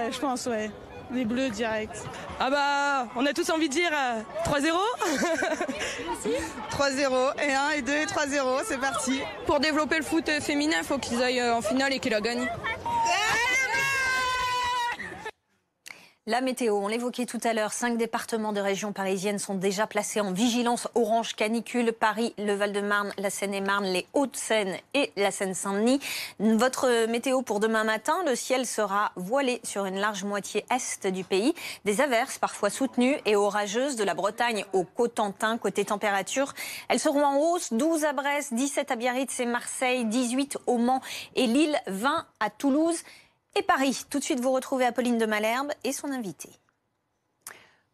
Euh, je pense, ouais. Les bleus direct. Ah bah, on a tous envie de dire 3-0 euh, 3-0 et 1 et 2 et 3-0, c'est parti. Pour développer le foot euh, féminin, il faut qu'ils aillent en finale et qu'ils la gagnent. La météo, on l'évoquait tout à l'heure, cinq départements de région parisienne sont déjà placés en vigilance orange canicule. Paris, le Val-de-Marne, la Seine-et-Marne, les Hauts-de-Seine et la Seine-Saint-Denis. Votre météo pour demain matin, le ciel sera voilé sur une large moitié est du pays. Des averses parfois soutenues et orageuses de la Bretagne au Cotentin côté température. Elles seront en hausse, 12 à Brest, 17 à Biarritz et Marseille, 18 au Mans et Lille, 20 à Toulouse et Paris. Tout de suite, vous retrouvez Apolline de Malherbe et son invité.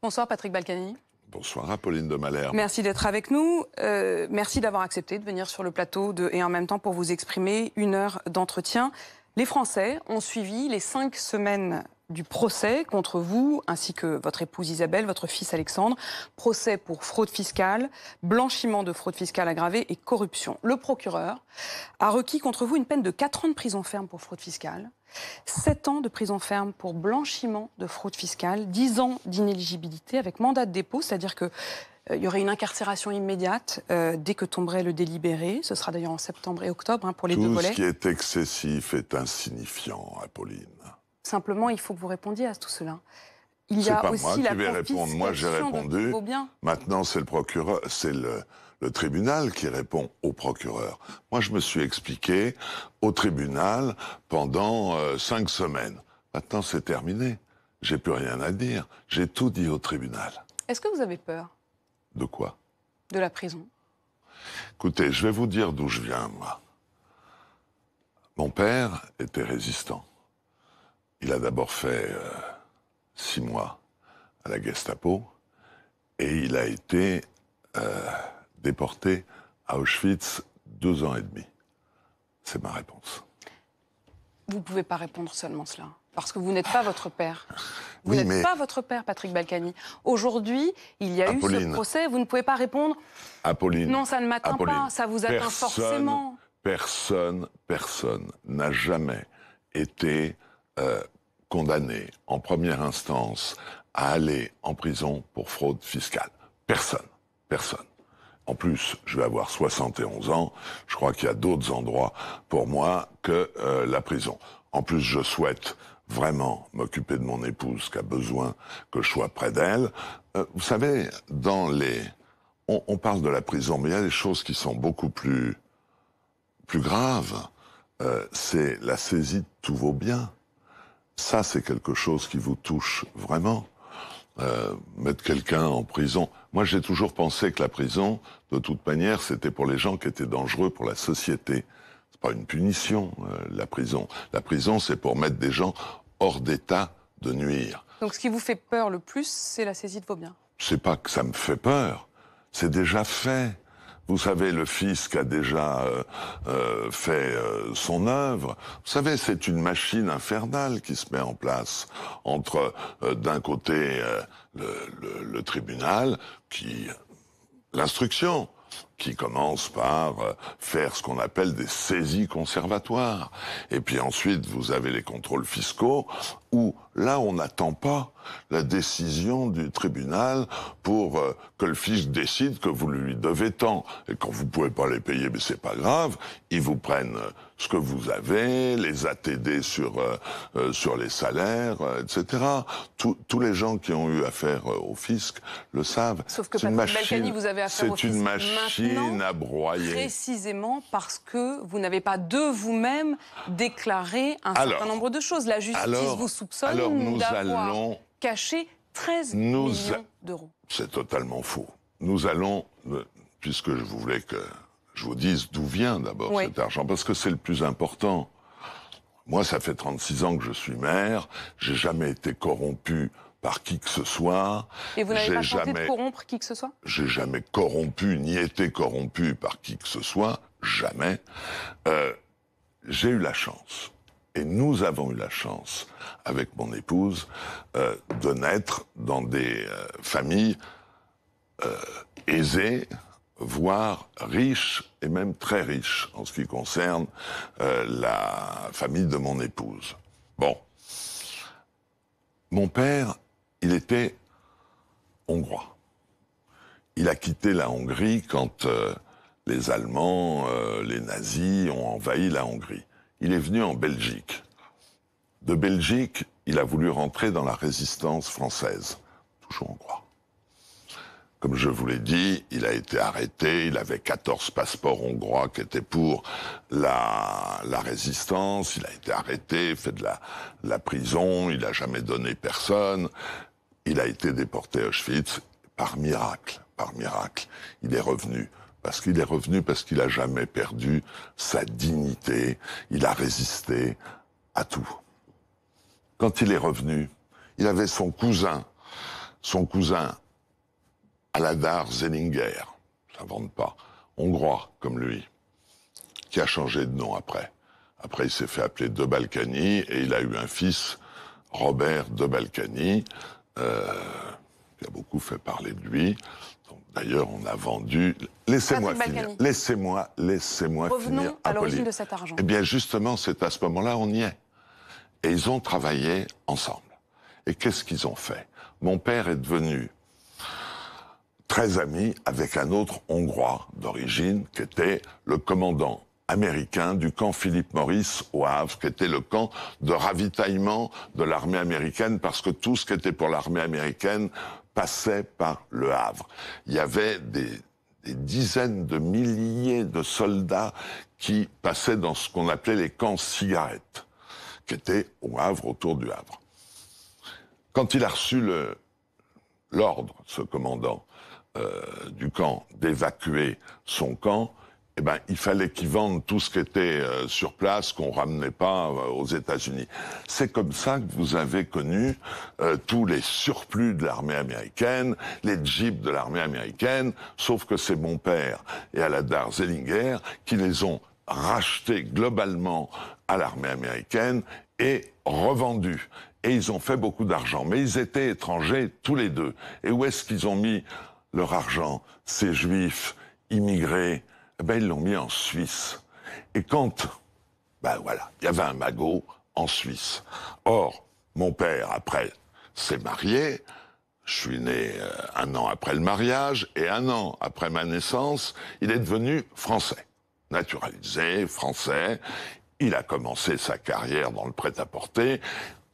Bonsoir Patrick Balkany. Bonsoir Apolline de Malherbe. Merci d'être avec nous. Euh, merci d'avoir accepté de venir sur le plateau et en même temps pour vous exprimer une heure d'entretien. Les Français ont suivi les cinq semaines du procès contre vous, ainsi que votre épouse Isabelle, votre fils Alexandre. Procès pour fraude fiscale, blanchiment de fraude fiscale aggravée et corruption. Le procureur a requis contre vous une peine de 4 ans de prison ferme pour fraude fiscale, 7 ans de prison ferme pour blanchiment de fraude fiscale, 10 ans d'inéligibilité avec mandat de dépôt, c'est-à-dire que euh, il y aurait une incarcération immédiate euh, dès que tomberait le délibéré. Ce sera d'ailleurs en septembre et octobre hein, pour les deux volets. Tout ce qui est excessif est insignifiant, Apolline. Simplement, il faut que vous répondiez à tout cela. Il y a pas moi qui vais répondre. Moi, j'ai répondu. Maintenant, c'est le procureur, c'est le, tribunal qui répond au procureur. Moi, je me suis expliqué au tribunal pendant euh, cinq semaines. Maintenant, c'est terminé. J'ai plus rien à dire. J'ai tout dit au tribunal. Est-ce que vous avez peur De quoi De la prison. Écoutez, je vais vous dire d'où je viens, moi. Mon père était résistant. Il a d'abord fait euh, six mois à la Gestapo et il a été euh, déporté à Auschwitz deux ans et demi. C'est ma réponse. Vous ne pouvez pas répondre seulement cela, parce que vous n'êtes pas votre père. Vous n'êtes pas votre père, Patrick Balkany. Aujourd'hui, il y a eu ce procès, vous ne pouvez pas répondre. Apolline. Non, ça ne m'atteint pas, ça vous atteint forcément. Personne, personne n'a jamais été euh, condamné en première instance à aller en prison pour fraude fiscale. Personne. Personne. En plus, je vais avoir 71 ans. Je crois qu'il y a d'autres endroits pour moi que euh, la prison. En plus, je souhaite vraiment m'occuper de mon épouse qui a besoin que je sois près d'elle. Euh, vous savez, dans les... On, parle de la prison, mais il y a des choses qui sont beaucoup plus, plus graves. Euh, c'est la saisie de tous vos biens. Ça, c'est quelque chose qui vous touche vraiment. Euh, mettre quelqu'un en prison. Moi, j'ai toujours pensé que la prison, de toute manière, c'était pour les gens qui étaient dangereux pour la société. C'est pas une punition, euh, la prison. La prison, c'est pour mettre des gens hors d'état de nuire. Donc, ce qui vous fait peur le plus, c'est la saisie de vos biens. C'est pas que ça me fait peur. C'est déjà fait. Vous savez, le fisc a déjà euh, euh, fait euh, son œuvre. Vous savez, c'est une machine infernale qui se met en place entre, d'un côté, le tribunal, qui l'instruction, qui commence par euh, faire ce qu'on appelle des saisies conservatoires. Et puis ensuite, vous avez les contrôles fiscaux, où là, on n'attend pas la décision du tribunal pour euh, que le fisc décide que vous lui devez tant. Et quand vous pouvez pas les payer, mais c'est pas grave, ils vous prennent euh, ce que vous avez, les ATD sur sur les salaires, etc. tous les gens qui ont eu affaire au fisc le savent. Sauf que machine, vous avez affaire au fisc. C'est une machine Précisément parce que vous n'avez pas de vous-même déclaré un certain nombre de choses. La justice vous soupçonne nous d'avoir allons... caché 13 millions d'euros. C'est totalement faux. Nous allons, euh, puisque je voulais que je vous dise d'où vient d'abord cet argent, parce que c'est le plus important. Moi, ça fait 36 ans que je suis maire, j'ai jamais été corrompu par qui que ce soit. Et vous n'avez pas corrompre qui que ce soit J'ai jamais corrompu, ni été corrompu par qui que ce soit, jamais. Euh, j'ai eu la chance, et nous avons eu la chance, avec mon épouse, euh, de naître dans des euh, familles aisées, voire riches, et même très riches, en ce qui concerne la famille de mon épouse. Bon. Mon père il était hongrois. Il a quitté la Hongrie quand euh, les Allemands, euh, les nazis ont envahi la Hongrie. Il est venu en Belgique. De Belgique, il a voulu rentrer dans la résistance française, toujours hongrois. Comme je vous l'ai dit, il a été arrêté, il avait 14 passeports hongrois qui étaient pour la, résistance, il a été arrêté, fait de la, de la prison, il n'a jamais donné personne, il a été déporté à Auschwitz par miracle, par miracle. Il est revenu parce qu'il est revenu parce qu'il a jamais perdu sa dignité, il a résisté à tout. Quand il est revenu, il avait son cousin, son cousin Aladar Zellinger, vente pas, hongrois comme lui, qui a changé de nom après. Après, il s'est fait appeler De Balkany et il a eu un fils, Robert De Balkany, euh, il a beaucoup fait parler de lui. D'ailleurs, on a vendu. Laissez-moi finir. Laissez-moi, laissez-moi finir. à l'origine de cet argent. Eh bien, justement, c'est à ce moment-là, on y est. Et ils ont travaillé ensemble. Et qu'est-ce qu'ils ont fait Mon père est devenu très ami avec un autre Hongrois d'origine qui était le commandant américain du camp Philippe Maurice au Havre, qui était le camp de ravitaillement de l'armée américaine, parce que tout ce qui était pour l'armée américaine passait par le Havre. Il y avait des, dizaines de milliers de soldats qui passaient dans ce qu'on appelait les camps cigarettes, qui étaient au Havre, autour du Havre. Quand il a reçu l'ordre, ce commandant, euh, du camp d'évacuer son camp, eh ben, il fallait qu'ils vendent tout ce qui était euh, sur place, qu'on ramenait pas euh, aux États-Unis. C'est comme ça que vous avez connu euh, tous les surplus de l'armée américaine, les jeeps de l'armée américaine, sauf que c'est mon père et Aladar Zellinger qui les ont rachetés globalement à l'armée américaine et revendus. Et ils ont fait beaucoup d'argent, mais ils étaient étrangers tous les deux. Et où est-ce qu'ils ont mis leur argent Ces juifs immigrés ben, ils l'ont mis en Suisse. Et quand, ben voilà, il y avait un magot en Suisse. Or, mon père, après, s'est marié. Je suis né euh, un an après le mariage et un an après ma naissance, il est devenu français, naturalisé français. Il a commencé sa carrière dans le prêt-à-porter.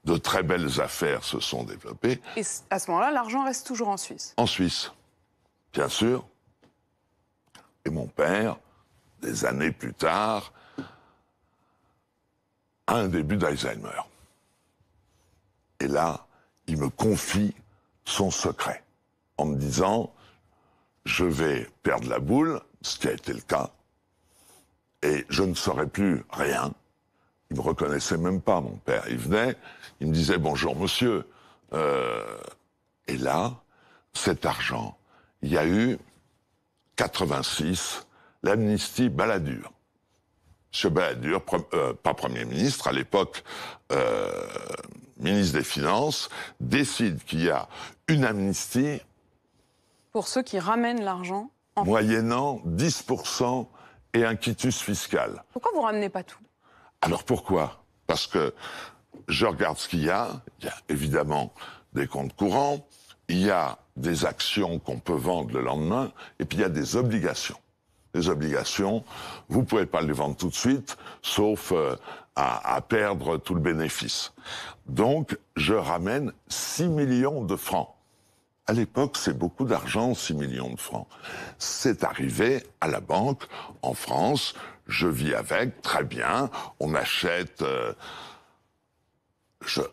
De très belles affaires se sont développées. Et à ce moment-là, l'argent reste toujours en Suisse En Suisse, bien sûr. Et mon père, des années plus tard, a un début d'Alzheimer. Et là, il me confie son secret en me disant, je vais perdre la boule, ce qui a été le cas, et je ne saurais plus rien. Il me reconnaissait même pas, mon père. Il venait, il me disait bonjour monsieur. Euh, et là, cet argent, il y a eu 86, l'amnistie Balladur. Monsieur Balladur, euh, pas Premier ministre, à l'époque euh, ministre des Finances, décide qu'il y a une amnistie. Pour ceux qui ramènent l'argent en Moyennant 10% et un quitus fiscal. Pourquoi vous ramenez pas tout Alors pourquoi Parce que je regarde ce qu'il y a. Il y a évidemment des comptes courants, il y a des actions qu'on peut vendre le lendemain, et puis il y a des obligations. Les obligations, vous ne pouvez pas les vendre tout de suite, sauf euh, à, perdre tout le bénéfice. Donc, je ramène 6 millions de francs. À l'époque, c'est beaucoup d'argent, 6 millions de francs. C'est arrivé à la banque en France. Je vis avec, très bien. On achète... Euh,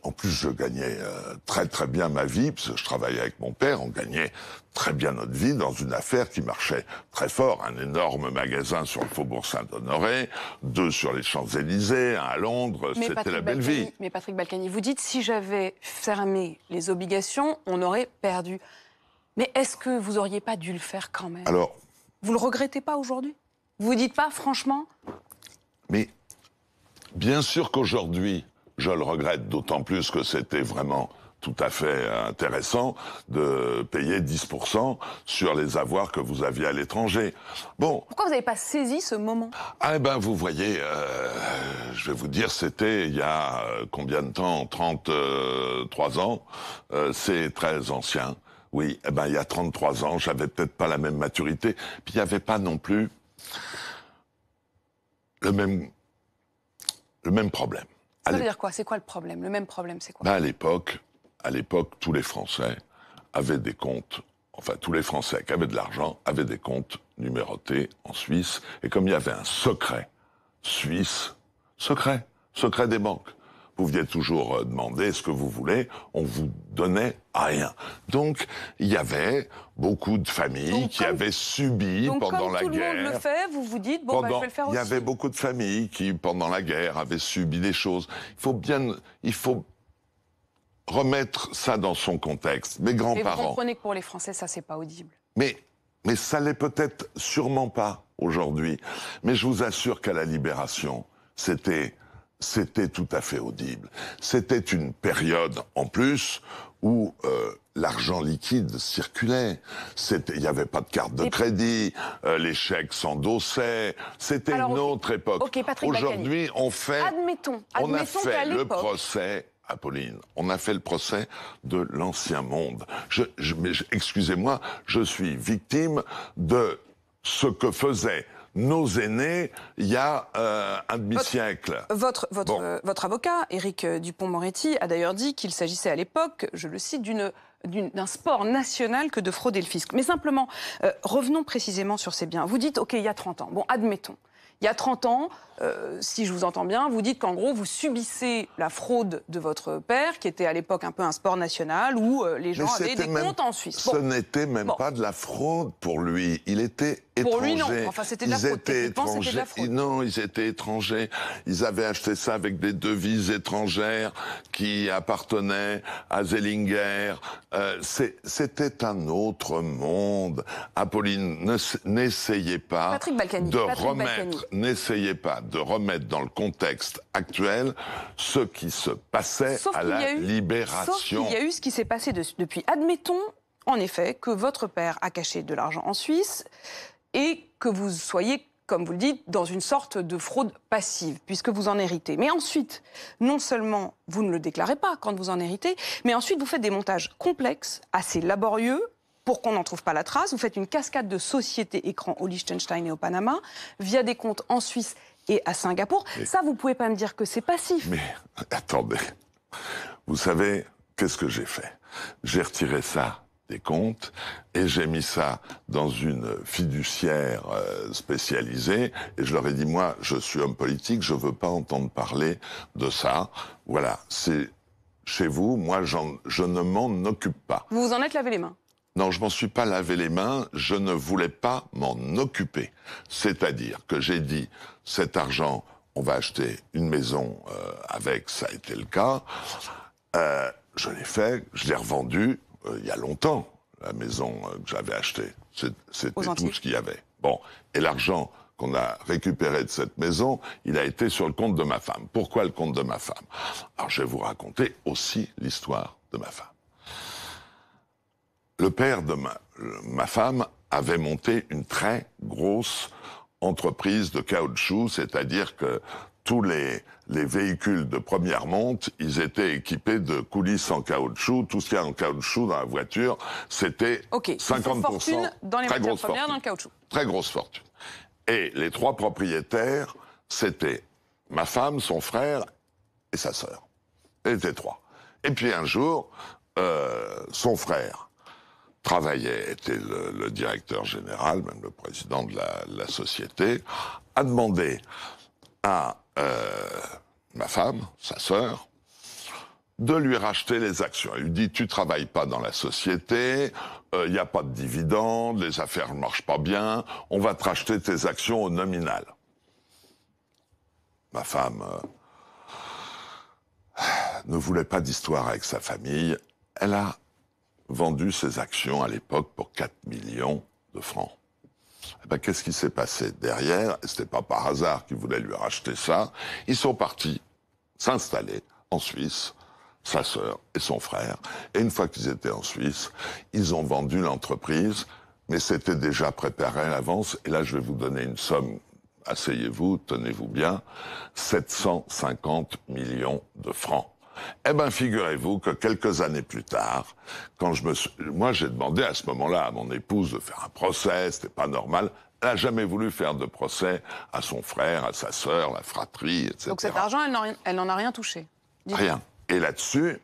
en plus, je gagnais euh, très très bien ma vie, parce que je travaillais avec mon père, on gagnait très bien notre vie dans une affaire qui marchait très fort. Un énorme magasin sur le Faubourg Saint-Honoré, deux sur les Champs-Élysées, un à Londres, c'était la belle vie. Mais Patrick Balkany, vous dites, si j'avais fermé les obligations, on aurait perdu. Mais est-ce que vous auriez pas dû le faire quand même Alors... Vous le regrettez pas aujourd'hui Vous dites pas, franchement Mais bien sûr qu'aujourd'hui, je le regrette d'autant plus que c'était vraiment tout à fait intéressant de payer 10% sur les avoirs que vous aviez à l'étranger. Bon. Pourquoi vous n'avez pas saisi ce moment Ah eh ben vous voyez, euh, je vais vous dire, c'était il y a euh, combien de temps 33 ans. Euh, c'est très ancien. Oui, eh ben il y a 33 ans, j'avais peut-être pas la même maturité. Puis il n'y avait pas non plus le même, le même problème. Ça veut dire quoi C'est quoi le problème Le même problème, c'est quoi bah, À l'époque, à l'époque, tous les Français avaient des comptes. Enfin, tous les Français qui avaient de l'argent avaient des comptes numérotés en Suisse. Et comme il y avait un secret suisse, secret, secret des banques, vous pouviez toujours euh, demander ce que vous voulez, on vous donnait rien. Donc, il y avait beaucoup de familles qui avaient subi donc, pendant comme la tout guerre. Le monde le fait, vous vous dites bon, bah, je vais le faire Il y avait beaucoup de familles qui, pendant la guerre, avaient subi des choses. Il faut bien, il faut remettre ça dans son contexte. Mes grands-parents. Vous comprenez que pour les Français, ça c'est pas audible. Mais mais ça l'est peut-être sûrement pas aujourd'hui. Mais je vous assure qu'à la libération, c'était c'était tout à fait audible. C'était une période en plus où euh, l'argent liquide circulait. Il n'y avait pas de carte de crédit, euh, les chèques s'endossaient. C'était une autre époque. Aujourd'hui, on fait, on a fait le procès. Apolline, on a fait le procès de l'ancien monde. excusez-moi, je suis victime de ce que faisait nos aînés il y a euh, un demi-siècle. Votre, euh, avocat, Éric euh, Dupont-Moretti, a d'ailleurs dit qu'il s'agissait à l'époque, je le cite, d'une d'un sport national que de frauder le fisc. Mais simplement, revenons précisément sur ces biens. Vous dites, OK, il y a 30 ans. Bon, admettons. Il y a 30 ans, euh, si je vous entends bien, vous dites qu'en gros, vous subissez la fraude de votre père, qui était à l'époque un peu un sport national, où euh, les gens avaient des comptes en Suisse. Ce n'était même pas de la fraude pour lui. Il était étranger. Pour lui, non. Enfin, c'était de la ils fraude. Étaient étrangers. Non, ils étaient étrangers. Ils avaient acheté ça avec des devises étrangères qui appartenaient à Zellinger. Euh, c'était un autre monde. Apolline, n'essayez pas de remettre, n'essayez pas de remettre dans le contexte actuel ce qui se passait à la libération. Sauf il y a eu ce qui s'est passé depuis. Admettons, en effet, que votre père a caché de l'argent en Suisse et que vous soyez comme vous le dites, dans une sorte de fraude passive, puisque vous en héritez. Mais ensuite, non seulement vous ne le déclarez pas quand vous en héritez, mais ensuite vous faites des montages complexes, assez laborieux, pour qu'on n'en trouve pas la trace. Vous faites une cascade de sociétés écrans au Liechtenstein et au Panama, via des comptes en Suisse et à Singapour. Ça, vous pouvez pas me dire que c'est passif. Mais attendez, vous savez, qu'est-ce que j'ai fait J'ai retiré ça des comptes et j'ai mis ça dans une fiduciaire euh, spécialisée et je leur ai dit moi je suis homme politique je veux pas entendre parler de ça voilà c'est chez vous moi je ne m'en occupe pas vous vous en êtes lavé les mains non, je m'en suis pas lavé les mains, je ne voulais pas m'en occuper. C'est-à-dire que j'ai dit, cet argent, on va acheter une maison euh, avec, ça a été le cas. Euh, je l'ai fait, je l'ai revendu euh, il y a longtemps, la maison que j'avais achetée. C'était tout ce qu'il y avait. Bon, et l'argent qu'on a récupéré de cette maison, il a été sur le compte de ma femme. Pourquoi le compte de ma femme Alors je vais vous raconter aussi l'histoire de ma femme. Le père de ma, femme avait monté une très grosse entreprise de caoutchouc, c'est-à-dire que tous les, les, véhicules de première monte, ils étaient équipés de coulisses en caoutchouc. Tout ce qu'il y a en caoutchouc dans la voiture, c'était 50% dans les très grosse fortune, caoutchouc. Très grosse fortune. Et les trois propriétaires, c'était ma femme, son frère et sa sœur. Ils étaient trois. Et puis un jour, euh, son frère travaillait, était le, directeur général, même le président de la, société, a demandé à euh, ma femme, sa sœur, de lui racheter les actions. Elle lui dit tu travailles pas dans la société, il euh, n'y a pas de dividendes, les affaires ne marchent pas bien, on va te racheter tes actions au nominal. Ma femme euh, ne voulait pas d'histoire avec sa famille, elle a vendu ses actions à l'époque pour 4 millions de francs. Eh ben, qu'est-ce qui s'est passé derrière C'était pas par hasard qu'ils voulaient lui racheter ça. Ils sont partis s'installer en Suisse, sa sœur et son frère. Et une fois qu'ils étaient en Suisse, ils ont vendu l'entreprise, mais c'était déjà préparé à l'avance. Et là, je vais vous donner une somme. Asseyez-vous, tenez-vous bien. 750 millions de francs. Eh bien, figurez-vous que quelques années plus tard, quand je me moi j'ai demandé à ce moment-là à mon épouse de faire un procès, c'était pas normal. Elle n'a jamais voulu faire de procès à son frère, à sa sœur, la fratrie, etc. Donc cet argent, elle n'en a rien touché. Rien. Et là-dessus,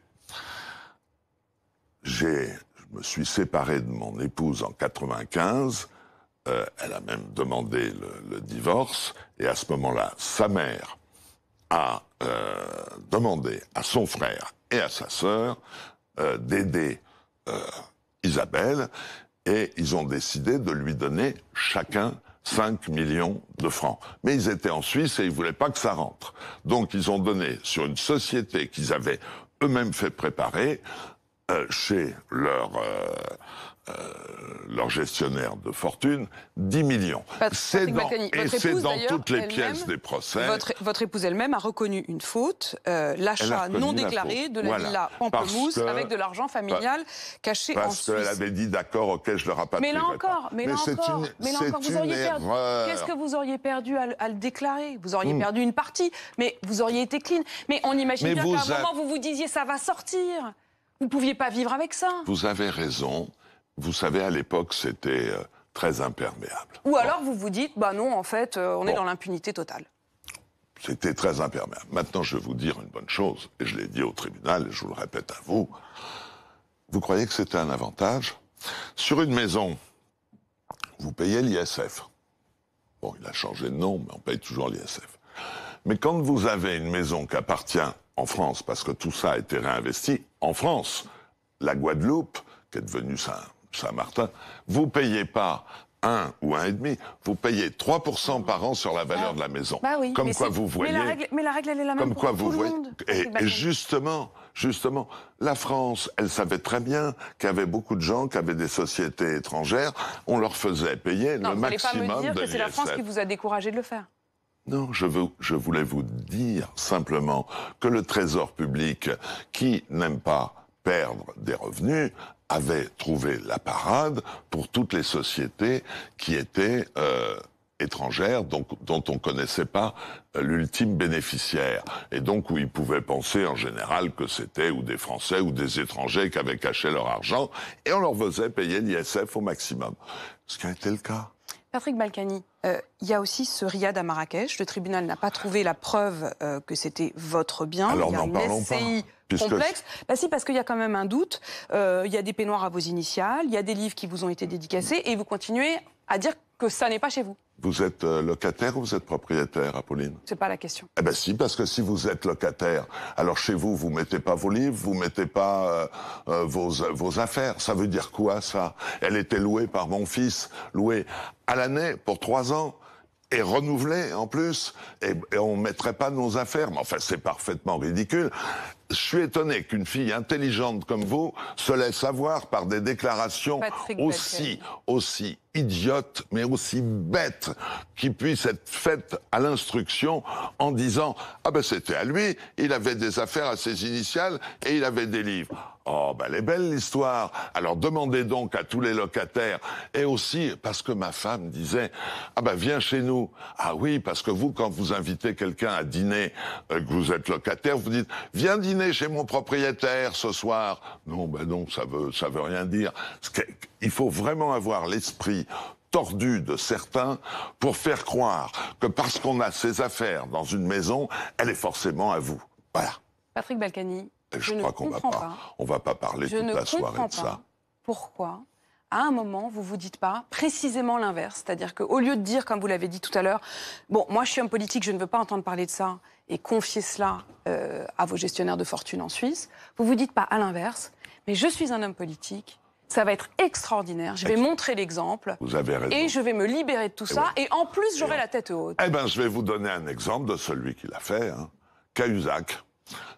je me suis séparé de mon épouse en 95. Euh, elle a même demandé le divorce. Et à ce moment-là, sa mère a euh, à son frère et à sa sœur euh, d'aider euh, Isabelle et ils ont décidé de lui donner chacun 5 millions de francs. Mais ils étaient en Suisse et ils voulaient pas que ça rentre. Donc ils ont donné sur une société qu'ils avaient eux-mêmes fait préparer euh, chez leur euh, leur gestionnaire de fortune 10 millions. dans, et c'est dans toutes les pièces des procès. Votre, épouse elle-même a reconnu une faute, euh, l'achat non déclaré de la villa Pamplemousse avec de l'argent familial caché en Suisse. Parce qu'elle avait dit d'accord, ok, je ne rapatrie. Mais là encore, mais, là encore, vous auriez perdu. Qu'est-ce que vous auriez perdu à, le déclarer Vous auriez hmm. perdu une partie, mais vous auriez été clean. Mais on imagine mais bien qu'à un moment, vous vous disiez ça va sortir. Vous ne pouviez pas vivre avec ça. Vous avez raison vous savez, à l'époque, c'était euh, très imperméable. Ou alors vous vous dites, bah non, en fait, euh, on est dans l'impunité totale. C'était très imperméable. Maintenant, je vais vous dire une bonne chose, et je l'ai dit au tribunal, et je vous le répète à vous. Vous croyez que c'était un avantage Sur une maison, vous payez l'ISF. Bon, il a changé de nom, mais on paye toujours l'ISF. Mais quand vous avez une maison qui appartient en France, parce que tout ça a été réinvesti en France, la Guadeloupe, qui est devenue ça, Saint-Martin, vous payez pas 1 ou 1,5, vous payez 3% par an sur la bah valeur de la maison. Bah comme quoi vous voyez. Mais la, règle, elle est la même comme pour quoi vous le monde. Et, justement, justement, la France, elle savait très bien qu'il y avait beaucoup de gens qui avaient des sociétés étrangères. On leur faisait payer non, le vous maximum pas me dire que c'est la France qui vous a découragé de le faire. Non, je, veux, je voulais vous dire simplement que le Trésor public, qui n'aime pas perdre des revenus, avait trouvé la parade pour toutes les sociétés qui étaient euh, étrangères, donc, dont on ne connaissait pas euh, l'ultime bénéficiaire. Et donc où ils pouvaient penser en général que c'était ou des Français ou des étrangers qui avaient caché leur argent, et on leur faisait payer l'ISF au maximum. Ce qui a été le cas. Patrick Balkany, euh, il y a aussi ce riad à Marrakech. Le tribunal n'a pas trouvé la preuve que c'était votre bien. Alors, n'en parlons pas complexe. Bah si, parce qu'il y a quand même un doute. Euh, il y a des peignoirs à vos initiales, il y a des livres qui vous ont été dédicacés, et vous continuez à dire que ça n'est pas chez vous. Vous êtes euh, locataire ou vous êtes propriétaire, Apolline C'est pas la question. Eh ben si, parce que si vous êtes locataire, alors chez vous, vous mettez pas vos livres, vous mettez pas euh, vos, vos affaires. Ça veut dire quoi, ça Elle était louée par mon fils, louée à l'année pour trois ans et renouvelée en plus, et, et on mettrait pas nos affaires. Mais enfin, c'est parfaitement ridicule je suis étonné qu'une fille intelligente comme vous se laisse avoir par des déclarations aussi, aussi idiotes, mais aussi bêtes, qui puissent être faites à l'instruction en disant Ah ben c'était à lui, il avait des affaires à ses initiales et il avait des livres. Oh, ben, elle est belle l'histoire. Alors demandez donc à tous les locataires. Et aussi, parce que ma femme disait, ah ben viens chez nous. Ah oui, parce que vous, quand vous invitez quelqu'un à dîner, euh, que vous êtes locataire, vous dites, viens dîner chez mon propriétaire ce soir. Non, ben non, ça veut, ça veut rien dire. Il faut vraiment avoir l'esprit tordu de certains pour faire croire que parce qu'on a ses affaires dans une maison, elle est forcément à vous. Voilà. Patrick Balkany, je, crois qu'on va on va pas parler toute la soirée de ça. pourquoi à un moment, vous ne vous dites pas précisément l'inverse, c'est-à-dire qu'au lieu de dire, comme vous l'avez dit tout à l'heure, bon, moi je suis homme politique, je ne veux pas entendre parler de ça, et confier cela euh, à vos gestionnaires de fortune en Suisse, vous ne vous dites pas à l'inverse, mais je suis un homme politique, ça va être extraordinaire. Je vais montrer l'exemple. Et je vais me libérer de tout ça. Et en plus, j'aurai la tête haute. Eh bien, je vais vous donner un exemple de celui qui l'a fait, hein. Cahuzac.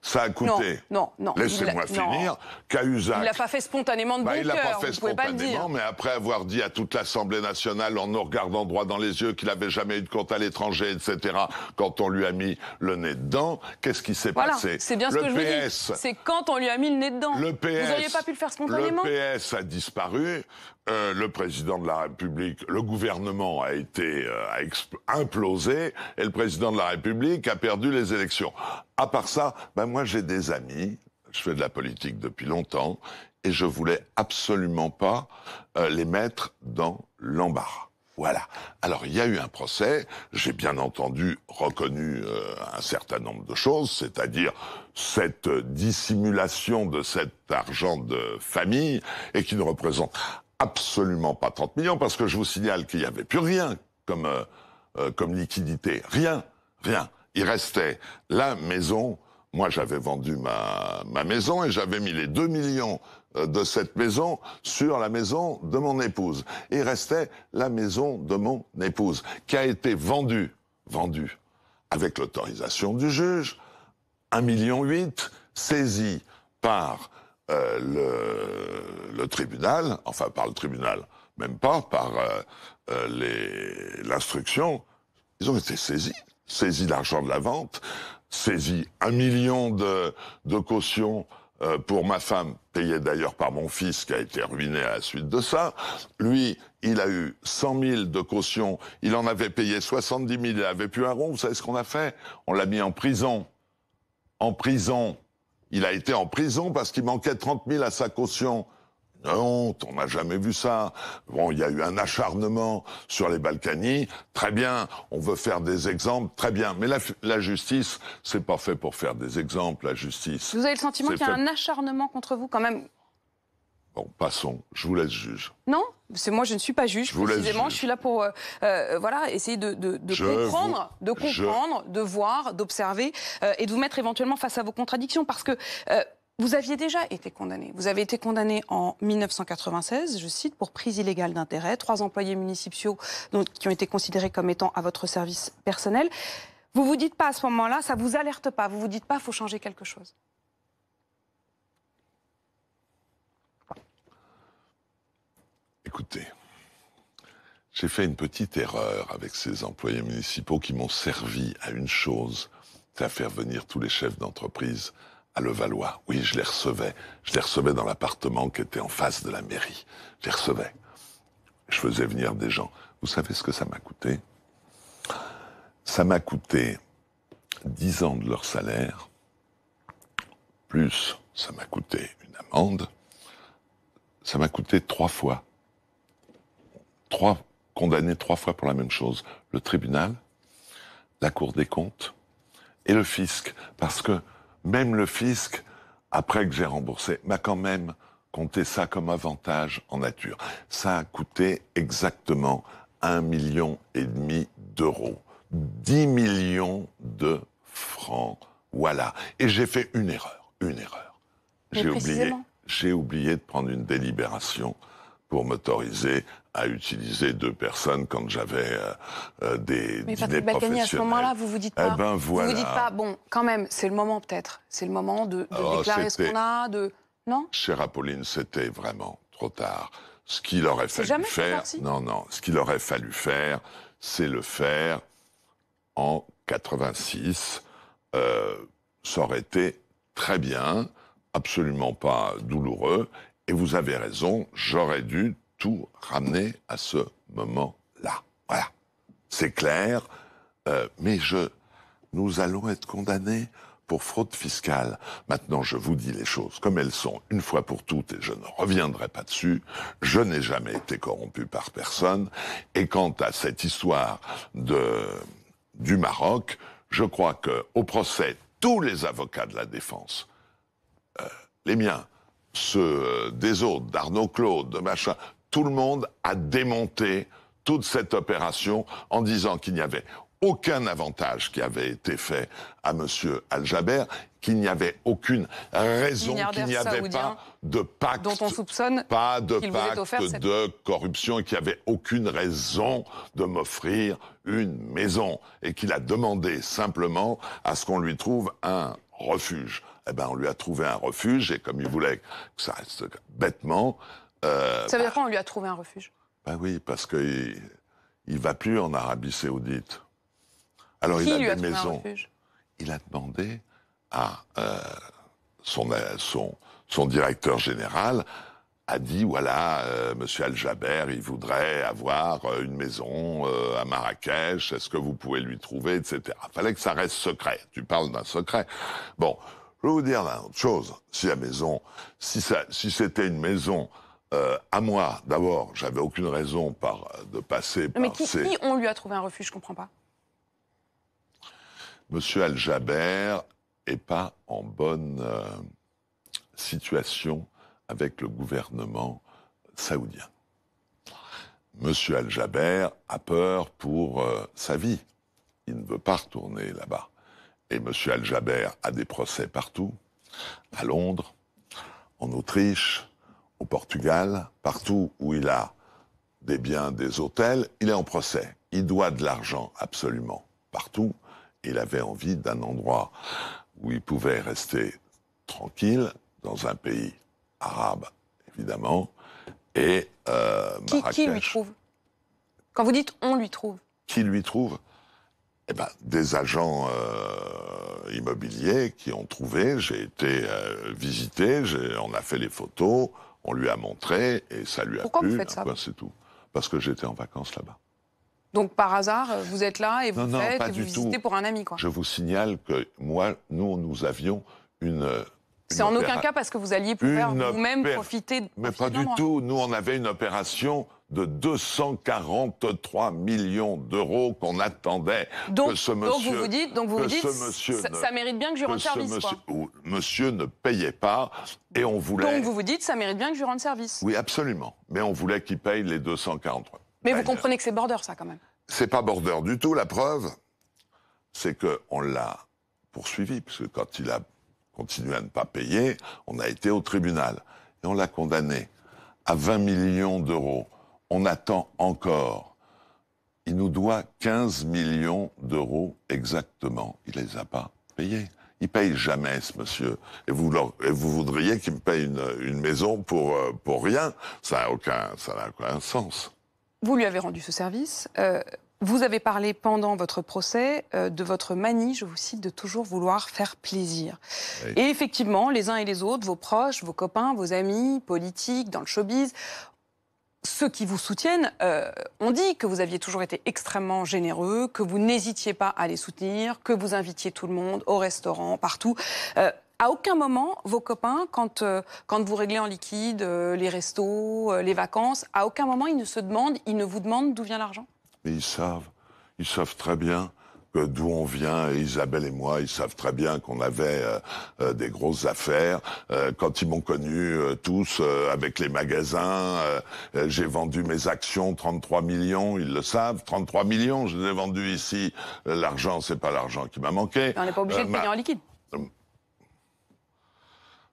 Ça a coûté. Non, non. non Laissez-moi finir. Cahuzac. Il l'a pas fait spontanément de bah, Il l'a pas fait spontanément, mais après avoir dit à toute l'Assemblée nationale en nous regardant droit dans les yeux qu'il n'avait jamais eu de compte à l'étranger, etc. Quand on lui a mis le nez dedans, qu'est-ce qui s'est passé C'est bien ce que je dis. C'est quand on lui a mis le nez dedans. Le PS, Vous n'auriez pas pu le faire spontanément. Le PS a disparu. Euh, le président de la République, le gouvernement a été euh, implosé et le président de la République a perdu les élections. À part ça, ben moi, j'ai des amis, je fais de la politique depuis longtemps, et je voulais absolument pas euh, les mettre dans l'embarras. Voilà. Alors il y a eu un procès, j'ai bien entendu reconnu euh, un certain nombre de choses, c'est-à-dire cette dissimulation de cet argent de famille et qui ne représente absolument pas 30 millions parce que je vous signale qu'il n'y avait plus rien comme, euh, comme liquidité, rien, rien. Il restait la maison, moi, j'avais vendu ma, maison et j'avais mis les 2 millions euh, de cette maison sur la maison de mon épouse. Et restait la maison de mon épouse, qui a été vendue, vendue, avec l'autorisation du juge, 1,8 million, saisi par euh, le, tribunal, enfin par le tribunal, même pas, par euh, l'instruction, ils ont été saisis, saisis l'argent de la vente, saisi un million de, de cautions euh, pour ma femme, payée d'ailleurs par mon fils qui a été ruiné à la suite de ça. Lui, il a eu 100 000 de cautions. il en avait payé 70 000, il n'avait plus un rond. Vous savez ce qu'on a fait On l'a mis en prison. En prison. Il a été en prison parce qu'il manquait 30 000 à sa caution. Non, hein, honte, on n'a jamais vu ça. Bon, il y a eu un acharnement sur les balkanies Très bien, on veut faire des exemples, très bien. Mais la, la justice, c'est pas fait pour faire des exemples, la justice. Vous avez le sentiment qu'il y a un acharnement contre vous quand même Bon, passons. Je vous laisse juge. Non, c'est moi je ne suis pas juge. Je précisément, je suis là pour euh, euh, voilà essayer de, comprendre, de comprendre, de voir, d'observer euh, et de vous mettre éventuellement face à vos contradictions parce que vous aviez déjà été condamné. Vous avez été condamné en 1996, je cite, pour prise illégale d'intérêt, trois employés municipaux qui ont été considérés comme étant à votre service personnel. Vous vous dites pas à ce moment-là, ça vous alerte pas, vous vous dites pas, faut changer quelque chose. Écoutez, j'ai fait une petite erreur avec ces employés municipaux qui m'ont servi à une chose, c'est à faire venir tous les chefs d'entreprise à Levallois. Oui, je les recevais. Je les recevais dans l'appartement qui était en face de la mairie. Je les recevais. Je faisais venir des gens. Vous savez ce que ça m'a coûté Ça m'a coûté 10 ans de leur salaire, plus ça m'a coûté une amende, ça m'a coûté trois fois. Trois, condamnés trois fois pour la même chose. Le tribunal, la Cour des comptes et le fisc. Parce que même le fisc, après que j'ai remboursé, m'a quand même compté ça comme avantage en nature. Ça a coûté exactement un million et demi d'euros. 10 millions de francs. Voilà. Et j'ai fait une erreur, une erreur. J'ai oublié, j'ai oublié de prendre une délibération pour m'autoriser à utiliser deux personnes quand j'avais euh, euh, des Mais Patrick Bacani, à ce moment-là, vous vous dites eh pas. Eh ben, voilà. Vous vous dites pas, bon, quand même, c'est le moment peut-être. C'est le moment de, oh, déclarer ce qu'on a, de. Non Chère Apolline, c'était vraiment trop tard. Ce qu'il aurait fallu faire. Non, non. Ce qu'il aurait fallu faire, c'est le faire en 86. Euh, ça aurait été très bien, absolument pas douloureux. Et vous avez raison, j'aurais dû tout ramener à ce moment-là. Voilà. C'est clair, euh, mais je, nous allons être condamnés pour fraude fiscale. Maintenant, je vous dis les choses comme elles sont, une fois pour toutes, et je ne reviendrai pas dessus. Je n'ai jamais été corrompu par personne. Et quant à cette histoire de, du Maroc, je crois que au procès, tous les avocats de la défense, euh, les miens, ceux euh, des autres, d'Arnaud Claude, de machin, tout le monde a démonté toute cette opération en disant qu'il n'y avait aucun avantage qui avait été fait à M. Al-Jaber, qu'il n'y avait aucune raison, qu'il n'y avait pas de pacte, dont on soupçonne pas de de corruption et qu'il n'y avait aucune raison de m'offrir une maison et qu'il a demandé simplement à ce qu'on lui trouve un refuge. Eh ben, on lui a trouvé un refuge et comme il voulait que ça reste bêtement, euh, ça veut dire bah. qu'on lui a trouvé un refuge Ben bah oui, parce qu'il ne va plus en Arabie Saoudite. Alors il a lui des maisons. il a demandé à euh, euh, son, directeur général a dit voilà, monsieur Al-Jaber, il voudrait avoir une maison à Marrakech, est-ce que vous pouvez lui trouver, etc. Fallait que ça reste secret. Tu parles d'un secret. Bon, je vais vous dire une autre chose. Si la maison, si, ça, si c'était une maison euh, à moi, d'abord, j'avais aucune raison par, de passer par Mais qui, on lui a trouvé un refuge Je ne comprends pas. Monsieur Al-Jaber n'est pas en bonne euh, situation avec le gouvernement saoudien. Monsieur Al-Jaber a peur pour euh, sa vie. Il ne veut pas retourner là-bas. Et Monsieur Al-Jaber a des procès partout, à Londres, en Autriche, au Portugal, partout où il a des biens, des hôtels, il est en procès. Il doit de l'argent absolument partout. Il avait envie d'un endroit où il pouvait rester tranquille, dans un pays arabe, évidemment, et euh, qui, lui trouve Quand vous dites on lui trouve Qui lui trouve eh ben, des agents euh, immobiliers qui ont trouvé. J'ai été euh, visité, on a fait les photos. On lui a montré et ça lui a Pourquoi Vous faites ben ça C'est tout. Parce que j'étais en vacances là-bas. Donc par hasard, euh, vous êtes là et vous faites pour un ami. Quoi. Je vous signale que moi, nous, nous avions une. Euh, c'est en aucun cas parce que vous alliez pouvoir vous-même profiter. Mais pas du tout. Nous, on avait une opération de 243 millions d'euros qu'on attendait de ce monsieur, donc vous vous dites, donc ça, mérite bien que je rende service. Monsieur, ne payait pas et on voulait. Donc vous vous dites ça mérite bien que je rende service. Oui, absolument. Mais on voulait qu'il paye les 243. Mais vous comprenez que c'est border ça quand même. C'est pas border du tout. La preuve, c'est que on l'a poursuivi parce que quand il a continué à ne pas payer, on a été au tribunal et on l'a condamné à 20 millions d'euros on attend encore. Il nous doit 15 millions d'euros exactement. Il les a pas payés. Il paye jamais, ce monsieur. Et vous, voudriez qu'il me paye une, maison pour, euh, pour rien Ça n'a aucun, sens. Vous lui avez rendu ce service. Euh, vous avez parlé pendant votre procès euh, de votre manie, je vous cite, de toujours vouloir faire plaisir. Et effectivement, les uns et les autres, vos proches, vos copains, vos amis politiques, dans le showbiz, ceux qui vous soutiennent euh, ont dit que vous aviez toujours été extrêmement généreux, que vous n'hésitiez pas à les soutenir, que vous invitiez tout le monde au restaurant, partout. Euh, à aucun moment, vos copains, quand, euh, quand vous réglez en liquide les restos, les vacances, à aucun moment ils ne se demandent, ils ne vous demandent d'où vient l'argent Mais ils savent, ils savent très bien d'où on vient, Isabelle et moi, ils savent très bien qu'on avait euh, euh, des grosses affaires. Euh, quand ils m'ont connu tous avec les magasins, j'ai vendu mes actions 33 millions, ils le savent, 33 millions, je les ai vendus ici. L'argent, c'est pas l'argent qui m'a manqué. On n'est pas obligé de payer en liquide.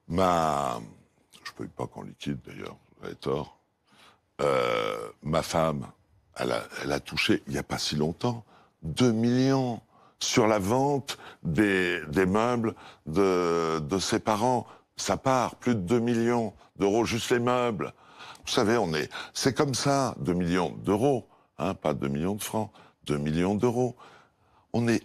ma, je peux pas qu'en liquide d'ailleurs, vous avez tort. ma femme, elle a, elle a touché il n'y a pas si longtemps. 2 millions sur la vente des, meubles de, ses parents. Ça part, plus de 2 millions d'euros, juste les meubles. Vous savez, on est, c'est comme ça, 2 millions d'euros, hein, pas 2 millions de francs, 2 millions d'euros. On est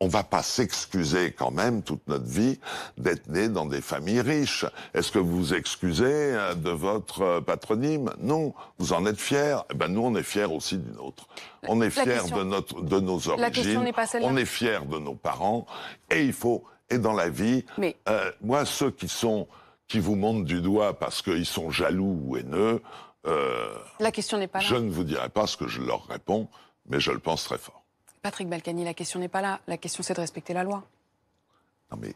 on va pas s'excuser quand même toute notre vie d'être né dans des familles riches. Est-ce que vous vous excusez euh, de votre euh, patronyme Non, vous en êtes fiers Eh ben nous, on est fiers aussi du nôtre. On est fiers de notre, de nos origines. Pas on est fiers de nos parents. Et il faut, et dans la vie, Mais... Euh, moi, ceux qui sont, qui vous montent du doigt parce qu'ils sont jaloux ou haineux, la question n'est pas là. Je ne vous dirai pas ce que je leur réponds, mais je le pense très fort. Patrick Balkany, la question n'est pas là. La question, c'est de respecter la loi. Non, mais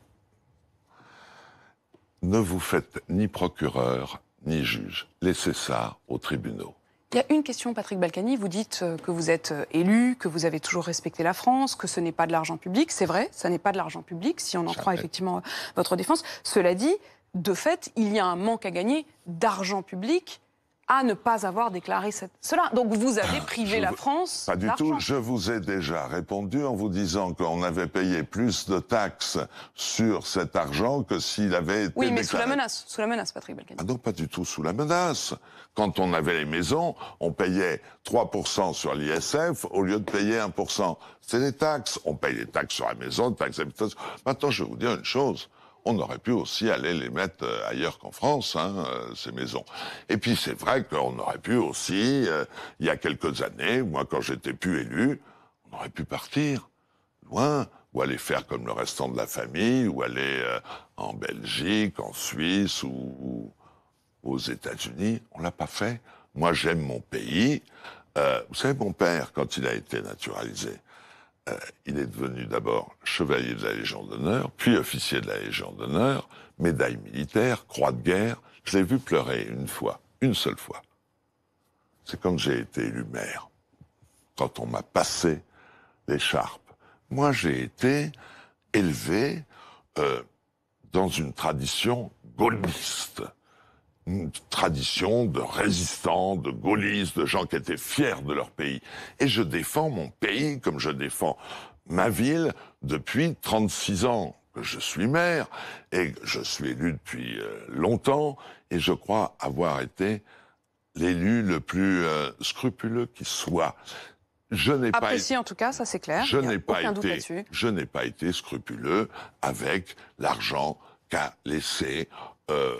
ne vous faites ni procureur, ni juge. Laissez ça aux tribunaux. Il y a une question, Patrick Balkany. Vous dites euh, que vous êtes euh, élu, que vous avez toujours respecté la France, que ce n'est pas de l'argent public. C'est vrai, ça n'est pas de l'argent public, si on en croit effectivement euh, votre défense. Cela dit, de fait, il y a un manque à gagner d'argent public à ne pas avoir déclaré cette, cela. Donc vous avez privé la France. Pas du tout. Je vous ai déjà répondu en vous disant qu'on avait payé plus de taxes sur cet argent que s'il avait été. Oui, mais sous la menace. Sous la menace, Patrick Balkany. Ah non, pas du tout sous la menace. Quand on avait les maisons, on payait 3% sur l'ISF au lieu de payer 1%. C'est des taxes. On paye les taxes sur la maison, les taxes d'habitation. Maintenant, je vais vous dire une chose on aurait pu aussi aller les mettre euh, ailleurs qu'en France, hein, euh, ces maisons. Et puis c'est vrai qu'on aurait pu aussi, euh, il y a quelques années, moi quand j'étais plus élu, on aurait pu partir loin ou aller faire comme le restant de la famille, ou aller en Belgique, en Suisse ou, aux États-Unis. On l'a pas fait. Moi j'aime mon pays. vous savez, mon père, quand il a été naturalisé, euh, il est devenu d'abord chevalier de la Légion d'honneur, puis officier de la Légion d'honneur, médaille militaire, croix de guerre. Je l'ai vu pleurer une fois, une seule fois. C'est quand j'ai été élu maire, quand on m'a passé l'écharpe. Moi, j'ai été élevé euh, dans une tradition gaulliste une tradition de résistants, de gaullistes, de gens qui étaient fiers de leur pays. Et je défends mon pays comme je défends ma ville depuis 36 ans que je suis maire et je suis élu depuis euh, longtemps et je crois avoir été l'élu le plus euh, scrupuleux qui soit. Je n'ai pas été, en tout cas, ça c'est clair. Je n'ai pas été, je n'ai pas été scrupuleux avec l'argent qu'a laissé euh,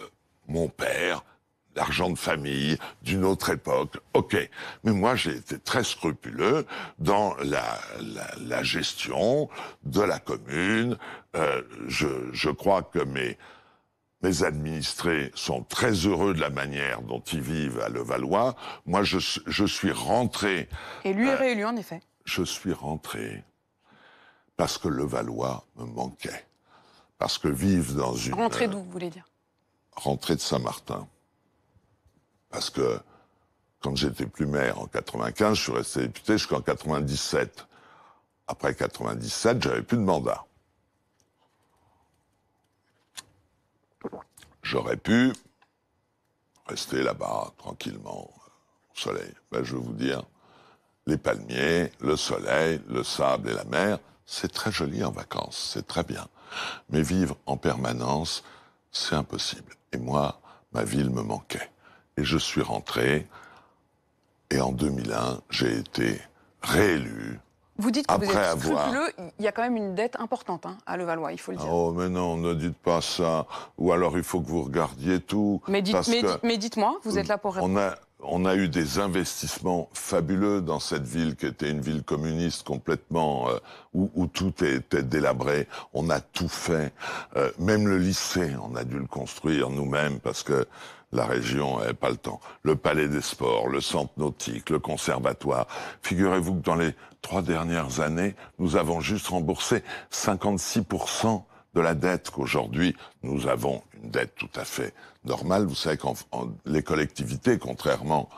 mon père, l'argent de famille, d'une autre époque, ok. Mais moi, j'ai été très scrupuleux dans la, gestion de la commune. Euh, je, crois que mes, administrés sont très heureux de la manière dont ils vivent à Levallois. Moi, je, suis rentré... Et lui est euh, réélu, en effet. Je suis rentré parce que Levallois me manquait. Parce que vivre dans une... Rentrer euh, d'où, vous voulez dire rentrée de Saint-Martin. Parce que quand j'étais plus maire en 95, je suis resté député jusqu'en 97. Après 97, j'avais plus de mandat. J'aurais pu rester là-bas tranquillement au soleil. Ben, je vais vous dire, les palmiers, le soleil, le sable et la mer, c'est très joli en vacances, c'est très bien. Mais vivre en permanence, c'est impossible. Et moi, ma ville me manquait. Et je suis rentré. Et en 2001, j'ai été réélu. Vous dites que vous êtes scrupuleux, il y a quand même une dette importante hein, à Levallois, il faut le dire. Oh, mais non, ne dites pas ça. Ou alors il faut que vous regardiez tout. Mais, dites, moi vous êtes là pour répondre on a eu des investissements fabuleux dans cette ville qui était une ville communiste complètement euh, où, tout était délabré. On a tout fait, euh, même le lycée, on a dû le construire nous-mêmes parce que la région n'avait pas le temps. Le palais des sports, le centre nautique, le conservatoire. Figurez-vous que dans les trois dernières années, nous avons juste remboursé 56 de la dette qu'aujourd'hui nous avons une dette tout à fait normale. Vous savez que les collectivités, contrairement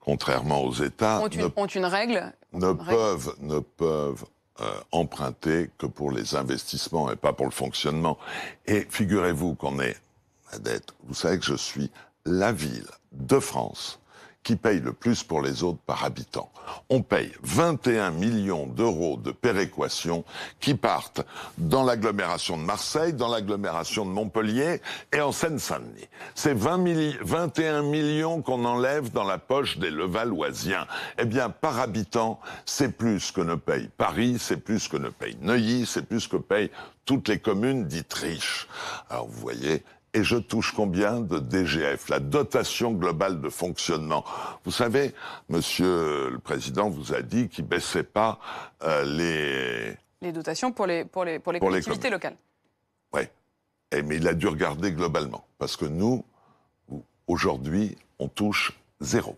contrairement aux États, ont une, règle, ne peuvent ne euh, emprunter que pour les investissements et pas pour le fonctionnement. Et figurez-vous qu'on est à dette. Vous savez que je suis la ville de France qui paye le plus pour les autres par habitant. On paye 21 millions d'euros de péréquation qui partent dans l'agglomération de Marseille, dans l'agglomération de Montpellier et en Seine-Saint-Denis. C'est 20 21 millions qu'on enlève dans la poche des Levalloisiens. Eh bien, par habitant, c'est plus que ne paye Paris, c'est plus que ne paye Neuilly, c'est plus que paye toutes les communes dites riches. Alors, vous voyez, et je touche combien de DGF, la dotation globale de fonctionnement. Vous savez, Monsieur le Président vous a dit qu'il ne baissait pas euh, les les dotations pour les pour les pour les collectivités locales. Oui, eh, mais il a dû regarder globalement parce que nous aujourd'hui on touche zéro.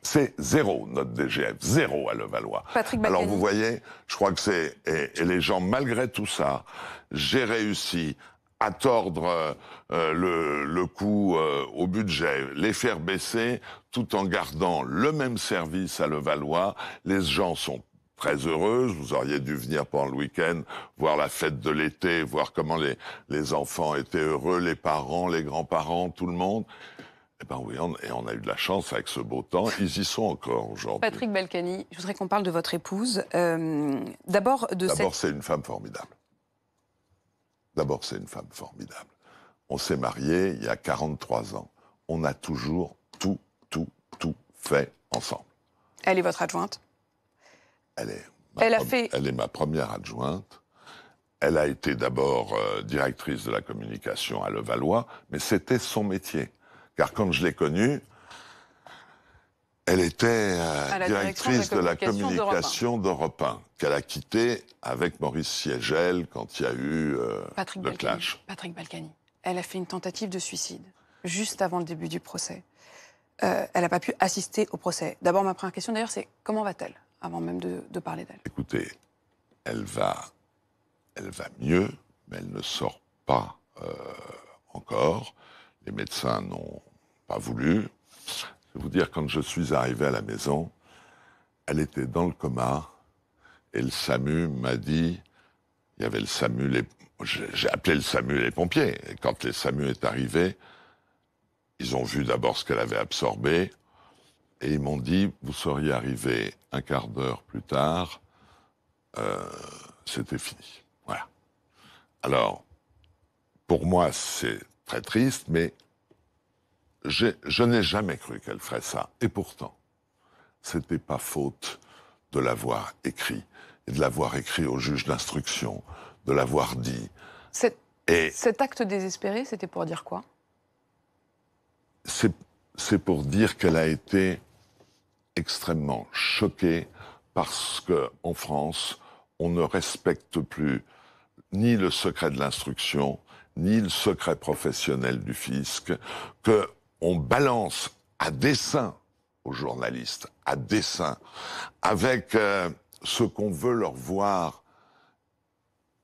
C'est zéro notre DGF, zéro à Levallois. Patrick Alors vous voyez, je crois que c'est et, et les gens malgré tout ça, j'ai réussi à tordre euh, euh, le, le coût euh, au budget, les faire baisser tout en gardant le même service à Levallois. Les gens sont très heureux. Vous auriez dû venir pendant le week-end, voir la fête de l'été, voir comment les, les enfants étaient heureux, les parents, les grands-parents, tout le monde. Eh ben oui, on, et on a eu de la chance avec ce beau temps. Ils y sont encore aujourd'hui. Patrick Balkany, je voudrais qu'on parle de votre épouse. D'abord de D'abord, c'est une femme formidable. D'abord, c'est une femme formidable. On s'est mariés il y a 43 ans. On a toujours tout, tout, tout fait ensemble. Elle est votre adjointe Elle est ma, elle a fait... elle est ma première adjointe. Elle a été d'abord euh, directrice de la communication à Levallois, mais c'était son métier. Car quand je l'ai connue, elle était euh, directrice de la communication d'Europe 1, qu'elle a quittée avec Maurice Siegel quand il y a eu euh, le clash. Patrick Balkany. Elle a fait une tentative de suicide juste avant le début du procès. Euh, elle n'a pas pu assister au procès. D'abord, ma première question d'ailleurs, c'est comment va-t-elle avant même de, parler d'elle Écoutez, elle va, elle va mieux, mais elle ne sort pas encore. Les médecins n'ont pas voulu vous dire, quand je suis arrivé à la maison, elle était dans le coma et le SAMU m'a dit, il y avait le SAMU, j'ai appelé le SAMU les pompiers. Et quand le SAMU est arrivé, ils ont vu d'abord ce qu'elle avait absorbé et ils m'ont dit, vous seriez arrivé un quart d'heure plus tard, euh, c'était fini. Voilà. Alors, pour moi, c'est très triste, mais je n'ai jamais cru qu'elle ferait ça. Et pourtant, c'était pas faute de l'avoir écrit, et de l'avoir écrit au juge d'instruction, de l'avoir dit. Cet, cet acte désespéré, c'était pour dire quoi C'est pour dire qu'elle a été extrêmement choquée parce qu'en France, on ne respecte plus ni le secret de l'instruction, ni le secret professionnel du fisc, que on balance à dessein aux journalistes, à dessein, avec euh, ce qu'on veut leur voir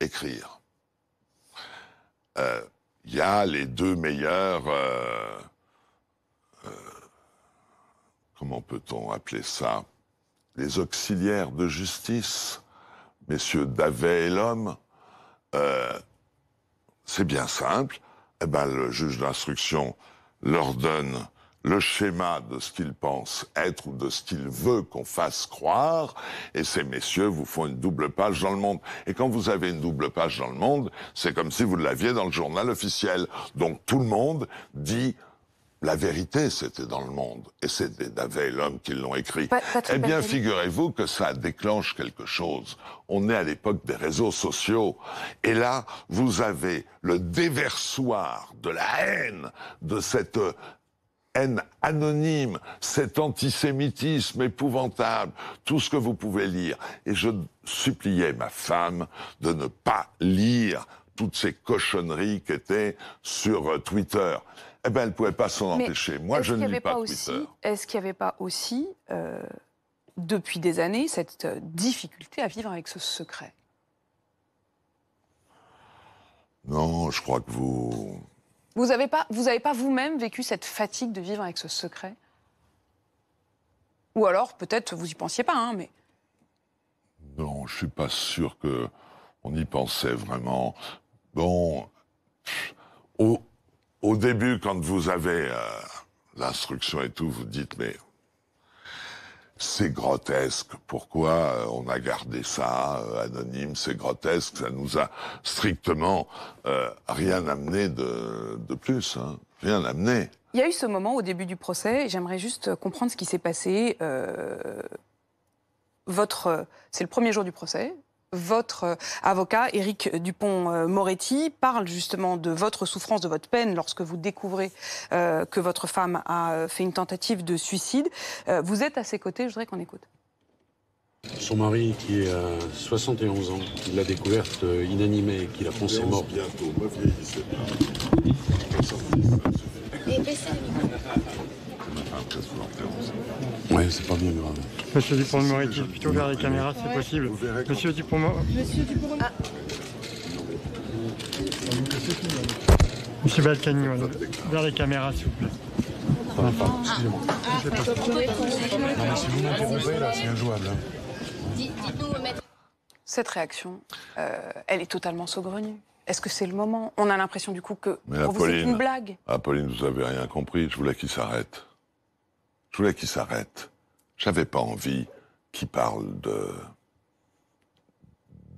écrire. Il euh, y a les deux meilleurs, euh, comment peut-on appeler ça Les auxiliaires de justice, messieurs Davet et l'homme. c'est bien simple. Eh ben, le juge d'instruction leur donne le schéma de ce qu'ils pensent être ou de ce qu'ils veulent qu'on fasse croire, et ces messieurs vous font une double page dans le monde. Et quand vous avez une double page dans le monde, c'est comme si vous l'aviez dans le journal officiel. Donc tout le monde dit la vérité, c'était dans le monde, et c'était Davet et l'homme qui l'ont écrit. eh bien, figurez-vous que ça déclenche quelque chose. On est à l'époque des réseaux sociaux, et là, vous avez le déversoir de la haine, de cette euh, haine anonyme, cet antisémitisme épouvantable, tout ce que vous pouvez lire. Et je suppliais ma femme de ne pas lire toutes ces cochonneries qui étaient sur euh, Twitter. Eh ben, elle ne pouvait pas s'en empêcher. Moi, je ne lis pas, Twitter. Est-ce qu'il n'y avait pas aussi, euh, depuis des années, cette euh, difficulté à vivre avec ce secret Non, je crois que vous... Vous n'avez pas, vous, pas vous-même vécu cette fatigue de vivre avec ce secret Ou alors, peut-être, vous y pensiez pas, hein, mais... Non, je ne suis pas sûr que on y pensait vraiment. Bon, au, au début, quand vous avez euh, l'instruction et tout, vous dites, mais c'est grotesque. Pourquoi euh, on a gardé ça euh, anonyme C'est grotesque. Ça nous a strictement rien amené de, plus. Hein. Rien amené. Il y a eu ce moment au début du procès. J'aimerais juste comprendre ce qui s'est passé. votre, c'est le premier jour du procès votre euh, avocat, Éric Dupont-Moretti, parle justement de votre souffrance, de votre peine lorsque vous découvrez euh, que votre femme a euh, fait une tentative de suicide. vous êtes à ses côtés, je voudrais qu'on écoute. Son mari, qui a 71 ans, qui l'a découverte inanimée, qui l'a foncé morte. Bientôt, oui, c'est pas bien grave. Monsieur Dupont-Moretti, plutôt vers les caméras, c'est possible. Monsieur Dupont-Moretti. Monsieur dupont Monsieur Balkany, vers les caméras, s'il vous plaît. D'accord, excusez-moi. si vous là, c'est injouable. Cette réaction, elle est totalement saugrenue. Est-ce que c'est le moment On a l'impression du coup que pour vous c'est une blague. Apolline, vous avez rien compris. Je voulais qu'il s'arrête. Je voulais qu'il s'arrête. J'avais pas envie qu'il parle de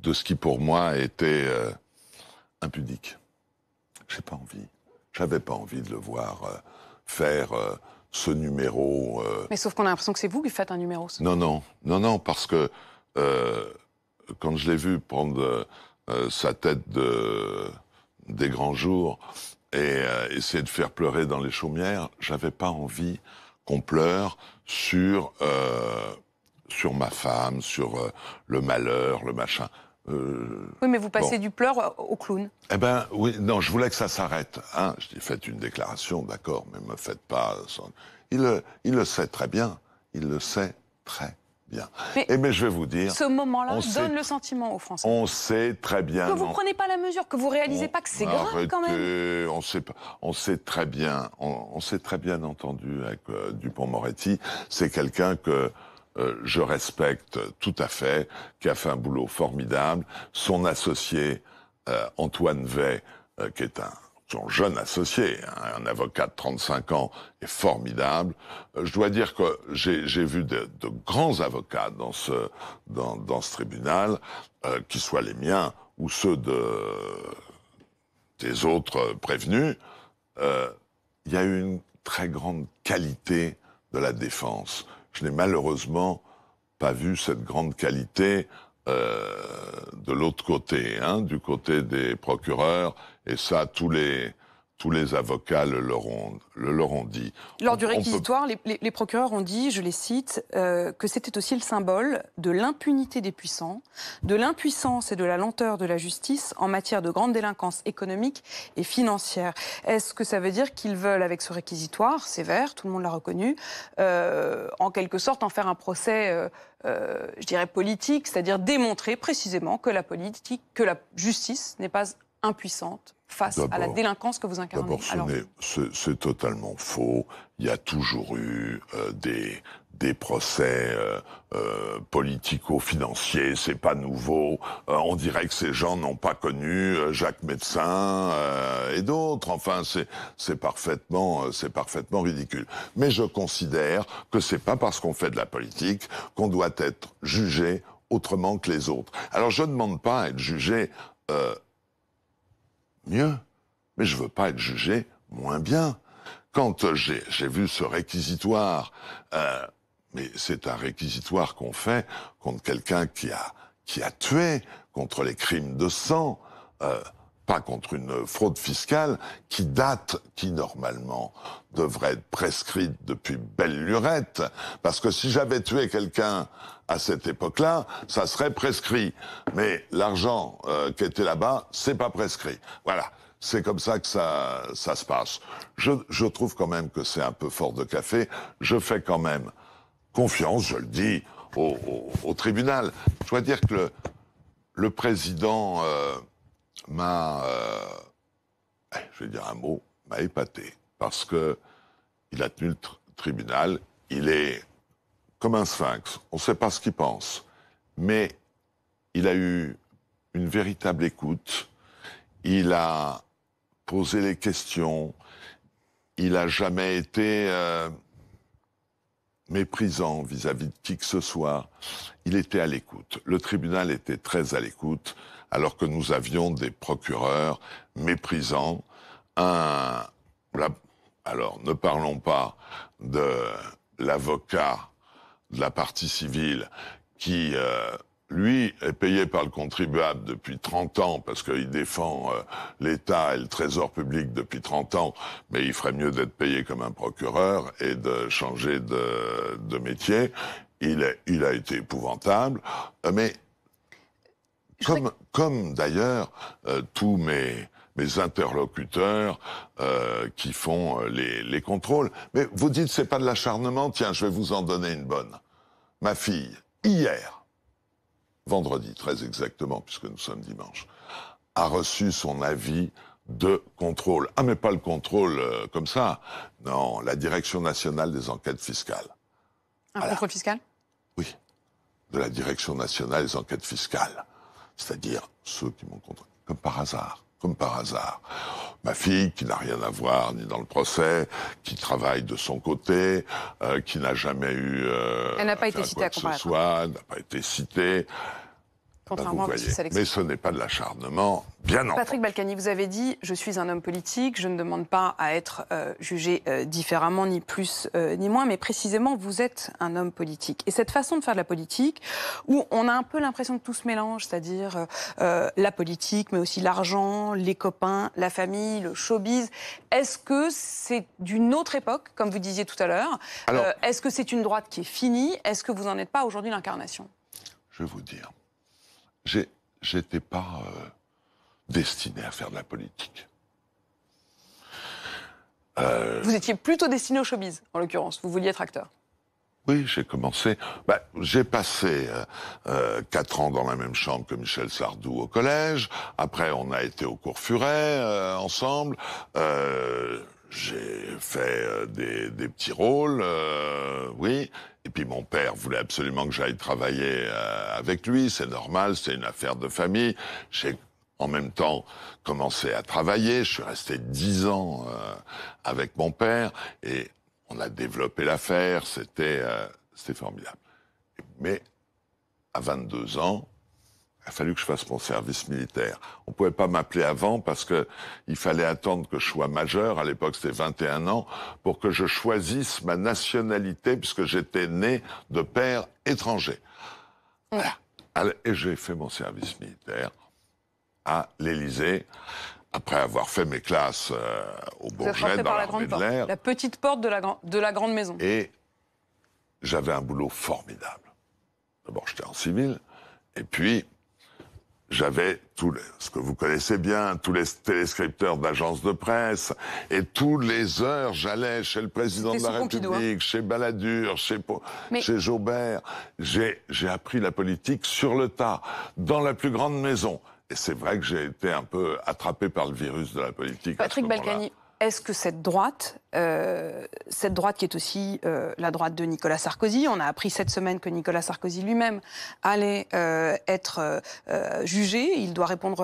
de ce qui pour moi était euh, impudique. J'ai pas envie. J'avais pas envie de le voir euh, faire euh, ce numéro. Mais sauf qu'on a l'impression que c'est vous qui faites un numéro. Non, non, non, non, parce que quand je l'ai vu prendre sa tête de des grands jours et essayer de faire pleurer dans les chaumières, j'avais pas envie qu'on pleure sur euh, sur ma femme, sur euh, le malheur, le machin. Euh, oui, mais vous passez du pleur au clown. Eh ben, oui, non, je voulais que ça s'arrête. Hein. Je dis, faites une déclaration, d'accord, mais me faites pas. Il, il le sait très bien. Il le sait très mais, eh je vais vous dire. Ce moment-là donne le sentiment aux Français. On sait très bien. Que vous ne prenez pas la mesure, que vous réalisez pas que c'est grave quand même. On sait, on sait très bien, on, sait très bien entendu avec euh, Dupont-Moretti, c'est quelqu'un que euh, je respecte tout à fait, qui a fait un boulot formidable. Son associé, euh, Antoine Vey, qui est un son jeune associé, hein, un avocat de 35 ans, est formidable. Euh, je dois dire que j'ai vu de, grands avocats dans ce, tribunal, euh, qu'ils soient les miens ou ceux des autres prévenus. Euh, il y a eu une très grande qualité de la défense. Je n'ai malheureusement pas vu cette grande qualité euh, de l'autre côté, hein, du côté des procureurs, et ça, tous les tous les avocats le leur ont, dit. Lors du réquisitoire, les, procureurs ont dit, je les cite, euh, que c'était aussi le symbole de l'impunité des puissants, de l'impuissance et de la lenteur de la justice en matière de grande délinquance économique et financière. Est-ce que ça veut dire qu'ils veulent, avec ce réquisitoire sévère, tout le monde l'a reconnu, euh, en quelque sorte en faire un procès euh, je dirais politique, c'est-à-dire démontrer précisément que la politique, que la justice n'est pas impuissante face à la délinquance que vous incarnez. D'abord, c'est totalement faux. Il y a toujours eu euh, des, des procès euh, euh, politico-financiers, c'est pas nouveau. on dirait que ces gens n'ont pas connu Jacques Médecin et d'autres. Enfin, c'est parfaitement, c'est parfaitement ridicule. Mais je considère que c'est pas parce qu'on fait de la politique qu'on doit être jugé autrement que les autres. Alors, je ne demande pas à être jugé mieux, mais je veux pas être jugé moins bien. Quand euh, j'ai vu ce réquisitoire, euh, mais c'est un réquisitoire qu'on fait contre quelqu'un qui a, qui a tué, contre les crimes de sang, euh, pas contre une fraude fiscale qui date, qui normalement devrait être prescrite depuis belle lurette. Parce que si j'avais tué quelqu'un à cette époque-là, ça serait prescrit. Mais l'argent euh, qui était là-bas, c'est pas prescrit. Voilà. C'est comme ça que ça, ça se passe. Je, trouve quand même que c'est un peu fort de café. Je fais quand même confiance, je le dis, au, tribunal. Je dois dire que le, président euh, m'a, euh, eh, je vais dire un mot, m'a épaté parce que il a tenu le tribunal. Il est comme un sphinx. On ne sait pas ce qu'il pense. Mais il a eu une véritable écoute. Il a posé les questions. Il n'a jamais été euh, méprisant vis-à-vis de qui que ce soit. Il était à l'écoute. Le tribunal était très à l'écoute, alors que nous avions des procureurs méprisants. alors, ne parlons pas de l'avocat de la partie civile qui, euh, lui, est payé par le contribuable depuis 30 ans, parce qu'il défend euh, l'État et le Trésor public depuis 30 ans, mais il ferait mieux d'être payé comme un procureur et de changer de, métier. Il, a été épouvantable, euh, mais comme, d'ailleurs tous mes mes interlocuteurs euh, qui font euh, les, contrôles. Mais vous dites c'est pas de l'acharnement. Tiens, je vais vous en donner une bonne. Ma fille, hier, vendredi très exactement, puisque nous sommes dimanche, a reçu son avis de contrôle. Ah mais pas le contrôle euh, comme ça. Non, la Direction nationale des enquêtes fiscales. Un contrôle fiscal Oui, de la Direction nationale des enquêtes fiscales. C'est-à-dire ceux qui m'ont contrôlé, comme par hasard comme par hasard. Ma fille, qui n'a rien à voir ni dans le procès, qui travaille de son côté, euh, qui n'a jamais eu... Euh, Elle n'a pas, été citée ce n'a pas été citée. Bah, mais ce n'est pas de l'acharnement, bien Patrick Balkany, vous avez dit Je suis un homme politique, je ne demande pas à être euh, jugé euh, différemment, ni plus euh, ni moins, mais précisément, vous êtes un homme politique. Et cette façon de faire de la politique, où on a un peu l'impression que tout se mélange, c'est-à-dire la politique, mais aussi l'argent, les copains, la famille, le showbiz, est-ce que c'est d'une autre époque, comme vous disiez tout à l'heure Est-ce que c'est une droite qui est finie Est-ce que vous n'en êtes pas aujourd'hui l'incarnation Je vais vous dire j'étais pas euh, destiné à faire de la politique. Euh. Vous étiez plutôt destiné au showbiz, en l'occurrence. Vous vouliez être acteur. Oui, j'ai commencé. Bah, j'ai passé 4 euh, quatre ans dans la même chambre que Michel Sardou au collège. Après, on a été au cours Furet ensemble. Euh, j'ai fait euh, des, petits rôles, euh, oui. Et puis mon père voulait absolument que j'aille travailler euh, avec lui, c'est normal, c'est une affaire de famille. J'ai en même temps commencé à travailler, je suis resté 10 ans avec mon père et on a développé l'affaire, c'était c'était formidable. Mais à 22 ans, a fallu que je fasse mon service militaire. On pouvait pas m'appeler avant parce qu'il fallait attendre que je sois majeur. À l'époque, c'était 21 ans pour que je choisisse ma nationalité puisque j'étais né de père étranger. Voilà. Et j'ai fait mon service militaire à l'Élysée après avoir fait mes classes euh, au Bourget, dans la grande porte, La petite porte de la, de la grande maison. Et j'avais un boulot formidable. D'abord, j'étais en civil, et puis j'avais tout ce que vous connaissez bien, tous les téléscripteurs d'agences de presse, et tous les heures, j'allais chez le président de la hein. République, chez Balladur, chez, chez J'ai, j'ai appris la politique sur le tas, dans la plus grande maison. Et c'est vrai que j'ai été un peu attrapé par le virus de la politique. Patrick à Balkany, est-ce que cette droite, euh, cette droite qui est aussi euh, la droite de Nicolas Sarkozy, on a appris cette semaine que Nicolas Sarkozy lui-même allait euh, être jugé, il doit répondre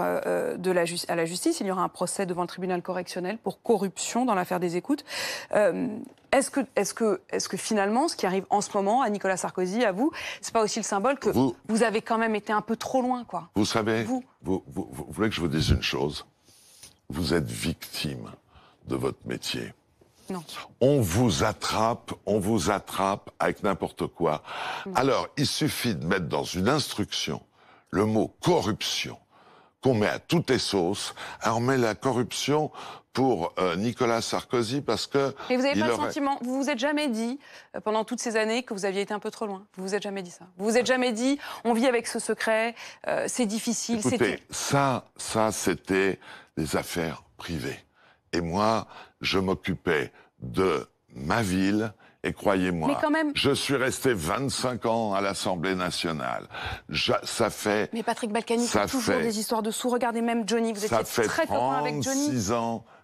de la à la justice, il y aura un procès devant le tribunal correctionnel pour corruption dans l'affaire des écoutes. est-ce que, est que, est que finalement, ce qui arrive en ce moment à Nicolas Sarkozy, à vous, c'est pas aussi le symbole que vous, avez quand même été un peu trop loin, quoi Vous savez, vous voulez que je vous dise une chose Vous êtes victime de votre métier. Non. On vous attrape, on vous attrape avec n'importe quoi. Alors, il suffit de mettre dans une instruction le mot corruption qu'on met à toutes les sauces. Alors, on met la corruption pour euh, Nicolas Sarkozy parce que... Et vous n'avez pas le sentiment, vous vous êtes jamais dit, euh, pendant toutes ces années, que vous aviez été un peu trop loin. Vous vous êtes jamais dit ça. Vous vous êtes euh. jamais dit, on vit avec ce secret, c'est difficile. Écoutez, ça, ça c'était des affaires privées. Et moi, je m'occupais de ma ville. Et croyez-moi, je suis resté 25 ans à l'Assemblée nationale. ça fait. Mais Patrick Balkany, ça toujours des histoires de sous. Regardez même Johnny, vous étiez très copain avec Johnny.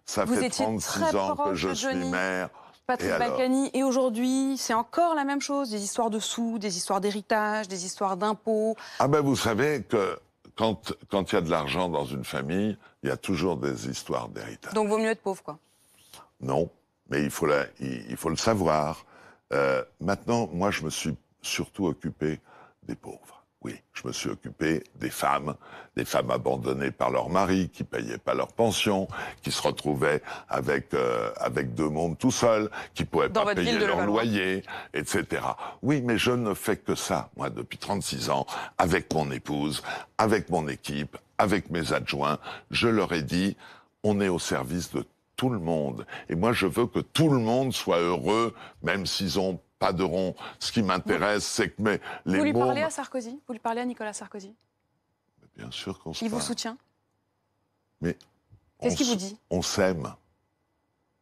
ça fait 36 ans que je suis maire. Patrick et Balkany, et aujourd'hui, c'est encore la même chose, des histoires de sous, des histoires d'héritage, des histoires d'impôts. Ah ben vous savez que quand il y a de l'argent dans une famille, il y a toujours des histoires d'héritage. Donc vaut mieux être pauvre, quoi. Non, mais il faut, le savoir. Euh, maintenant, moi, je me suis surtout occupé des pauvres. Oui, je me suis occupé des femmes, des femmes abandonnées par leur mari, qui payaient pas leur pension, qui se retrouvaient avec euh, avec deux mondes tout seuls, qui pouvaient pas payer leur loyer, etc. Oui, mais je ne fais que ça, moi, depuis 36 ans, avec mon épouse, avec mon équipe, avec mes adjoints. Je leur ai dit, on est au service de tout le monde. Et moi, je veux que tout le monde soit heureux, même s'ils ont pas de rond. Ce qui m'intéresse, c'est que mais les Vous lui parlez à Sarkozy Vous lui parlez à Nicolas Sarkozy Bien sûr qu'on se Il vous soutient Mais... Qu'est-ce qu'il vous dit On s'aime.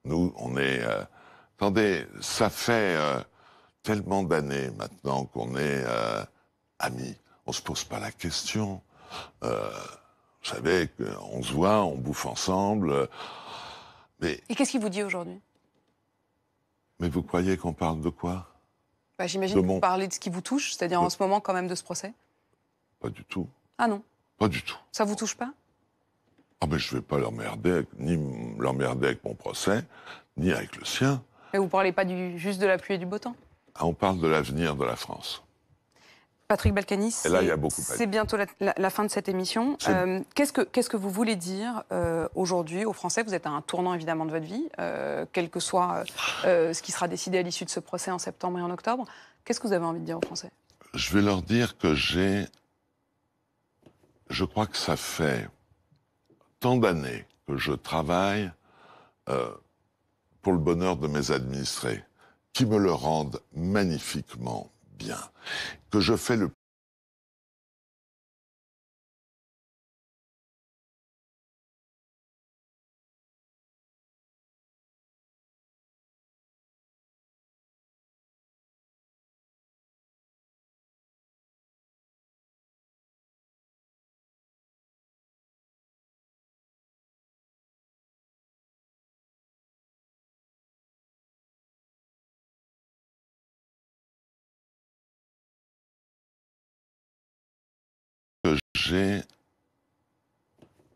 Nous, on est... Euh, attendez, ça fait euh, tellement d'années maintenant qu'on est euh, amis. On ne se pose pas la question. vous savez, on se voit, on bouffe ensemble. Mais... Et qu'est-ce qu'il vous dit aujourd'hui mais vous croyez qu'on parle de quoi bah, J'imagine que vous de ce qui vous touche, c'est-à-dire en ce moment quand même de ce procès. Pas du tout. Ah non Pas du tout. Ça vous touche pas Ah mais je vais pas l'emmerder, ni l'emmerder avec mon procès, ni avec le sien. Mais vous parlez pas du, juste de la pluie et du beau temps ah, On parle de l'avenir de la France. Patrick Balkanis, c'est bientôt la, fin de cette émission. Euh, qu'est-ce, que, vous voulez dire euh, aujourd'hui aux Français Vous êtes à un tournant évidemment de votre vie, euh, quel que soit ce qui sera décidé à l'issue de ce procès en septembre et en octobre. Qu'est-ce que vous avez envie de dire aux Français Je vais leur dire que j'ai... Je crois que ça fait tant d'années que je travaille pour le bonheur de mes administrés, qui me le rendent magnifiquement bien, que je fais le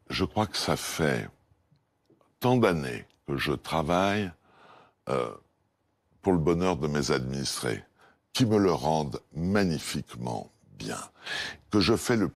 je crois que ça fait tant d'années que je travaille euh, pour le bonheur de mes administrés, qui me le rendent magnifiquement bien, que je fais le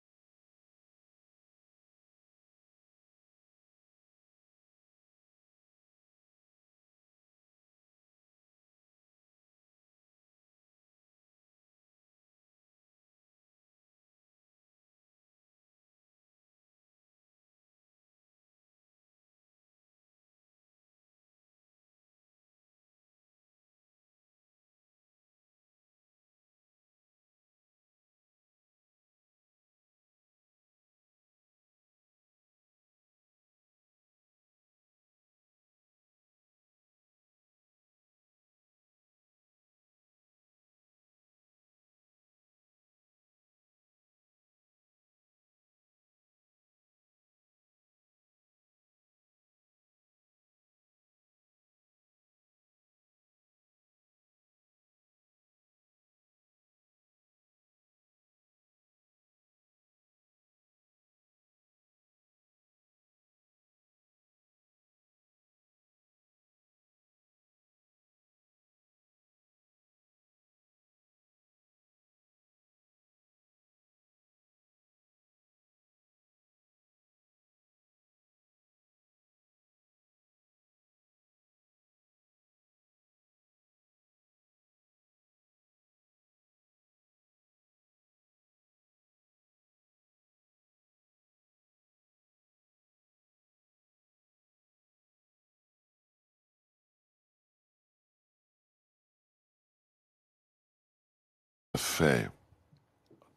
fait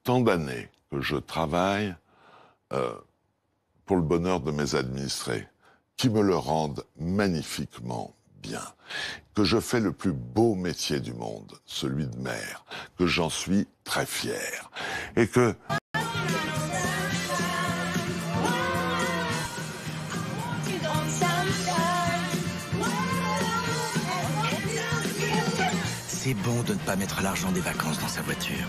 tant d'années que je travaille euh, pour le bonheur de mes administrés, qui me le rendent magnifiquement bien, que je fais le plus beau métier du monde, celui de maire, que j'en suis très fier, et que... c'est bon de ne pas mettre l'argent des vacances dans sa voiture.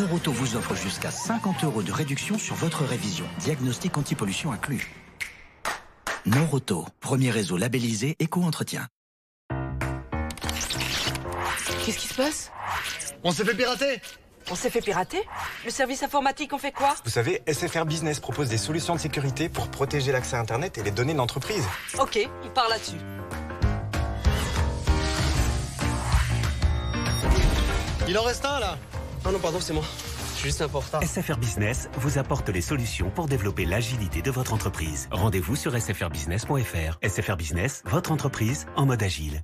Noroto vous offre jusqu'à 50 euros de réduction sur votre révision. Diagnostic anti-pollution inclus. Noroto, premier réseau labellisé éco-entretien. Qu'est-ce qui se passe On s'est fait pirater on s'est fait pirater Le service informatique, on fait quoi Vous savez, SFR Business propose des solutions de sécurité pour protéger l'accès à Internet et les données de l'entreprise. Ok, on part là-dessus. Il en reste un là Ah non, pardon, c'est moi. Je suis juste un SFR Business vous apporte les solutions pour développer l'agilité de votre entreprise. Rendez-vous sur sfrbusiness.fr. SFR Business, votre entreprise en mode agile.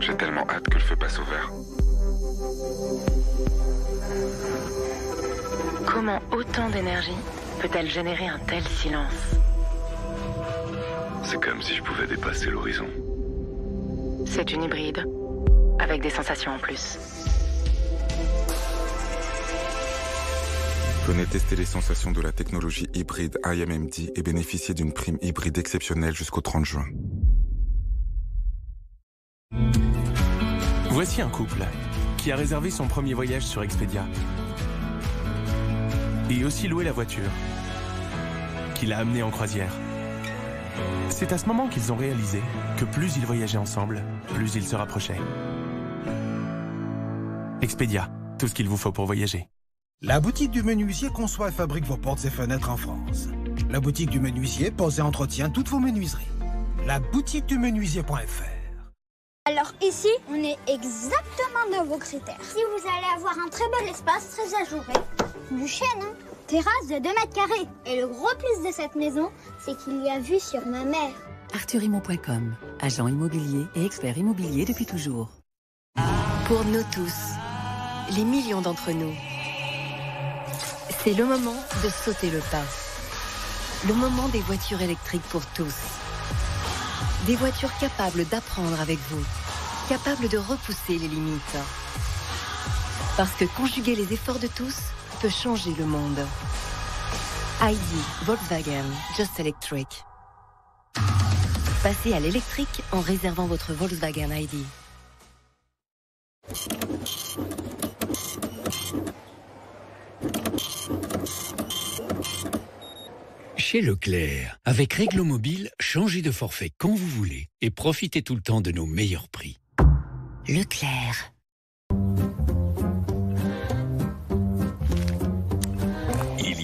J'ai tellement hâte que le feu passe au vert. Comment autant d'énergie peut-elle générer un tel silence c'est comme si je pouvais dépasser l'horizon. C'est une hybride, avec des sensations en plus. Venez tester les sensations de la technologie hybride IMMD et bénéficiez d'une prime hybride exceptionnelle jusqu'au 30 juin. Voici un couple qui a réservé son premier voyage sur Expedia et aussi loué la voiture qui l'a amené en croisière. C'est à ce moment qu'ils ont réalisé que plus ils voyageaient ensemble, plus ils se rapprochaient. Expedia, tout ce qu'il vous faut pour voyager. La boutique du menuisier conçoit et fabrique vos portes et fenêtres en France. La boutique du menuisier pose et entretient toutes vos menuiseries. La boutique du menuisier.fr Alors ici, on est exactement dans vos critères. Si vous allez avoir un très bel espace, très ajouré. Du chêne, hein terrasse de 2 mètres carrés. Et le gros plus de cette maison, c'est qu'il y a vue sur ma mère. Arthurimont.com, agent immobilier et expert immobilier depuis toujours. Pour nous tous, les millions d'entre nous, c'est le moment de sauter le pas. Le moment des voitures électriques pour tous. Des voitures capables d'apprendre avec vous, capables de repousser les limites. Parce que conjuguer les efforts de tous, changer le monde. ID Volkswagen, Just Electric. Passez à l'électrique en réservant votre Volkswagen ID. Chez Leclerc, avec mobile changez de forfait quand vous voulez et profitez tout le temps de nos meilleurs prix. Leclerc.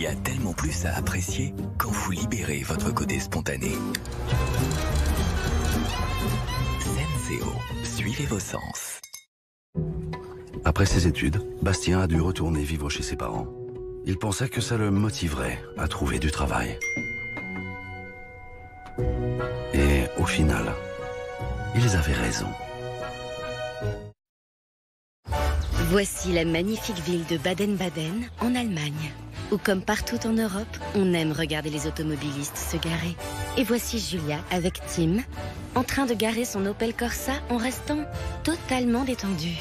Il y a tellement plus à apprécier quand vous libérez votre côté spontané. Senseo, suivez vos sens. Après ses études, Bastien a dû retourner vivre chez ses parents. Il pensait que ça le motiverait à trouver du travail. Et au final, ils avaient raison. Voici la magnifique ville de Baden-Baden, en Allemagne. Ou comme partout en Europe, on aime regarder les automobilistes se garer. Et voici Julia avec Tim, en train de garer son Opel Corsa en restant totalement détendue.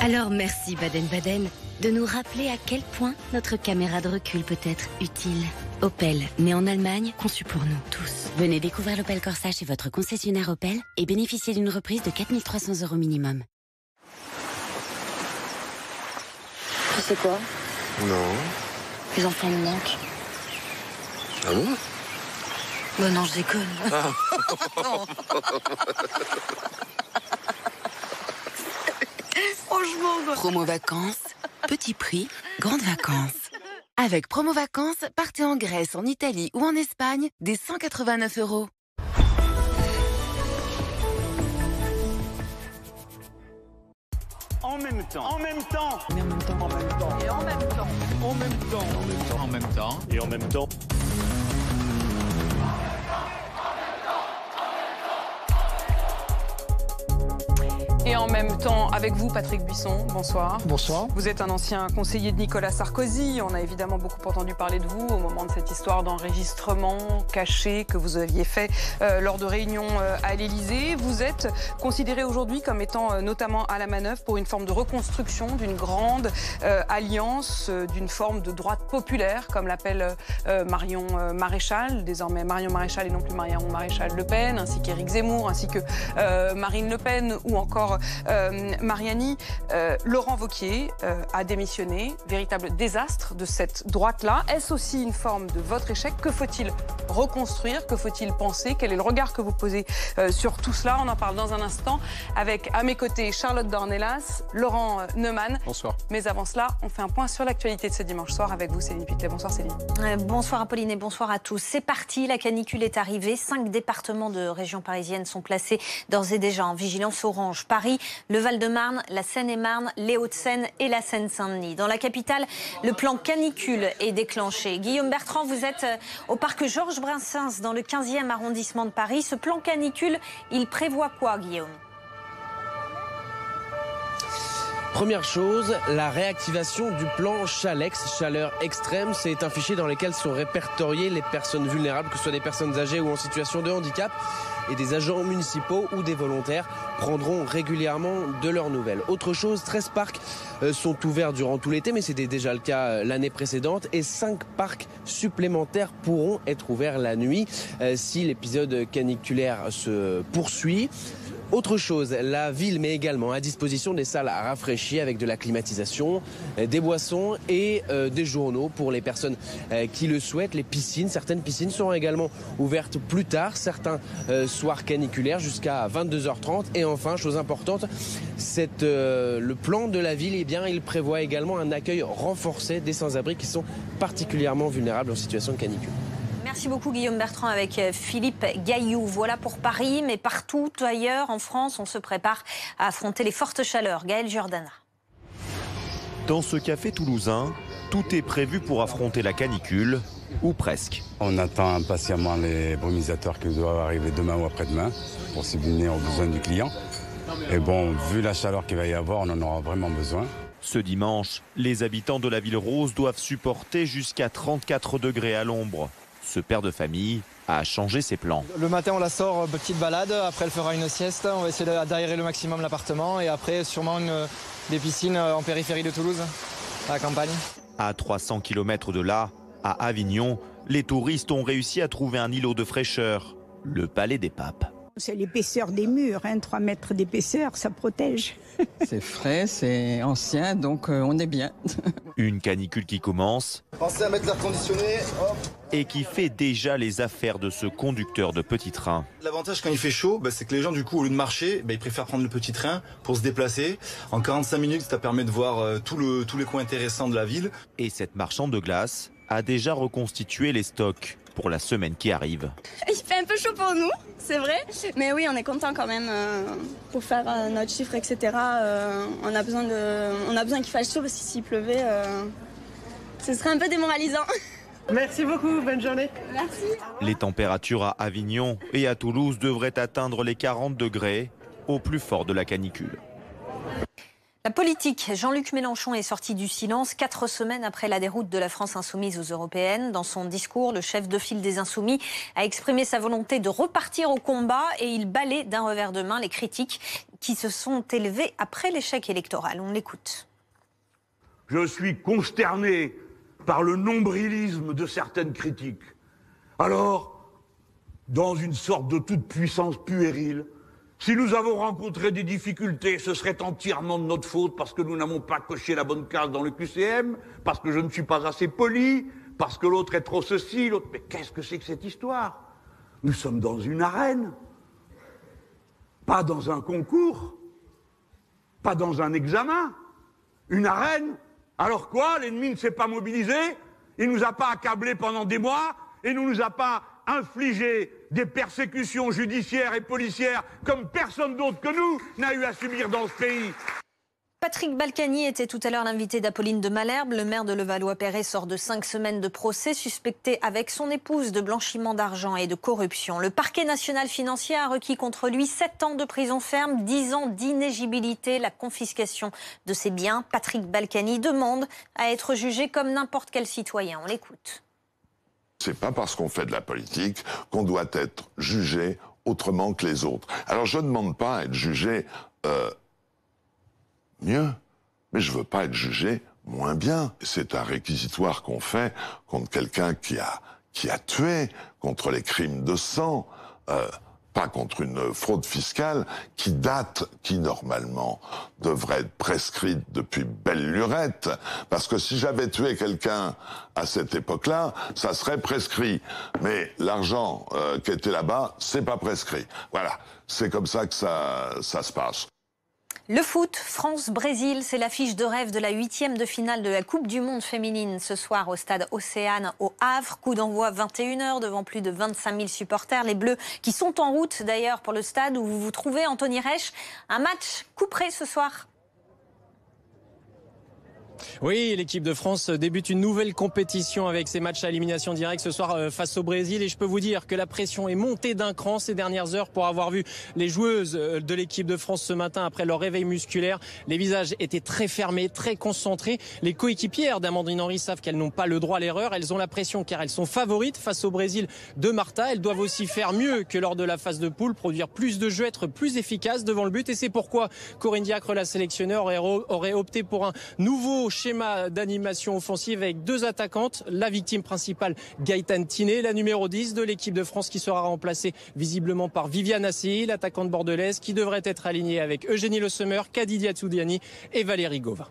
Alors merci Baden-Baden de nous rappeler à quel point notre caméra de recul peut être utile. Opel, né en Allemagne, conçu pour nous tous. Venez découvrir l'Opel Corsa chez votre concessionnaire Opel et bénéficiez d'une reprise de 4300 euros minimum. Tu sais quoi non. Les enfants me manquent. Ah bon Bon, non, je déconne. Ah. Franchement, Promo vacances, petit prix, grandes vacances. Avec Promo Vacances, partez en Grèce, en Italie ou en Espagne des 189 euros. En même temps. En même temps. En même temps. En même temps. Et en même temps. En même temps. En même temps. En même temps. Et en même temps. Et en même temps, avec vous, Patrick Buisson, bonsoir. Bonsoir. Vous êtes un ancien conseiller de Nicolas Sarkozy. On a évidemment beaucoup entendu parler de vous au moment de cette histoire d'enregistrement caché que vous aviez fait euh, lors de réunions euh, à l'Élysée. Vous êtes considéré aujourd'hui comme étant euh, notamment à la manœuvre pour une forme de reconstruction d'une grande alliance, d'une forme de droite populaire, comme l'appelle Marion Maréchal, désormais Marion Maréchal et non plus Marion Maréchal Le Pen, ainsi qu'Éric Zemmour, ainsi que Marine Le Pen ou encore euh, Mariani, euh, Laurent Vauquier euh, a démissionné. Véritable désastre de cette droite-là. Est-ce aussi une forme de votre échec Que faut-il reconstruire Que faut-il penser Quel est le regard que vous posez sur tout cela On en parle dans un instant avec à mes côtés Charlotte Dornelas, Laurent Neumann. Bonsoir. Mais avant cela, on fait un point sur l'actualité de ce dimanche soir avec vous, Céline Pitlet. Bonsoir, Céline. bonsoir, Apolline, et bonsoir à tous. C'est parti, la canicule est arrivée. Cinq départements de région parisienne sont placés d'ores et déjà en vigilance orange. Paris le Val-de-Marne, la Seine-et-Marne, les Hauts-de-Seine et la Seine-Saint-Denis. Dans la capitale, le plan canicule est déclenché. Guillaume Bertrand, vous êtes euh, au parc Georges Brassens dans le 15e arrondissement de Paris. Ce plan canicule, il prévoit quoi, Guillaume Première chose, la réactivation du plan Chalex, chaleur extrême. C'est un fichier dans lequel sont répertoriées les personnes vulnérables, que ce soit des personnes âgées ou en situation de handicap et des agents municipaux ou des volontaires prendront régulièrement de leurs nouvelles. Autre chose, 13 parcs euh, sont ouverts durant tout l'été, mais c'était déjà le cas euh, l'année précédente, et 5 parcs supplémentaires pourront être ouverts la nuit euh, si l'épisode caniculaire se poursuit. Autre chose, la ville met également à disposition des salles à rafraîchir avec de la climatisation, euh, des boissons et euh, des journaux pour les personnes euh, qui le souhaitent. Les piscines, certaines piscines seront également ouvertes plus tard, certains soirs caniculaires jusqu'à 22h30. Et enfin, chose importante, le plan de la ville, eh bien, il prévoit également un accueil renforcé des sans-abri qui sont particulièrement vulnérables en situation de canicule. Merci beaucoup Guillaume Bertrand avec euh, Philippe Gaillou. Voilà pour Paris, mais partout ailleurs en France, on se prépare à affronter les fortes chaleurs. Gaël Jordana. Dans ce café toulousain, tout est prévu pour affronter la canicule, ou presque. On attend impatiemment les brumisateurs qui doivent arriver demain ou après-demain pour subvenir aux besoins du client. Et bon, vu la chaleur qu'il va y avoir, on en aura vraiment besoin. Ce dimanche, les habitants de la ville rose doivent supporter jusqu'à 34 degrés à l'ombre ce père de famille a changé ses plans. Le matin, on la sort euh, petite balade. Après, elle fera une sieste. On va essayer d'aérer le maximum l'appartement. Et après, sûrement une, euh, des piscines euh, en périphérie de Toulouse, à la campagne. À 300 km de là, à Avignon, les touristes ont réussi à trouver un îlot de fraîcheur, le Palais des Papes. C'est l'épaisseur des murs, 3 hein. mètres d'épaisseur, ça protège. c'est frais, c'est ancien, donc euh, on est bien. Une canicule qui commence. Pensez à mettre l'air conditionné. Et qui fait déjà les affaires de ce conducteur de petit train. L'avantage quand il fait chaud, bah, c'est que les gens, du coup, au lieu de marcher, bah, ils préfèrent prendre le petit train pour se déplacer. En 45 minutes, ça permet de voir euh, tous les coins intéressants de la ville. Et cette marchande de glace a déjà reconstitué les stocks pour la semaine qui arrive. Il fait un peu chaud pour nous, c'est vrai. Mais oui, on est content quand même euh, pour faire euh, notre chiffre, etc. Euh, on a besoin de, on a besoin qu'il fasse chaud parce que s'il pleuvait, ce serait un peu démoralisant. Merci beaucoup, bonne journée. Merci. Les températures à Avignon et à Toulouse devraient atteindre les 40 degrés au plus fort de la canicule. La politique. Jean-Luc Mélenchon est sorti du silence quatre semaines après la déroute de la France insoumise aux européennes. Dans son discours, le chef de file des insoumis a exprimé sa volonté de repartir au combat et il balait d'un revers de main les critiques qui se sont élevées après l'échec électoral. On l'écoute. Je suis consterné par le nombrilisme de certaines critiques. Alors, dans une sorte de toute puissance puérile, si nous avons rencontré des difficultés, ce serait entièrement de notre faute parce que nous n'avons pas coché la bonne case dans le QCM, parce que je ne suis pas assez poli, parce que l'autre est trop ceci, l'autre. Mais qu'est-ce que c'est que cette histoire Nous sommes dans une arène, pas dans un concours, pas dans un examen, une arène. Alors quoi L'ennemi ne s'est pas mobilisé, il ne nous a pas accablés pendant des mois, et ne nous a pas infliger des persécutions judiciaires et policières comme personne d'autre que nous n'a eu à subir dans ce pays. Patrick Balkany était tout à l'heure l'invité d'Apolline de Malherbe. Le maire de Levallois-Perret sort de cinq semaines de procès, suspecté avec son épouse de blanchiment d'argent et de corruption. Le parquet national financier a requis contre lui sept ans de prison ferme, dix ans d'inégibilité, la confiscation de ses biens. Patrick Balkany demande à être jugé comme n'importe quel citoyen. On l'écoute n'est pas parce qu'on fait de la politique qu'on doit être jugé autrement que les autres. Alors je ne demande pas à être jugé euh, mieux, mais je veux pas être jugé moins bien. C'est un réquisitoire qu'on fait contre quelqu'un qui a qui a tué, contre les crimes de sang. Euh, pas contre une fraude fiscale qui date, qui normalement devrait être prescrite depuis belle lurette, parce que si j'avais tué quelqu'un à cette époque-là, ça serait prescrit. Mais l'argent euh, qui était là-bas, c'est pas prescrit. Voilà, c'est comme ça que ça, ça se passe. Le foot, France-Brésil, c'est l'affiche de rêve de la huitième de finale de la Coupe du Monde féminine ce soir au stade Océane au Havre. Coup d'envoi 21h devant plus de 25 000 supporters. Les Bleus qui sont en route d'ailleurs pour le stade où vous vous trouvez, Anthony Reich. Un match couperé ce soir oui, l'équipe de France débute une nouvelle compétition avec ses matchs à élimination directe ce soir euh, face au Brésil et je peux vous dire que la pression est montée d'un cran ces dernières heures pour avoir vu les joueuses euh, de l'équipe de France ce matin après leur réveil musculaire. Les visages étaient très fermés, très concentrés. Les coéquipières d'Amandine Henry savent qu'elles n'ont pas le droit à l'erreur. Elles ont la pression car elles sont favorites face au Brésil de Marta. Elles doivent aussi faire mieux que lors de la phase de poule, produire plus de jeux, être plus efficaces devant le but et c'est pourquoi Corinne Diacre, la sélectionneur, aurait opté pour un nouveau schéma d'animation offensive avec deux attaquantes. La victime principale, Gaëtan Tiné, la numéro 10 de l'équipe de France qui sera remplacée visiblement par Viviane Assey, l'attaquante bordelaise qui devrait être alignée avec Eugénie Le Sommer, Kadidia et Valérie Gauvin.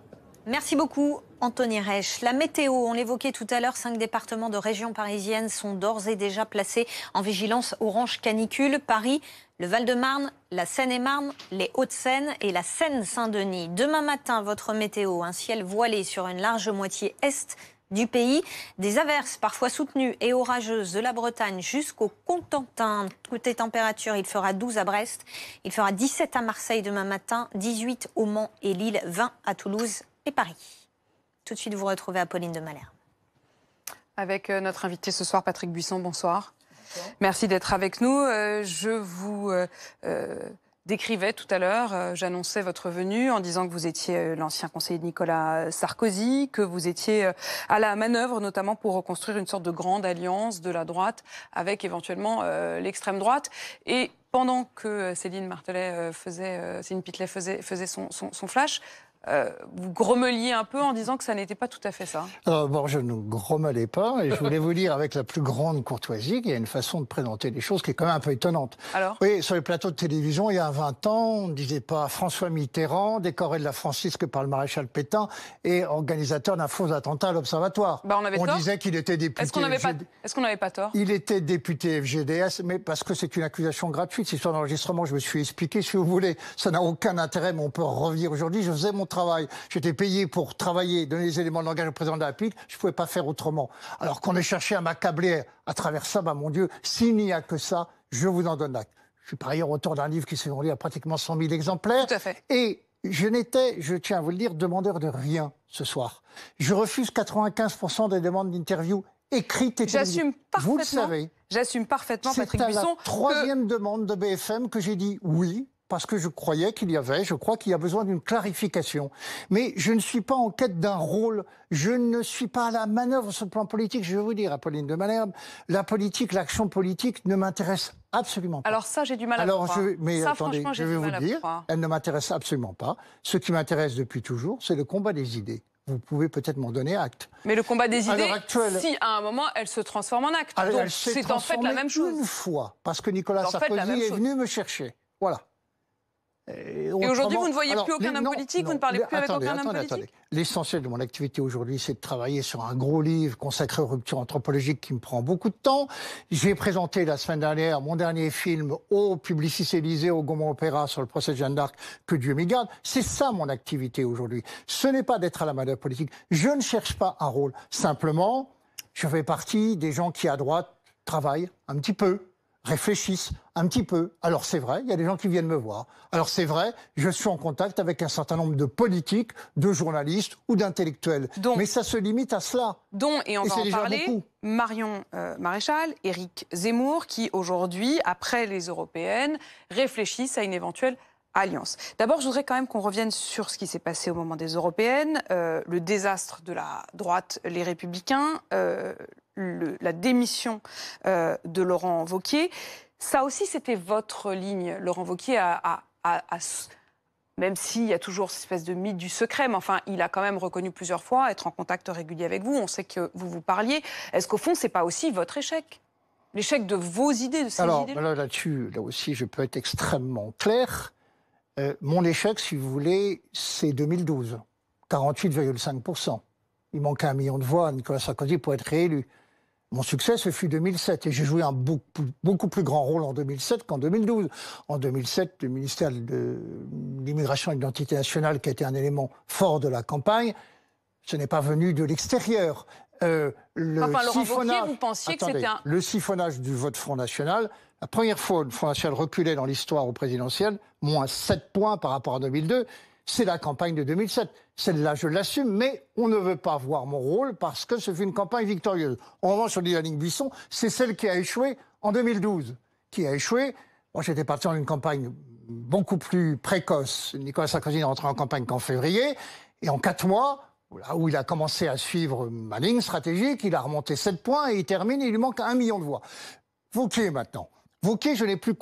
Merci beaucoup, Anthony Reich. La météo, on l'évoquait tout à l'heure, cinq départements de région parisienne sont d'ores et déjà placés en vigilance orange canicule. Paris le Val-de-Marne, la Seine-et-Marne, les Hauts-de-Seine et la Seine-Saint-Denis. Demain matin, votre météo, un ciel voilé sur une large moitié est du pays, des averses parfois soutenues et orageuses de la Bretagne jusqu'au Contentin. Côté températures, il fera 12 à Brest, il fera 17 à Marseille demain matin, 18 au Mans et Lille, 20 à Toulouse et Paris. Tout de suite, vous retrouvez Apolline de Malherbe. Avec euh, notre invité ce soir, Patrick Buisson, bonsoir. Merci d'être avec nous. Euh, je vous euh, euh, décrivais tout à l'heure, j'annonçais votre venue en disant que vous étiez l'ancien conseiller de Nicolas Sarkozy, que vous étiez à la manœuvre notamment pour reconstruire une sorte de grande alliance de la droite avec éventuellement l'extrême droite. Et pendant que Céline Martelet faisait, Céline Pitlet faisait, faisait son flash, euh, vous grommeliez un peu en disant que ça n'était pas tout à fait ça. Euh, bon, je ne grommelais pas, et je voulais vous dire avec la plus grande courtoisie qu'il y a une façon de présenter les choses qui est quand même un peu étonnante. Alors Oui, sur les plateaux de télévision, il y a 20 ans, on ne disait pas François Mitterrand, décoré de la Francisque par le maréchal Pétain et organisateur d'un faux attentat à l'Observatoire. Bah, on, disait qu'il était député. Est-ce qu'on n'avait pas... tort Il était député FGDS, mais parce que c'est une accusation gratuite. C'est histoire d'enregistrement, je me suis expliqué, si vous voulez. Ça n'a aucun intérêt, mais on peut revenir aujourd'hui. Je faisais mon J'étais payé pour travailler, donner les éléments de langage au président de la République. Je ne pouvais pas faire autrement. Alors qu'on ait cherché à m'accabler à travers ça, bah mon Dieu, s'il n'y a que ça, je vous en donne acte. Je suis par ailleurs auteur d'un livre qui s'est vendu à pratiquement 100 000 exemplaires. Et je n'étais, je tiens à vous le dire, demandeur de rien ce soir. Je refuse 95% des demandes d'interview écrites et J'assume parfaitement. Vous le savez. J'assume parfaitement, Patrick Buisson. C'est la troisième demande de BFM que j'ai dit oui parce que je croyais qu'il y avait, je crois qu'il y a besoin d'une clarification. Mais je ne suis pas en quête d'un rôle, je ne suis pas à la manœuvre sur le plan politique. Je vais vous dire, Apolline de Malherbe, la politique, l'action politique ne m'intéresse absolument pas. Alors ça, j'ai du mal à Alors, croire. mais ça, attendez, je vais vous dire, elle ne m'intéresse absolument pas. Ce qui m'intéresse depuis toujours, c'est le combat des idées vous pouvez peut-être m'en donner acte. Mais le combat des idées, à si à un moment elle se transforme en acte, alors donc c'est en fait la même chose. Une fois, parce que Nicolas Sarkozy est venu me chercher. Voilà. Et, aujourd'hui, vous ne voyez plus aucun homme politique, vous ne parlez plus avec aucun homme politique L'essentiel de mon activité aujourd'hui, c'est de travailler sur un gros livre consacré aux ruptures anthropologiques qui me prend beaucoup de temps. J'ai présenté la semaine dernière mon dernier film au Publicis Élysée, au Gaumont Opéra sur le procès de Jeanne d'Arc, que Dieu m'y garde. C'est ça mon activité aujourd'hui. Ce n'est pas d'être à la manœuvre politique. Je ne cherche pas un rôle. Simplement, je fais partie des gens qui, à droite, travaillent un petit peu réfléchissent un petit peu. Alors c'est vrai, il y a des gens qui viennent me voir. Alors c'est vrai, je suis en contact avec un certain nombre de politiques, de journalistes ou d'intellectuels. Mais ça se limite à cela. Dont, et on va en parler, Marion euh, Maréchal, Éric Zemmour, qui aujourd'hui, après les européennes, réfléchissent à une éventuelle alliance. D'abord, je voudrais quand même qu'on revienne sur ce qui s'est passé au moment des européennes, euh, le désastre de la droite, les républicains, euh, Mm. la démission euh, de Laurent Vauquier. Ça aussi, c'était votre ligne, Laurent Vauquier, a, même s'il y a toujours cette espèce de mythe du secret, mais enfin, il a quand même reconnu plusieurs fois être en contact régulier avec vous. On sait que vous vous parliez. Est-ce qu'au fond, c'est pas aussi votre échec L'échec de vos idées, de ces idées Alors là-dessus, là aussi, je peux être extrêmement clair. Euh, mon échec, si vous voulez, c'est 2012, 48,5%. Il manquait un million de voix à Nicolas Sarkozy pour être réélu. Mon succès, ce fut 2007 et j'ai joué un beaucoup, plus grand rôle en 2007 qu'en 2012. En 2007, le ministère de l'immigration et de l'identité nationale, qui a été un élément fort de la campagne, ce n'est pas venu de l'extérieur. le, siphonnage, du vote Front National, la première fois où le Front National reculait dans l'histoire au présidentiel, moins 7 points par rapport à 2002, c'est la campagne de 2007. Celle-là, je l'assume, mais on ne veut pas voir mon rôle parce que ce fut une campagne victorieuse. En revanche, sur dit la ligne Buisson, c'est celle qui a échoué en 2012, qui a échoué. Moi, j'étais parti dans une campagne beaucoup plus précoce. Nicolas Sarkozy n'est rentré en campagne qu'en février. Et en quatre mois, là où il a commencé à suivre ma ligne stratégique, il a remonté sept points et il termine, et il lui manque un million de voix. Vauquier maintenant. Vauquier, je n'ai plus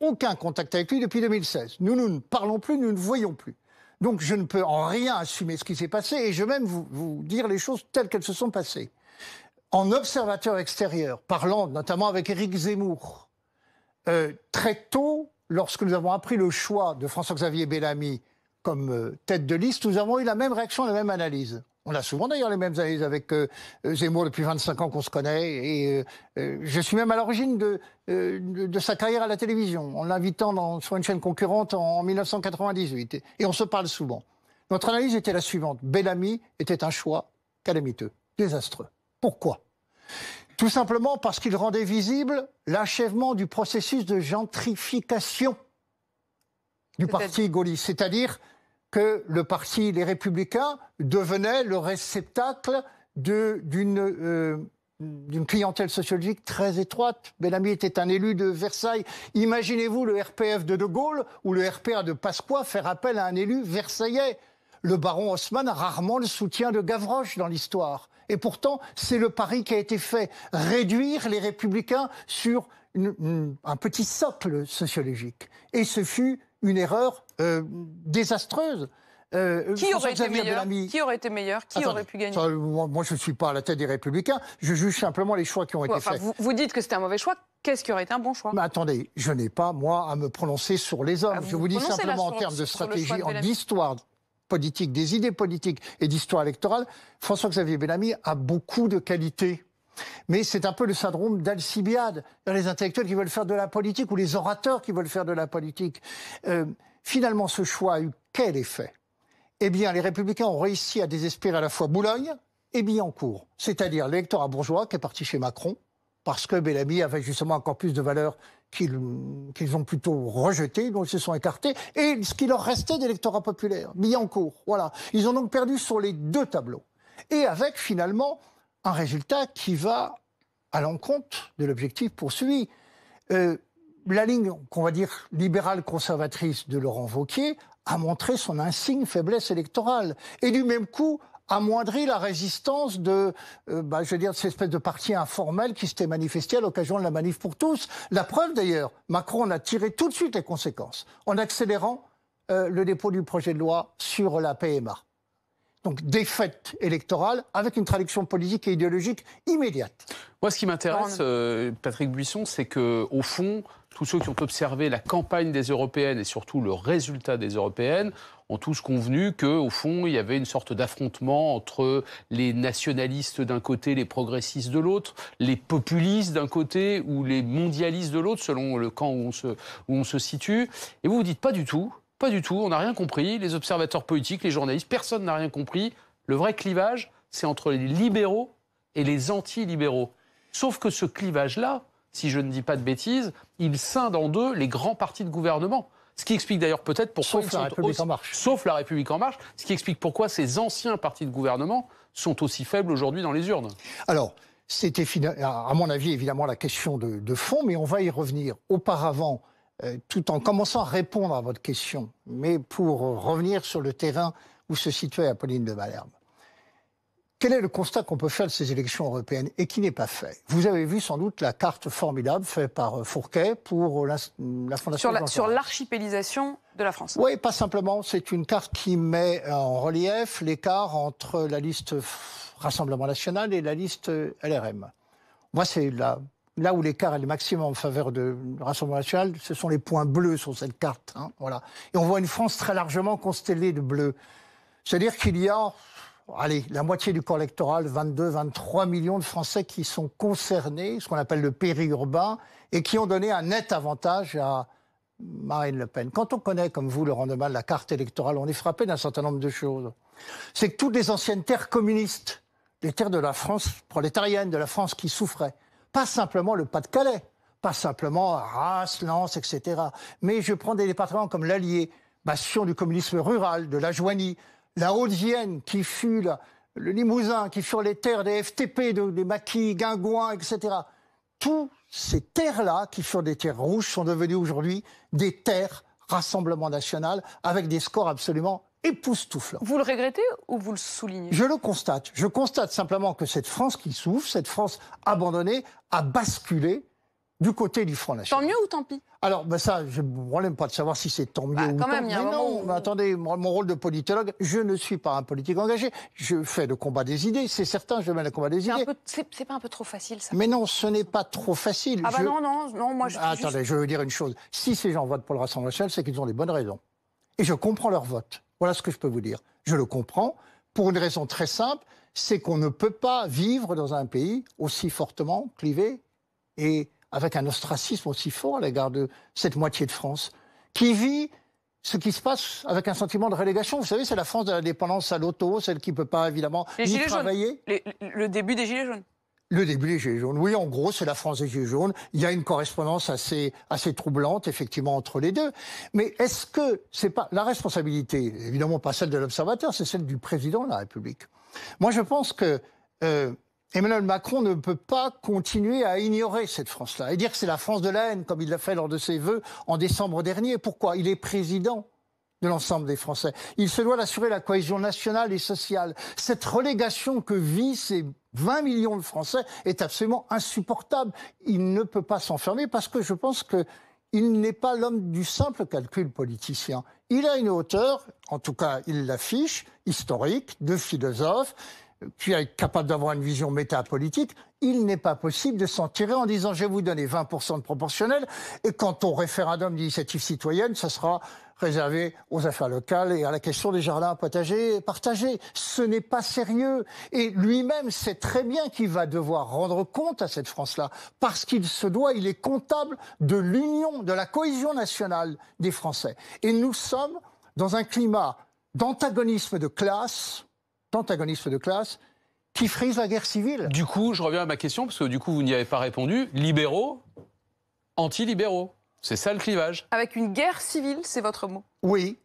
aucun contact avec lui depuis 2016. Nous, nous ne parlons plus, nous ne voyons plus. Donc je ne peux en rien assumer ce qui s'est passé et je vais même vous, dire les choses telles qu'elles se sont passées. En observateur extérieur, parlant notamment avec Éric Zemmour, euh, très tôt, lorsque nous avons appris le choix de François-Xavier Bellamy comme euh, tête de liste, nous avons eu la même réaction, la même analyse. On a souvent d'ailleurs les mêmes analyses avec euh, Zemmour depuis 25 ans qu'on se connaît. Et euh, euh, je suis même à l'origine de, sa carrière à la télévision, en l'invitant sur une chaîne concurrente en, 1998. Et, et on se parle souvent. Notre analyse était la suivante. Bellamy était un choix calamiteux, désastreux. Pourquoi Tout simplement parce qu'il rendait visible l'achèvement du processus de gentrification du parti gaulliste, c'est-à-dire que le parti Les Républicains devenait le réceptacle euh, d'une clientèle sociologique très étroite. Bellamy était un élu de Versailles. Imaginez-vous le RPF de De Gaulle ou le RPA de Pasqua faire appel à un élu versaillais. Le baron Haussmann a rarement le soutien de Gavroche dans l'histoire. Et pourtant, c'est le pari qui a été fait, réduire les républicains sur un petit socle sociologique. Et ce fut une erreur euh, désastreuse. Euh, qui, aurait été meilleur, qui aurait été meilleur Qui aurait pu gagner Moi, je ne suis pas à la tête des Républicains. Je juge simplement les choix qui ont été faits. Vous, dites que c'était un mauvais choix. Qu'est-ce qui aurait été un bon choix Mais attendez, je n'ai pas, moi, à me prononcer sur les hommes. Ah, je vous, dis simplement en termes de stratégie, d'histoire en histoire politique, des idées politiques et d'histoire électorale, François-Xavier Bellamy a beaucoup de qualités mais c'est un peu le syndrome d'Alcibiade, les intellectuels qui veulent faire de la politique ou les orateurs qui veulent faire de la politique. Euh, finalement, ce choix a eu quel effet Eh bien, les républicains ont réussi à désespérer à la fois Boulogne et Billancourt, c'est-à-dire l'électorat bourgeois qui est parti chez Macron, parce que Bellamy avait justement encore plus de valeurs qu'ils ont plutôt rejeté, dont ils se sont écartés, et ce qui leur restait d'électorat populaire, Billancourt. Voilà. Ils ont donc perdu sur les deux tableaux. Et avec finalement un résultat qui va à l'encontre de l'objectif poursuivi. Euh, la ligne, qu'on va dire, libérale conservatrice de Laurent Vauquier a montré son insigne faiblesse électorale et du même coup amoindrit la résistance de, euh, bah, je veux dire, cette espèce de parti informel qui s'était manifesté à l'occasion de la manif pour tous. La preuve d'ailleurs, Macron a tiré tout de suite les conséquences en accélérant euh, le dépôt du projet de loi sur la PMA. Donc défaite électorale avec une traduction politique et idéologique immédiate. Moi, ce qui m'intéresse, euh, Patrick Buisson, c'est que au fond, tous ceux qui ont observé la campagne des européennes et surtout le résultat des européennes ont tous convenu que, au fond, il y avait une sorte d'affrontement entre les nationalistes d'un côté, les progressistes de l'autre, les populistes d'un côté ou les mondialistes de l'autre, selon le camp où on se, où on se situe. Et vous vous dites pas du tout, pas du tout, on n'a rien compris. Les observateurs politiques, les journalistes, personne n'a rien compris. Le vrai clivage, c'est entre les libéraux et les anti-libéraux. Sauf que ce clivage-là, si je ne dis pas de bêtises, il scinde en deux les grands partis de gouvernement. Ce qui explique d'ailleurs peut-être pourquoi. Sauf la République en marche. Sauf la République en marche. Ce qui explique pourquoi ces anciens partis de gouvernement sont aussi faibles aujourd'hui dans les urnes. Alors, c'était à mon avis évidemment la question de fond, mais on va y revenir. Auparavant, euh, tout en commençant à répondre à votre question, mais pour revenir sur le terrain où se situait Apolline de Malherbe. Quel est le constat qu'on peut faire de ces élections européennes et qui n'est pas fait Vous avez vu sans doute la carte formidable faite par euh, Fourquet pour la, la Fondation Sur l'archipélisation de la France. Oui, pas simplement. C'est une carte qui met en relief l'écart entre la liste Rassemblement national et la liste euh, LRM. Moi, c'est la là où l'écart est le maximum en faveur de Rassemblement national, ce sont les points bleus sur cette carte. Hein, voilà. Et on voit une France très largement constellée de bleus. C'est-à-dire qu'il y a, allez, la moitié du corps électoral, 22, 23 millions de Français qui sont concernés, ce qu'on appelle le périurbain, et qui ont donné un net avantage à Marine Le Pen. Quand on connaît, comme vous, le rendement de la carte électorale, on est frappé d'un certain nombre de choses. C'est que toutes les anciennes terres communistes, les terres de la France prolétarienne, de la France qui souffrait, pas simplement le Pas-de-Calais, pas simplement Arras, Lens, etc. Mais je prends des départements comme l'Allier, bastion du communisme rural, de la Joigny, la Haute-Vienne, qui fut le Limousin, qui furent les terres des FTP, des Maquis, Guingouins, etc. Toutes ces terres-là, qui furent des terres rouges, sont devenues aujourd'hui des terres Rassemblement national, avec des scores absolument époustouflant. Vous le regrettez ou vous le soulignez Je le constate. Je constate simplement que cette France qui souffre, cette France abandonnée, a basculé du côté du Front National. Tant mieux ou tant pis Alors, ben ça, je ne problème pas de savoir si c'est tant mieux bah, ou tant pis. Mais non, attendez, mon rôle de politologue, je ne suis pas un politique engagé. Je fais le combat des idées, c'est certain, je mène le combat des idées. C'est pas un peu trop facile, ça Mais non, ce n'est pas trop facile. Ah bah non, non, non, moi je... Attendez, je veux dire une chose. Si ces gens votent pour le Rassemblement National, c'est qu'ils ont des bonnes raisons. Et je comprends leur vote. Voilà ce que je peux vous dire. Je le comprends pour une raison très simple, c'est qu'on ne peut pas vivre dans un pays aussi fortement clivé et avec un ostracisme aussi fort à l'égard de cette moitié de France qui vit ce qui se passe avec un sentiment de relégation. Vous savez, c'est la France de la dépendance à l'auto, celle qui ne peut pas évidemment y travailler. le début des Gilets jaunes le début des Gilets jaunes. Oui, en gros, c'est la France des Gilets jaunes. Il y a une correspondance assez, assez troublante, effectivement, entre les deux. Mais est-ce que c'est pas la responsabilité, évidemment pas celle de l'observateur, c'est celle du président de la République Moi, je pense que euh, Emmanuel Macron ne peut pas continuer à ignorer cette France-là et dire que c'est la France de la haine, comme il l'a fait lors de ses vœux en décembre dernier. Pourquoi Il est président de l'ensemble des Français. Il se doit d'assurer la cohésion nationale et sociale. Cette relégation que vit ces 20 millions de Français est absolument insupportable. Il ne peut pas s'enfermer parce que je pense que il n'est pas l'homme du simple calcul politicien. Il a une hauteur, en tout cas il l'affiche, historique, de philosophe, puis est capable d'avoir une vision métapolitique. Il n'est pas possible de s'en tirer en disant je vais vous donner 20% de proportionnel et quand au référendum d'initiative citoyenne, ça sera réservé aux affaires locales et à la question des jardins potagers partagés. Ce n'est pas sérieux. Et lui-même sait très bien qu'il va devoir rendre compte à cette France-là, parce qu'il se doit, il est comptable de l'union, de la cohésion nationale des Français. Et nous sommes dans un climat d'antagonisme de classe, d'antagonisme de classe, qui frise la guerre civile. Du coup, je reviens à ma question, parce que du coup, vous n'y avez pas répondu. Libéraux, anti-libéraux. C'est ça le clivage. Avec une guerre civile, c'est votre mot Oui.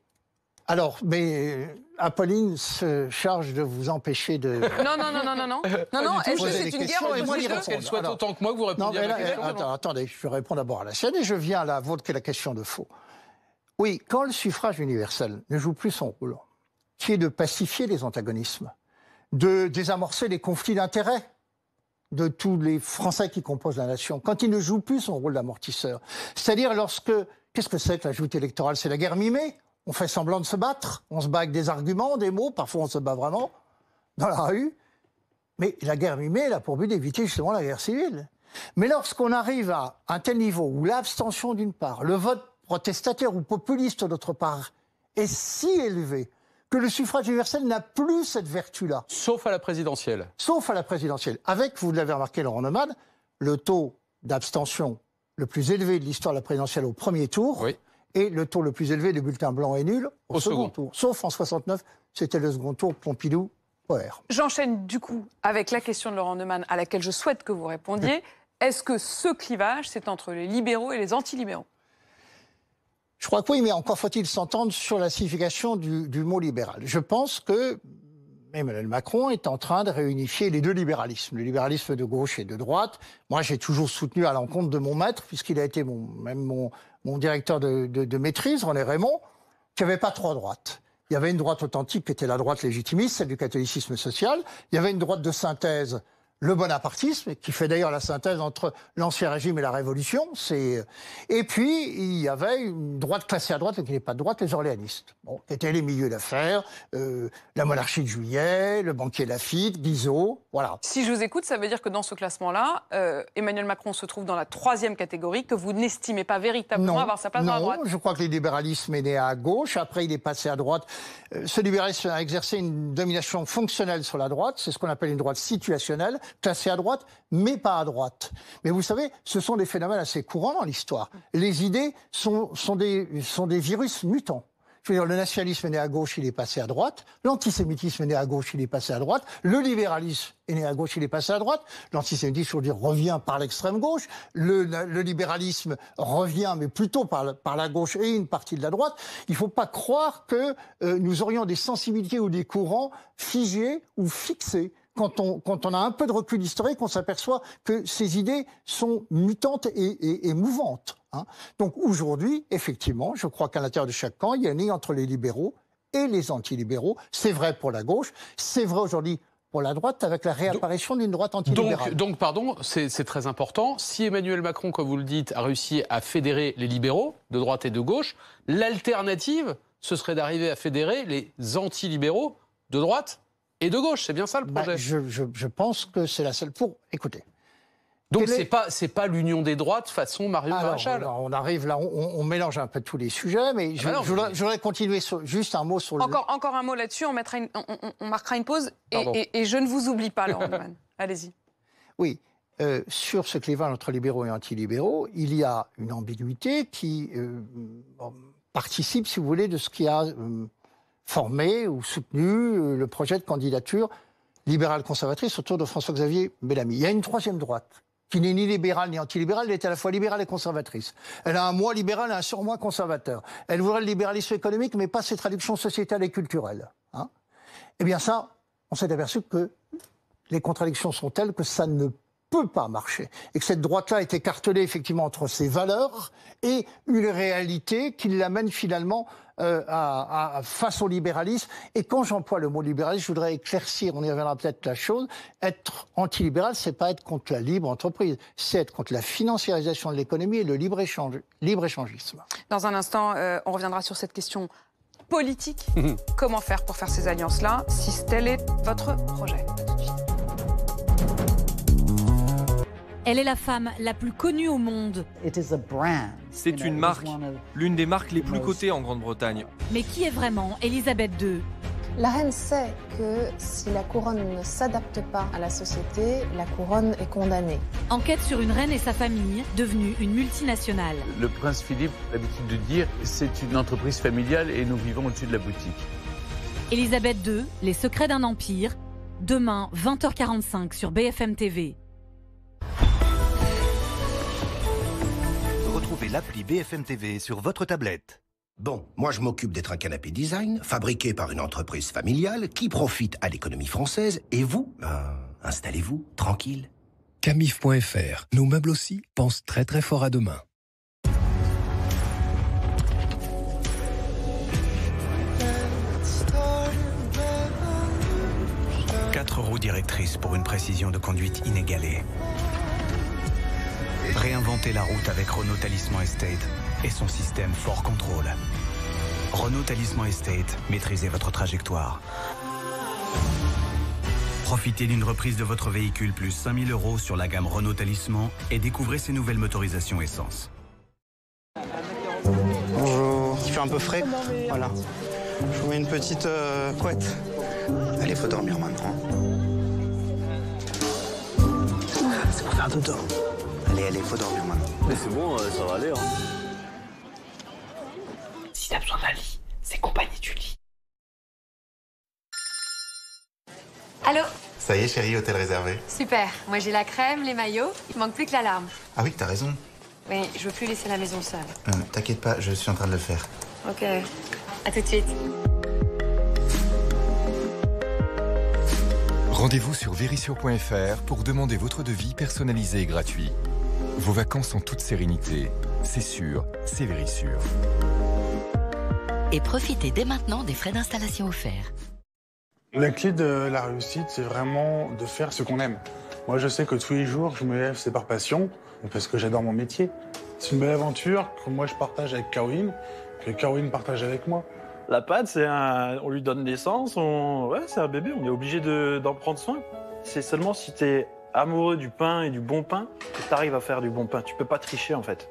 Alors, mais euh, Apolline se charge de vous empêcher de. Non, non, non, non, non, non. Non, non, est-ce que c'est une guerre entre moi, Qu'elle soit autant que moi que vous répondez. à question. attendez, je répondre d'abord à la sienne et je viens à la vôtre qui est la question de faux. Oui, quand le suffrage universel ne joue plus son rôle, qui est de pacifier les antagonismes, de désamorcer les conflits d'intérêts, de tous les Français qui composent la nation, quand il ne joue plus son rôle d'amortisseur. C'est-à-dire lorsque... Qu'est-ce que c'est que la joute électorale C'est la guerre mimée on fait semblant de se battre, on se bat avec des arguments, des mots, parfois on se bat vraiment dans la rue. Mais la guerre mimée, elle a pour but d'éviter justement la guerre civile. Mais lorsqu'on arrive à un tel niveau où l'abstention d'une part, le vote protestataire ou populiste d'autre part est si élevé, que le suffrage universel n'a plus cette vertu-là. Sauf à la présidentielle. Sauf à la présidentielle. Avec, vous l'avez remarqué, Laurent Neumann, le taux d'abstention le plus élevé de l'histoire de la présidentielle au premier tour. Et le taux le plus élevé de bulletins blancs et nuls au, second, tour. Sauf en 69, c'était le second tour Pompidou J'enchaîne du coup avec la question de Laurent Neumann à laquelle je souhaite que vous répondiez. Est-ce que ce clivage, c'est entre les libéraux et les antilibéraux je crois que oui, mais encore faut-il s'entendre sur la signification du, mot libéral. Je pense que Emmanuel Macron est en train de réunifier les deux libéralismes, le libéralisme de gauche et de droite. Moi, j'ai toujours soutenu à l'encontre de mon maître, puisqu'il a été même mon, directeur de, de, maîtrise, René Raymond, qu'il n'y avait pas trois droites. Il y avait une droite authentique qui était la droite légitimiste, celle du catholicisme social. Il y avait une droite de synthèse le bonapartisme, qui fait d'ailleurs la synthèse entre l'ancien régime et la révolution. C'est euh, et puis il y avait une droite classée à droite et qui n'est pas de droite, les orléanistes. Bon, étaient les milieux d'affaires, euh, la monarchie de Juillet, le banquier Lafitte, Guizot, voilà. Si je vous écoute, ça veut dire que dans ce classement-là, euh, Emmanuel Macron se trouve dans la troisième catégorie que vous n'estimez pas véritablement avoir sa place dans la droite. Non, je crois que le libéralisme est né à gauche. Après, il est passé à droite. ce libéralisme a exercé une domination fonctionnelle sur la droite. C'est ce qu'on appelle une droite situationnelle classés à droite, mais pas à droite. Mais vous savez, ce sont des phénomènes assez courants dans l'histoire. Les idées sont, des, virus mutants. Je veux dire, le nationalisme est né à gauche, il est passé à droite. L'antisémitisme est né à gauche, il est passé à droite. Le libéralisme est né à gauche, il est passé à droite. L'antisémitisme, revient par l'extrême gauche. Le, libéralisme revient, mais plutôt par la, gauche et une partie de la droite. Il ne faut pas croire que euh, nous aurions des sensibilités ou des courants figés ou fixés quand on, a un peu de recul historique, on s'aperçoit que ces idées sont mutantes et, émouvantes. mouvantes. Hein. Donc aujourd'hui, effectivement, je crois qu'à l'intérieur de chaque camp, il y a un lien entre les libéraux et les antilibéraux. C'est vrai pour la gauche, c'est vrai aujourd'hui pour la droite avec la réapparition d'une droite anti Donc, donc pardon, c'est très important. Si Emmanuel Macron, comme vous le dites, a réussi à fédérer les libéraux de droite et de gauche, l'alternative, ce serait d'arriver à fédérer les antilibéraux de droite et de gauche. C'est bien ça le bah, projet. je, pense que c'est la seule. Pour écoutez. Donc c'est n'est pas c'est pas l'union des droites façon Mario on arrive là, on, mélange un peu tous les sujets, mais je, ah bah voudrais, continuer juste un mot sur le. Encore un mot là-dessus. On mettra on, marquera une pause et, je ne vous oublie pas, Laurent Allez-y. Oui. Euh, sur ce clivage entre libéraux et antilibéraux, il y a une ambiguïté qui euh, participe, si vous voulez, de ce qui a euh, formé ou soutenu euh, le projet de candidature libérale conservatrice autour de François-Xavier Bellamy. Il y a une troisième droite qui n'est ni libérale ni antilibérale, elle est à la fois libérale et conservatrice. Elle a un moi libéral et un surmoi conservateur. Elle voudrait le libéralisme économique, mais pas ses traductions sociétales et culturelles. Hein. eh bien ça, on s'est aperçu que les contradictions sont telles que ça ne peut pas marcher. Et que cette droite-là est écartelée effectivement entre ses valeurs et une réalité qui l'amène finalement euh, à, face au libéralisme. Et quand j'emploie le mot libéralisme, je voudrais éclaircir, on y reviendra peut-être la chose. Être antilibéral, c'est pas être contre la libre entreprise, c'est être contre la financiarisation de l'économie et le libre-échange, libre-échangisme. Dans un instant, euh, on reviendra sur cette question politique. Comment faire pour faire ces alliances-là, si tel est votre projet Elle est la femme la plus connue au monde. C'est une marque, l'une des marques les plus cotées en Grande-Bretagne. Mais qui est vraiment Elisabeth II la reine sait que si la couronne ne s'adapte pas à la société, la couronne est condamnée. Enquête sur une reine et sa famille, devenue une multinationale. Le prince Philippe a l'habitude de dire c'est une entreprise familiale et nous vivons au-dessus de la boutique. Elisabeth II, les secrets d'un empire, demain 20h45 sur BFM TV. Retrouvez l'appli BFM TV sur votre tablette. Bon, moi je m'occupe d'être un canapé design, fabriqué par une entreprise familiale qui profite à l'économie française, et vous, ben, installez-vous, tranquille. Camif.fr, nos meubles aussi, pensent très très fort à demain. Quatre roues directrices pour une précision de conduite inégalée. Réinventez la route avec Renault Talisman Estate et son système Fort Control. Renault Talisman Estate, maîtrisez votre trajectoire. Profitez d'une reprise de votre véhicule plus 5000 euros sur la gamme Renault Talisman et découvrez ses nouvelles motorisations essence. Bonjour. Il fait un peu frais. Voilà. Je vous mets une petite euh, couette. Allez, faut dormir maintenant. Ça va faire Allez, allez, faut dormir maintenant. Mais c'est bon, euh, ça va aller. Hein. Si t'as besoin d'un lit, c'est compagnie du lit. Allô Ça y est, chérie, hôtel réservé. Super. Moi, j'ai la crème, les maillots. Il manque plus que l'alarme. Ah oui, t'as raison. Mais je veux plus laisser la maison seule. Euh, t'inquiète pas, je suis en train de le faire. Ok. À tout de suite. Rendez-vous sur verisure.fr pour demander votre devis personnalisé et gratuit. Vos vacances en toute sérénité, c'est sûr, c'est Verisure. Et profitez dès maintenant des frais d'installation offerts. La clé de la réussite, c'est vraiment de faire ce qu'on aime. Moi, je sais que tous les jours, je me lève, c'est par passion, parce que j'adore mon métier. C'est une belle aventure que moi, je partage avec Caroline, que Caroline partage avec moi. La pâte, c'est on lui donne naissance, on, ouais, c'est un bébé, on est obligé d'en prendre soin. C'est seulement si t'es amoureux du pain et du bon pain que t'arrives à faire du bon pain. Tu peux pas tricher en fait.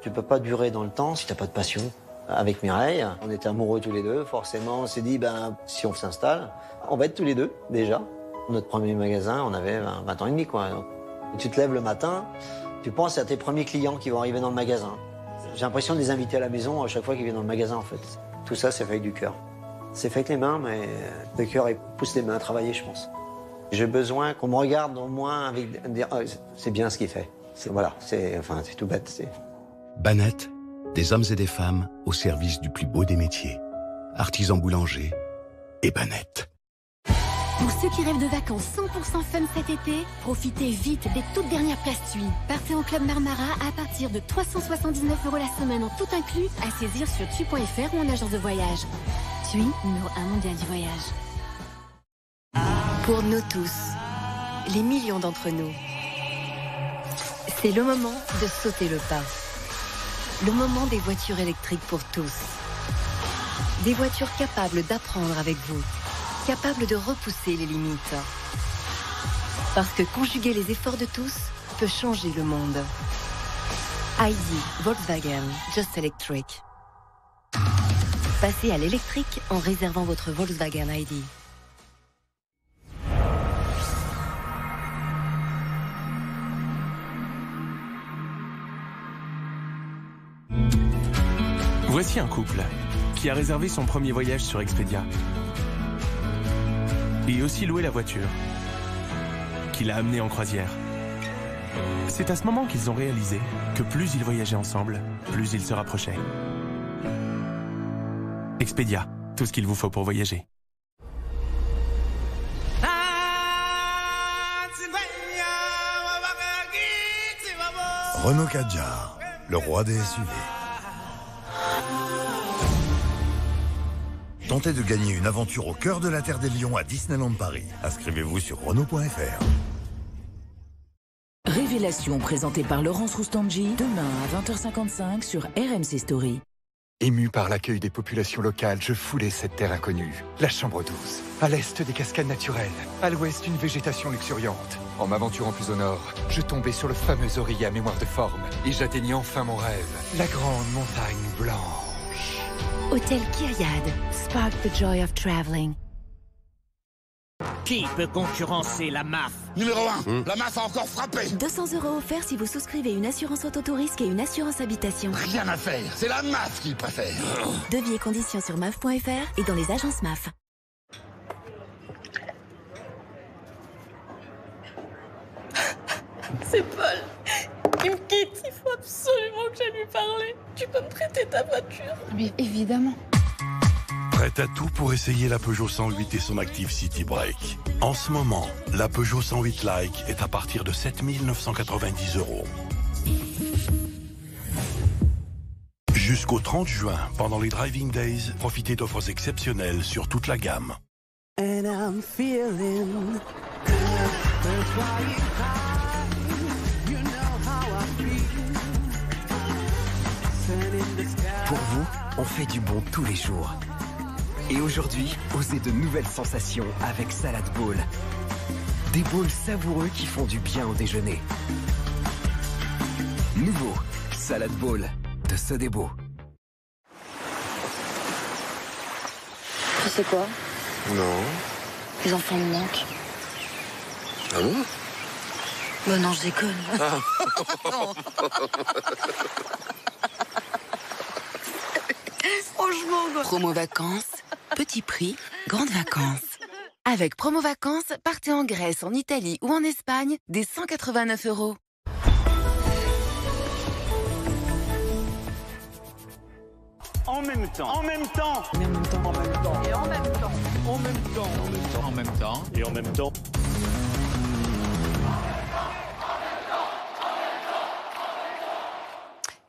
Tu peux pas durer dans le temps si t'as pas de passion. Avec Mireille, on était amoureux tous les deux. Forcément, on s'est dit, ben, si on s'installe, on va être tous les deux déjà. Notre premier magasin, on avait 20 ans et demi, quoi. Tu te lèves le matin, tu penses à tes premiers clients qui vont arriver dans le magasin. J'ai l'impression de les inviter à la maison à chaque fois qu'ils viennent dans le magasin, en fait. Tout ça, c'est fait avec du cœur. C'est fait avec les mains, mais euh, le cœur pousse les mains à travailler, je pense. J'ai besoin qu'on me regarde au moins avec oh, c'est bien ce qu'il fait. C'est voilà, c'est enfin c'est tout bête. C'est... Banette, des hommes et des femmes au service du plus beau des métiers, artisan boulanger et Banette. Pour ceux qui rêvent de vacances 100% fun cet été, profitez vite des toutes dernières places TUI. Partez au Club Marmara à partir de 379 euros la semaine en tout inclus, à saisir sur tui.fr ou en agence de voyage. TUI, numéro 1 mondial du voyage. Pour nous tous, les millions d'entre nous, c'est le moment de sauter le pas. Le moment des voitures électriques pour tous. Des voitures capables d'apprendre avec vous capable de repousser les limites. Parce que conjuguer les efforts de tous peut changer le monde. ID Volkswagen, Just Electric. Passez à l'électrique en réservant votre Volkswagen ID. Voici un couple qui a réservé son premier voyage sur Expedia et aussi louer la voiture qu'il a amené en croisière. C'est à ce moment qu'ils ont réalisé que plus ils voyageaient ensemble, plus ils se rapprochaient. Expedia, tout ce qu'il vous faut pour voyager. Renault Kadjar, le roi des SUV. Tentez de gagner une aventure au cœur de la Terre des Lions à Disneyland Paris. Inscrivez-vous sur Renault.fr. Révélation présentée par Laurence Roustanji, demain à 20h55 sur RMC Story. Ému par l'accueil des populations locales, je foulais cette terre inconnue. La Chambre douce. À l'est des cascades naturelles, à l'ouest une végétation luxuriante. En m'aventurant plus au nord, je tombais sur le fameux oreiller à mémoire de forme et j'atteignais enfin mon rêve, la grande montagne blanche. Hôtel Kyriade. Spark the joy of traveling. Qui peut concurrencer la MAF Numéro 1, hum. la MAF a encore frappé 200 euros offerts si vous souscrivez une assurance auto-risque et une assurance habitation. Rien à faire, c'est la MAF qu'il préfère. Devis et conditions sur MAF.fr et dans les agences MAF. C'est Paul Il me quitte, il faut absolument j'ai parler. Tu peux me prêter ta voiture Mais évidemment. Prête à tout pour essayer la Peugeot 108 et son Active City Break. En ce moment, la Peugeot 108 Like est à partir de 7 990 euros. Jusqu'au 30 juin, pendant les Driving Days, profitez d'offres exceptionnelles sur toute la gamme. And I'm feeling on fait du bon tous les jours. Et aujourd'hui, osez de nouvelles sensations avec Salad Bowl. Des bowls savoureux qui font du bien au déjeuner. Nouveau, Salad Bowl de Sodebo. Tu sais quoi Non. Les enfants me manquent. Ah bon Ben non, je déconne. Ah. Promo vacances, petit prix, grandes vacances. Avec Promo vacances, partez en Grèce, en Italie ou en Espagne des 189 euros. En même temps. En même temps. En même temps. En même temps. en même temps. En même temps. En même temps. En même temps. Et en même temps.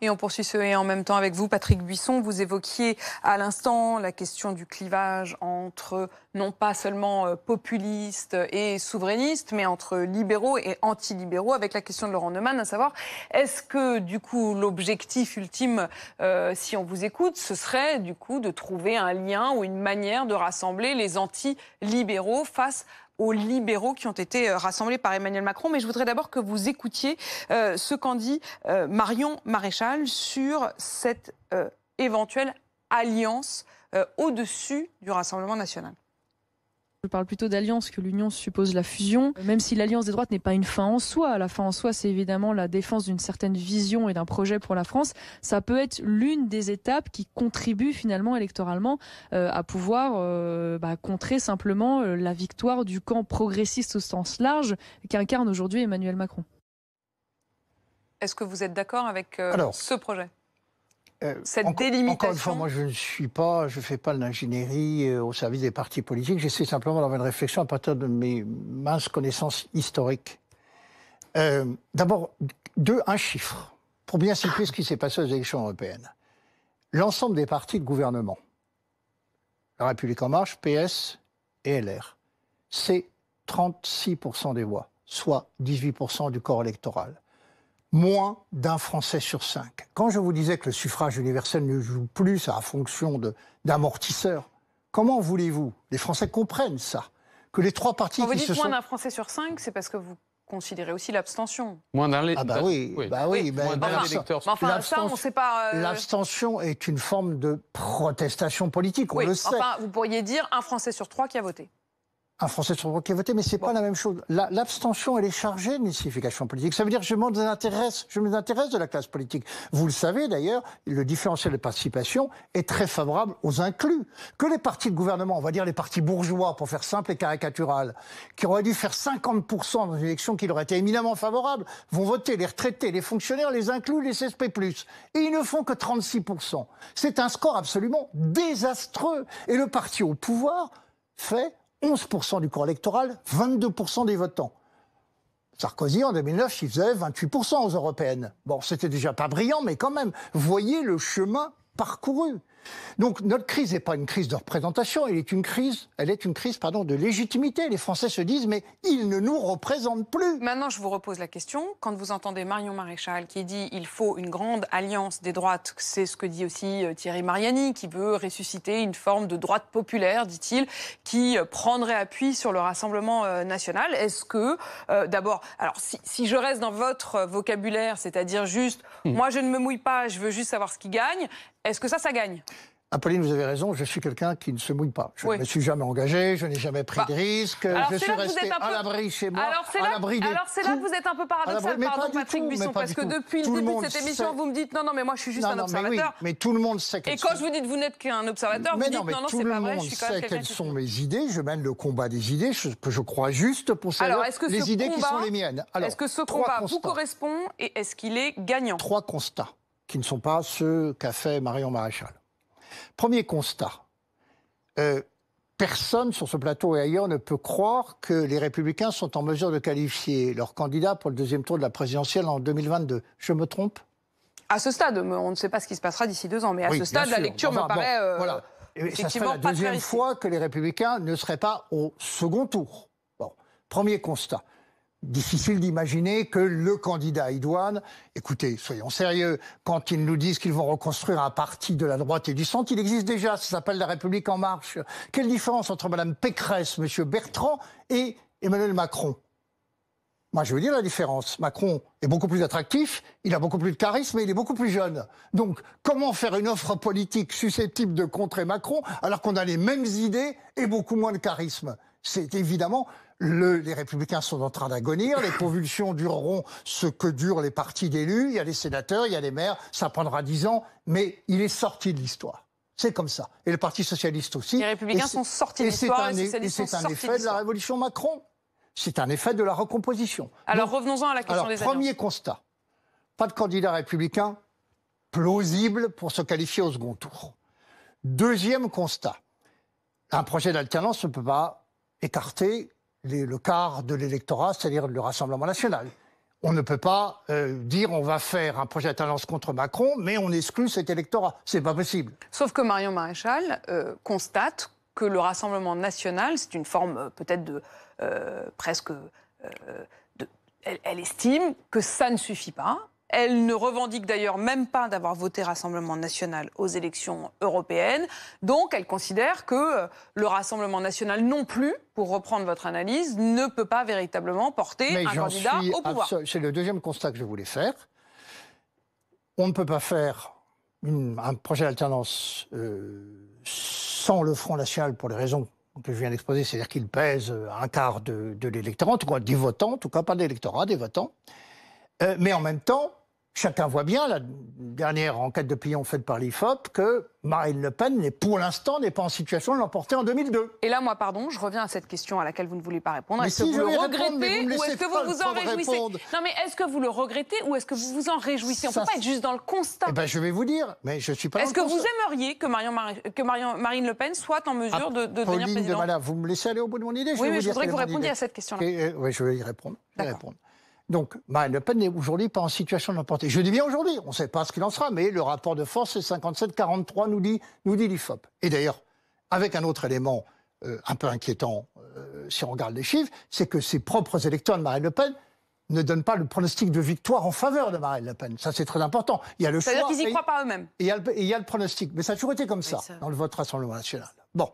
Et on poursuit ce et en même temps avec vous, Patrick Buisson. Vous évoquiez à l'instant la question du clivage entre non pas seulement euh, populistes et souverainistes, mais entre libéraux et antilibéraux, avec la question de Laurent Neumann, à savoir, est-ce que du coup l'objectif ultime, euh, si on vous écoute, ce serait du coup de trouver un lien ou une manière de rassembler les anti-libéraux face aux libéraux qui ont été euh, rassemblés par Emmanuel Macron. Mais je voudrais d'abord que vous écoutiez euh, ce qu'en dit euh, Marion Maréchal sur cette éventuelle alliance au-dessus du Rassemblement national. Je parle plutôt d'alliance que l'union suppose la fusion, même si l'alliance des droites n'est pas une fin en soi. La fin en soi, c'est évidemment la défense d'une certaine vision et d'un projet pour la France. Ça peut être l'une des étapes qui contribue finalement électoralement euh, à pouvoir euh, bah, contrer simplement euh, la victoire du camp progressiste au sens large qu'incarne aujourd'hui Emmanuel Macron. Est-ce que vous êtes d'accord avec ce projet euh, cette délimitation. Encore une fois, moi, je ne suis pas, je fais pas de l'ingénierie euh, au service des partis politiques. J'essaie simplement d'avoir une réflexion à partir de mes minces connaissances historiques. Euh, d'abord, deux, un chiffre pour bien situer ce qui s'est passé aux élections européennes. L'ensemble des partis de gouvernement, La République en Marche, PS et LR, c'est 36 des voix, soit 18 du corps électoral moins d'un Français sur cinq. Quand je vous disais que le suffrage universel ne joue plus à fonction d'amortisseur, comment voulez-vous les Français comprennent ça Que les trois partis vous dites moins d'un Français sur cinq, c'est parce que vous considérez aussi l'abstention. Moins d'un Ah bah oui, oui, bah moins d'un électeur. Enfin, on sait pas. Euh, l'abstention est une forme de protestation politique, on le sait. Enfin, vous pourriez dire un Français sur trois qui a voté un Français sur qui a voté, mais c'est pas la même chose. L'abstention, elle est chargée de signification politique. Ça veut dire que je m'intéresse désintéresse, je m'intéresse de la classe politique. Vous le savez d'ailleurs, le différentiel de participation est très favorable aux inclus. Que les partis de gouvernement, on va dire les partis bourgeois, pour faire simple et caricatural, qui auraient dû faire 50% dans une élection qui leur était éminemment favorable, vont voter les retraités, les fonctionnaires, les inclus, les CSP+. Et ils ne font que 36%. C'est un score absolument désastreux. Et le parti au pouvoir fait 11% du cours électoral, 22% des votants. Sarkozy, en 2009, il faisait 28% aux européennes. Bon, c'était déjà pas brillant, mais quand même, voyez le chemin parcouru. Donc notre crise n'est pas une crise de représentation, elle est une crise, elle est une crise pardon, de légitimité. Les Français se disent mais ils ne nous représentent plus. Maintenant, je vous repose la question. Quand vous entendez Marion Maréchal qui dit il faut une grande alliance des droites, c'est ce que dit aussi euh, Thierry Mariani qui veut ressusciter une forme de droite populaire, dit-il, qui euh, prendrait appui sur le Rassemblement euh, national. Est-ce que d'abord, alors si, je reste dans votre vocabulaire, c'est-à-dire juste hmm. moi je ne me mouille pas, je veux juste savoir ce qui gagne, est-ce que ça, ça gagne Apolline, vous avez raison, je suis quelqu'un qui ne se mouille pas. Je ne me suis jamais engagé, je n'ai jamais pris bah, de risques, je suis resté à l'abri chez moi, alors à l'abri Alors c'est là que vous êtes un peu paradoxal, pardon Patrick Buisson, parce que depuis le début de cette émission, vous me dites « Non, non, mais moi je suis juste un observateur mais, tout le monde sait Et quand je vous dis que vous n'êtes qu'un observateur, mais vous dites « Non, non, c'est pas vrai, je suis quand quelqu'un quelles sont mes idées, je mène le combat des idées, que je crois juste pour savoir les idées qui sont les miennes. » Est-ce que ce combat vous correspond et est-ce qu'il est gagnant Trois constats qui ne sont pas ceux qu'a fait Marion Maréchal. Premier constat. Euh, personne sur ce plateau et ailleurs ne peut croire que les républicains sont en mesure de qualifier leur candidat pour le deuxième tour de la présidentielle en 2022. Je me trompe À ce stade, on ne sait pas ce qui se passera d'ici deux ans, mais à ce stade, la lecture me paraît... Euh, effectivement voilà. la deuxième fois que les républicains ne seraient pas au second tour. Bon, premier constat difficile d'imaginer que le candidat idoine, écoutez, soyons sérieux, quand ils nous disent qu'ils vont reconstruire un parti de la droite et du centre, il existe déjà, ça s'appelle La République en marche. Quelle différence entre Madame Pécresse, M. Bertrand et Emmanuel Macron moi, je veux dire la différence. Macron est beaucoup plus attractif, il a beaucoup plus de charisme et il est beaucoup plus jeune. Donc, comment faire une offre politique susceptible de contrer Macron alors qu'on a les mêmes idées et beaucoup moins de charisme C'est évidemment les républicains sont en train d'agonir, les convulsions dureront ce que durent les partis d'élus, il y a les sénateurs, il y a les maires, ça prendra dix ans, mais il est sorti de l'histoire. C'est comme ça. Et le Parti socialiste aussi. Les républicains sont sortis de l'histoire. Et c'est un, effet de la révolution Macron. C'est un effet de la recomposition. Alors revenons-en à la question alors, des Premier constat pas de candidat républicain plausible pour se qualifier au second tour. Deuxième constat un projet d'alternance ne peut pas écarter le quart de l'électorat, c'est-à-dire le Rassemblement national. On ne peut pas euh, dire on va faire un projet d'alliance contre Macron, mais on exclut cet électorat. n'est pas possible. Sauf que Marion Maréchal euh, constate que le Rassemblement national, c'est une forme euh, peut-être de presque. elle, estime que ça ne suffit pas elle ne revendique d'ailleurs même pas d'avoir voté Rassemblement national aux élections européennes. Donc elle considère que euh, le Rassemblement national non plus, pour reprendre votre analyse, ne peut pas véritablement porter un candidat au pouvoir. C'est le deuxième constat que je voulais faire. On ne peut pas faire un projet d'alternance euh, sans le Front national pour les raisons que je viens d'exposer, c'est-à-dire qu'il pèse euh, un quart de, l'électorat, en tout cas des votants, en tout cas pas d'électorat, des votants. mais en même temps, Chacun voit bien, la dernière enquête de d'opinion faite par l'IFOP, que Marine Le Pen, pour l'instant, n'est pas en situation de l'emporter en 2002. Et là, moi, pardon, je reviens à cette question à laquelle vous ne voulez pas répondre. Est-ce que vous le regrettez ou est-ce que vous vous en réjouissez Non, mais est-ce que vous le regrettez ou est-ce que vous vous en réjouissez On ne peut pas être juste dans le constat. Eh ben, je vais vous dire, mais je suis pas. Est-ce que vous aimeriez que, Marine Le Pen soit en mesure ah, de, de devenir présidente vous me laissez aller au bout de mon idée. Je oui, mais je voudrais que vous répondiez à cette question-là. Euh, oui, je vais y répondre. Donc Marine bah, Le Pen n'est aujourd'hui pas en situation de l'emporter. Je dis bien aujourd'hui, on ne sait pas ce qu'il en sera, mais le rapport de force, c'est 57-43, nous dit, nous dit l'IFOP. Et d'ailleurs, avec un autre élément euh, un peu inquiétant, euh, si on regarde les chiffres, c'est que ses propres électeurs de Marine Le Pen ne donnent pas le pronostic de victoire en faveur de Marine Le Pen. Ça, c'est très important. Il y a le C'est-à-dire qu'ils n'y croient pas eux-mêmes. Il y, a le, il y a le pronostic. Mais ça a toujours été comme ça, ça, dans le vote Rassemblement national. Bon.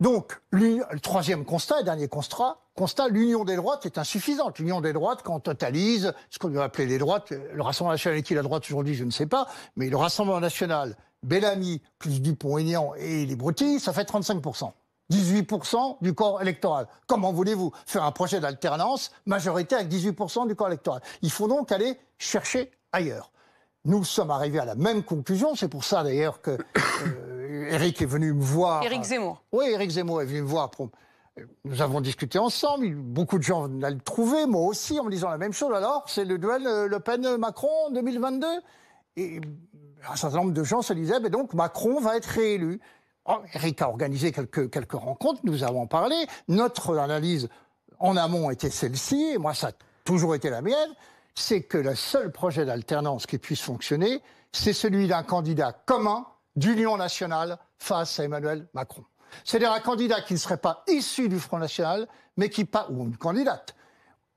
Donc, le troisième constat, et dernier constat, constat l'union des droites est insuffisante. L'union des droites, quand on totalise ce qu'on doit appeler les droites, euh, le Rassemblement national est-il à droite aujourd'hui, je ne sais pas, mais le Rassemblement national, Bellamy, plus Dupont-Aignan et les Broutilles, ça fait 35%. 18% du corps électoral. Comment voulez-vous faire un projet d'alternance majoritaire avec 18% du corps électoral Il faut donc aller chercher ailleurs nous sommes arrivés à la même conclusion. C'est pour ça d'ailleurs que Eric euh, est venu me voir. Eric Zemmour. oui, Eric Zemmour est venu me voir. Euh, nous avons discuté ensemble. Beaucoup de gens l'ont trouvé. moi aussi, en me disant la même chose. Alors, c'est le duel euh, Le Pen-Macron 2022 Et un certain nombre de gens se disaient, mais donc Macron va être réélu. Eric oh, a organisé quelques, quelques rencontres, nous avons parlé. Notre analyse en amont était celle-ci, et moi, ça a toujours été la mienne c'est que le seul projet d'alternance qui puisse fonctionner, c'est celui d'un candidat commun d'union nationale face à Emmanuel Macron. C'est-à-dire un candidat qui ne serait pas issu du Front National, mais qui, pas, ou une candidate,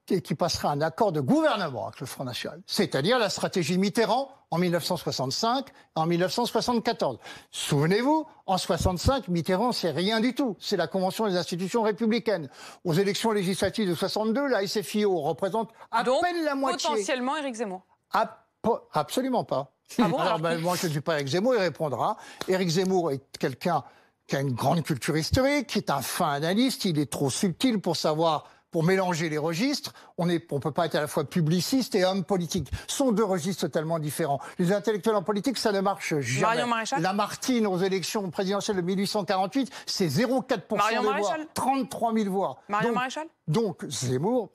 qui, qui passera un accord de gouvernement avec le Front National, c'est-à-dire la stratégie Mitterrand en 1965, en 1974. Souvenez-vous, en 65, Mitterrand, c'est rien du tout. C'est la Convention des institutions républicaines. Aux élections législatives de 62, la SFIO représente à peine la moitié. Potentiellement Éric Zemmour. Ah, absolument pas. Ah alors, ben, moi, je ne suis pas Éric Zemmour, il répondra. Éric Zemmour est quelqu'un qui a une grande culture historique, qui est un fin analyste, il est trop subtil pour savoir pour mélanger les registres. On ne on peut pas être à la fois publiciste et homme politique. Ce sont deux registres totalement différents. Les intellectuels en politique, ça ne marche jamais. La Martine aux élections présidentielles de 1848, c'est 0,4% de voix, 33 000 voix. Marion donc, Maréchal Donc, Zemmour,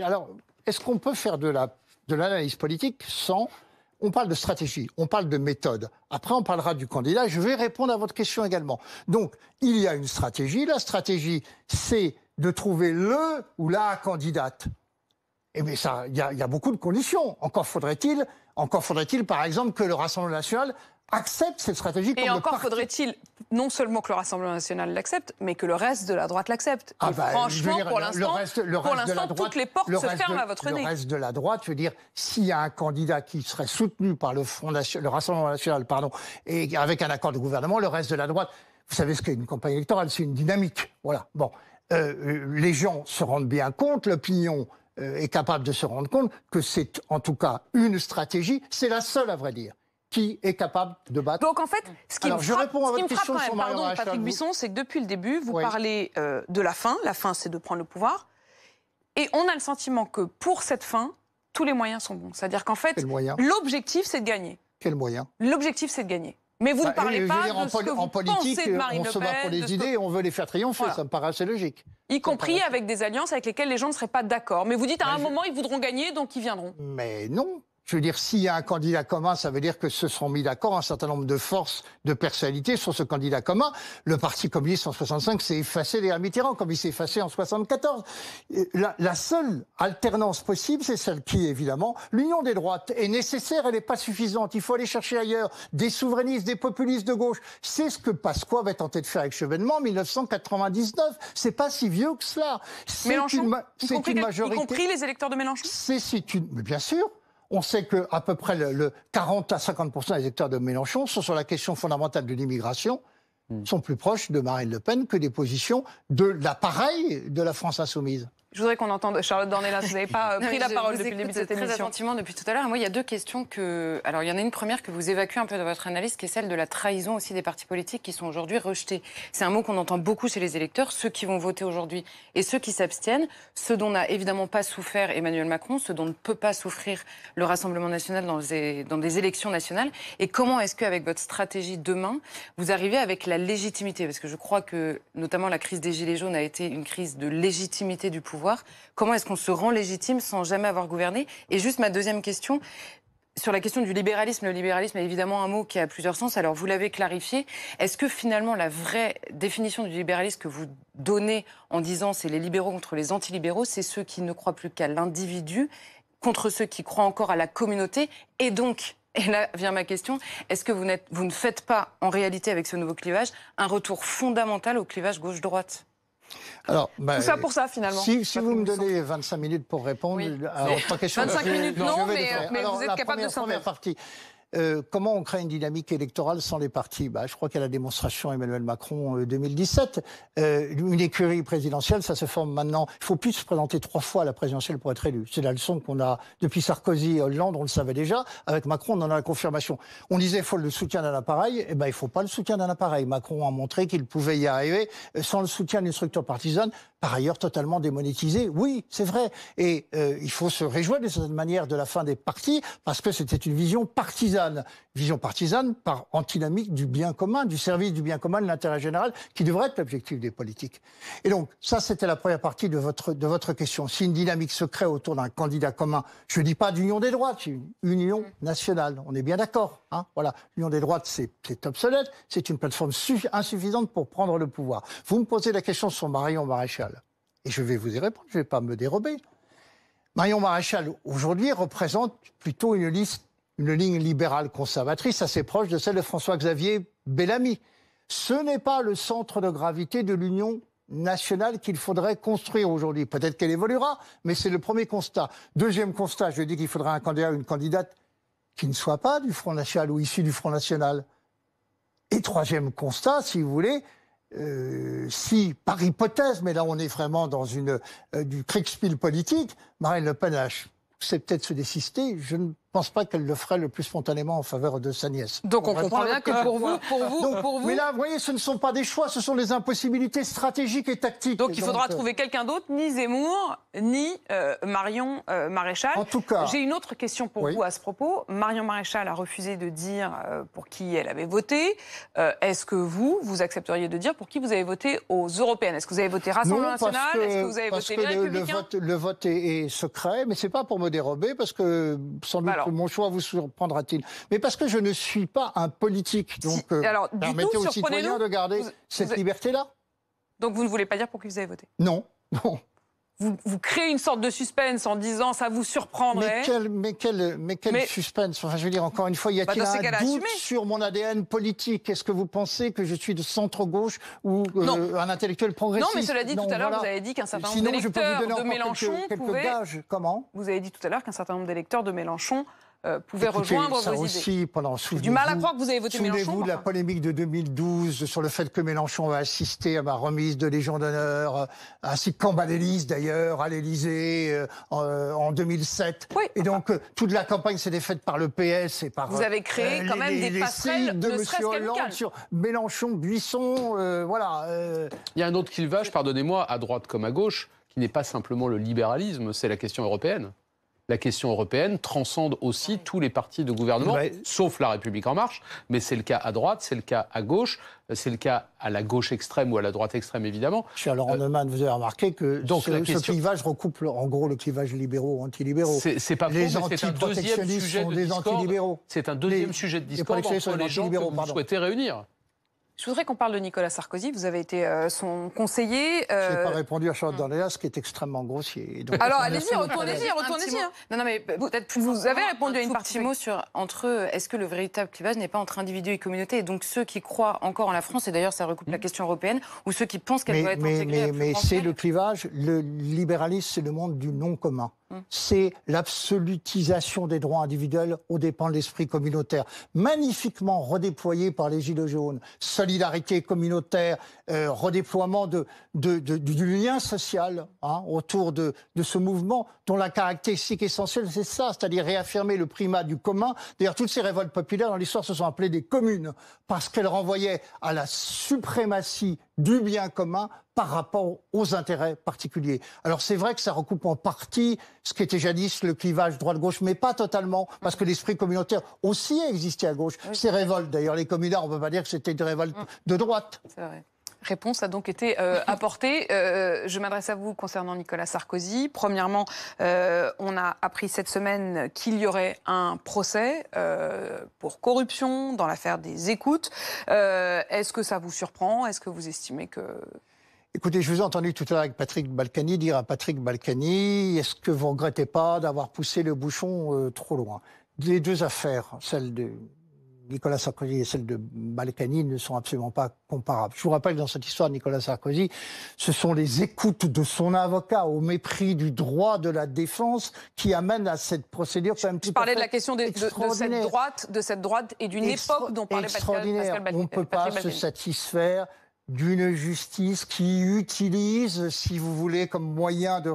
Alors, est-ce qu'on peut faire de de l'analyse politique sans on parle de stratégie, on parle de méthode. Après, on parlera du candidat. Je vais répondre à votre question également. Donc, il y a une stratégie. La stratégie, c'est de trouver le ou la candidate. Eh bien, ça, il y, a beaucoup de conditions. Encore faudrait-il, encore faudrait-il, par exemple, que le Rassemblement national accepte cette stratégie. Et encore faudrait-il non seulement que le Rassemblement national l'accepte, mais que le reste de la droite l'accepte. franchement, pour l'instant, toutes les portes se ferment à votre nez. Le reste de la droite, je veux dire, s'il y a un candidat qui serait soutenu par le, le Rassemblement national, pardon, et avec un accord de gouvernement, le reste de la droite, vous savez ce qu'est une campagne électorale, c'est une dynamique. Voilà. Bon. Euh, euh, les gens se rendent bien compte, l'opinion euh, est capable de se rendre compte que c'est en tout cas une stratégie, c'est la seule à vrai dire qui est capable de battre. Donc en fait, ce qui me frappe, à Patrick Buisson, c'est que depuis le début, vous parlez de la fin. La fin, c'est de prendre le pouvoir. Et on a le sentiment que pour cette fin, tous les moyens sont bons. C'est-à-dire qu'en fait, l'objectif, c'est de gagner. Quel moyen L'objectif, c'est de gagner. Mais vous ne bah, parlez pas de ce que vous politique, pensez de Marine euh, on Le Pen. se bat pour les idées, et on veut les faire triompher, ça me paraît assez logique. Y compris avec des alliances avec lesquelles les gens ne seraient pas d'accord. Mais vous dites à bah, un moment ils voudront gagner, donc ils viendront. Mais non, je veux dire, s'il y a un candidat commun, ça veut dire que se sont mis d'accord un certain nombre de forces, de personnalités sur ce candidat commun. Le Parti communiste en 65 s'est effacé derrière Mitterrand, comme il s'est effacé en 74. La, seule alternance possible, c'est celle qui, évidemment, l'union des droites est nécessaire, elle n'est pas suffisante. Il faut aller chercher ailleurs des souverainistes, des populistes de gauche. C'est ce que Pasqua va tenter de faire avec Chevènement en 1999. C'est pas si vieux que cela. C'est une, compris majorité. Y compris les électeurs de Mélenchon. C'est une, mais bien sûr. On sait que à peu près le, 40 à 50 des électeurs de Mélenchon sont sur la question fondamentale de l'immigration hmm. sont plus proches de Marine Le Pen que des positions de l'appareil de la France insoumise. Je voudrais qu'on entende Charlotte Dornay, hein, vous n'avez pas euh, pris la parole depuis le début de cette émission. Très attentivement depuis tout à l'heure. Moi, il y a deux questions que. Alors, il y en a une première que vous évacuez un peu dans votre analyse, qui est celle de la trahison aussi des partis politiques qui sont aujourd'hui rejetés. C'est un mot qu'on entend beaucoup chez les électeurs, ceux qui vont voter aujourd'hui et ceux qui s'abstiennent, ceux dont n'a évidemment pas souffert Emmanuel Macron, ceux dont ne peut pas souffrir le Rassemblement national dans des, dans des élections nationales. Et comment est-ce qu'avec votre stratégie demain, vous arrivez avec la légitimité Parce que je crois que, notamment, la crise des Gilets jaunes a été une crise de légitimité du pouvoir voir comment est-ce qu'on se rend légitime sans jamais avoir gouverné Et juste ma deuxième question, sur la question du libéralisme, le libéralisme est évidemment un mot qui a plusieurs sens, alors vous l'avez clarifié. Est-ce que finalement la vraie définition du libéralisme que vous donnez en disant c'est les libéraux contre les antilibéraux, c'est ceux qui ne croient plus qu'à l'individu contre ceux qui croient encore à la communauté et donc et là vient ma question. Est-ce que vous, ne faites pas, en réalité, avec ce nouveau clivage, un retour fondamental au clivage gauche-droite alors, Tout bah, ça pour ça, finalement. Si, vous me donnez 25 minutes pour répondre, alors, question 25 minutes, non, mais, vous êtes capable de s'en faire. partie. Euh, comment on crée une dynamique électorale sans les partis bah, Je crois qu'à la démonstration Emmanuel Macron 2017, euh, euh, une écurie présidentielle, ça se forme maintenant. Il faut plus se présenter trois fois à la présidentielle pour être élu. C'est la leçon qu'on a depuis Sarkozy et Hollande, on le savait déjà. Avec Macron, on en a la confirmation. On disait qu'il faut le soutien d'un appareil. Eh ben, il faut pas le soutien d'un appareil. Macron a montré qu'il pouvait y arriver sans le soutien d'une structure partisane, par ailleurs totalement démonétisée. Oui, c'est vrai. Et il faut se réjouir de cette manière de la fin des partis parce que c'était une vision partisane Vision partisane par antinamique du bien commun, du service du bien commun, de l'intérêt général, qui devrait être l'objectif des politiques. Et donc, ça, c'était la première partie de votre, de votre question. Si une dynamique se crée autour d'un candidat commun, je ne dis pas d'union des droites, c'est une union nationale. On est bien d'accord. Hein, voilà. L'union des droites, c'est obsolète. C'est une plateforme insuffisante pour prendre le pouvoir. Vous me posez la question sur Marion Maréchal. Et je vais vous y répondre, je ne vais pas me dérober. Marion Maréchal, aujourd'hui, représente plutôt une liste une ligne libérale conservatrice assez proche de celle de François-Xavier Bellamy. Ce n'est pas le centre de gravité de l'Union nationale qu'il faudrait construire aujourd'hui. Peut-être qu'elle évoluera, mais c'est le premier constat. Deuxième constat, je dis qu'il faudrait un candidat ou une candidate qui ne soit pas du Front National ou issu du Front National. Et troisième constat, si vous voulez, euh, si, par hypothèse, mais là on est vraiment dans une, euh, du crickspiel politique, Marine Le Pen c'est peut-être se désister, je ne ne pense pas qu'elle le ferait le plus spontanément en faveur de sa nièce. Donc on, comprend bien que pour vous, pour vous, pour vous. Mais là, vous voyez, ce ne sont pas des choix, ce sont des impossibilités stratégiques et tactiques. Donc il faudra euh, trouver quelqu'un d'autre, ni Zemmour, ni euh, Marion euh, Maréchal. En tout cas. J'ai une autre question pour vous à ce propos. Marion Maréchal a refusé de dire pour qui elle avait voté. Est-ce que vous, vous accepteriez de dire pour qui vous avez voté aux européennes Est-ce que vous avez voté Rassemblement National Est-ce que vous avez parce voté que le, le vote, le vote est, secret, mais c'est pas pour me dérober parce que sans doute mon choix vous surprendra-t-il Mais parce que je ne suis pas un politique, donc euh, permettez aux citoyens de garder cette liberté-là. Donc vous ne voulez pas dire pour qui vous avez voté Non, non vous, créez une sorte de suspense en disant ça vous surprendrait. Mais quel, mais suspense Enfin, je veux dire, encore une fois, y a-t-il bah, un doute sur mon ADN politique Est-ce que vous pensez que je suis de centre-gauche ou euh, un intellectuel progressiste Non, mais cela dit, tout à l'heure, vous avez dit qu'un certain nombre de Mélenchon Comment Vous avez dit tout à l'heure qu'un certain nombre d'électeurs de Mélenchon euh, rejoindre vos aussi, Pendant, du mal à croire que vous avez voté Mélenchon. Souvenez-vous de la polémique de 2012 sur le fait que Mélenchon a assisté à ma remise de Légion d'honneur, euh, ainsi que à l'Élysée d'ailleurs, à l'Élysée euh, en, 2007. Euh, et donc toute la campagne s'est défaite par le PS et par. Vous avez créé quand même des passerelles de ne M. Hollande sur Mélenchon, Buisson, voilà. Il y a un autre clivage, pardonnez-moi, à droite comme à gauche, qui n'est pas simplement le libéralisme, c'est la question européenne la question européenne transcende aussi tous les partis de gouvernement, sauf La République en marche, mais c'est le cas à droite, c'est le cas à gauche, c'est le cas à la gauche extrême ou à la droite extrême, évidemment. Cher Laurent euh, Neumann, vous avez remarqué que ce, clivage recoupe en gros le clivage libéraux-antilibéraux. C'est pas faux, c'est un deuxième sujet de discorde. C'est un deuxième sujet de discorde les gens que réunir. Je voudrais qu'on parle de Nicolas Sarkozy. Vous avez été euh, son conseiller. Euh, Je n'ai pas répondu à Charles ce qui est extrêmement grossier. Alors allez-y, retournez-y, retournez-y. Hein. Non, non, mais euh, peut-être Vous avez répondu à une partie mot sur entre est-ce que le véritable clivage n'est pas entre individus et communauté Et donc ceux qui croient encore en la France, et d'ailleurs ça recoupe la mm. question européenne, ou ceux qui pensent qu'elle doit être mais, Mais, mais c'est le clivage. Le libéralisme, c'est le monde du non commun. Mm. C'est l'absolutisation des droits individuels aux dépens de l'esprit communautaire, magnifiquement redéployé par les Gilets jaunes solidarité communautaire, euh, redéploiement du lien social hein, autour de, ce mouvement dont la caractéristique essentielle, c'est ça, c'est-à-dire réaffirmer le primat du commun. D'ailleurs, toutes ces révoltes populaires dans l'histoire se sont appelées des communes parce qu'elles renvoyaient à la suprématie du bien commun par rapport aux intérêts particuliers. Alors c'est vrai que ça recoupe en partie ce qui était jadis le clivage droite-gauche, mais pas totalement, parce que l'esprit communautaire aussi existait à gauche. Ces révoltes, d'ailleurs, les communards, on ne peut pas dire que c'était une révolte mm. de droite. C'est vrai. Réponse a donc été euh, apportée. Euh, je m'adresse à vous concernant Nicolas Sarkozy. Premièrement, euh, on a appris cette semaine qu'il y aurait un procès pour corruption dans l'affaire des écoutes. Est-ce que ça vous surprend Est-ce que vous estimez que Écoutez, je vous ai entendu tout à l'heure avec Patrick Balkany dire à Patrick Balkany, est-ce que vous regrettez pas d'avoir poussé le bouchon trop loin Les deux affaires, celle de, Nicolas Sarkozy et celle de Balkany ne sont absolument pas comparables. Je vous rappelle, dans cette histoire Nicolas Sarkozy, ce sont les écoutes de son avocat au mépris du droit de la défense qui amène à cette procédure c'est Je parlais de la question de, cette droite, de cette droite et d'une époque dont parlait Pascal, On ne peut pas se satisfaire d'une justice qui utilise, si vous voulez, comme moyen de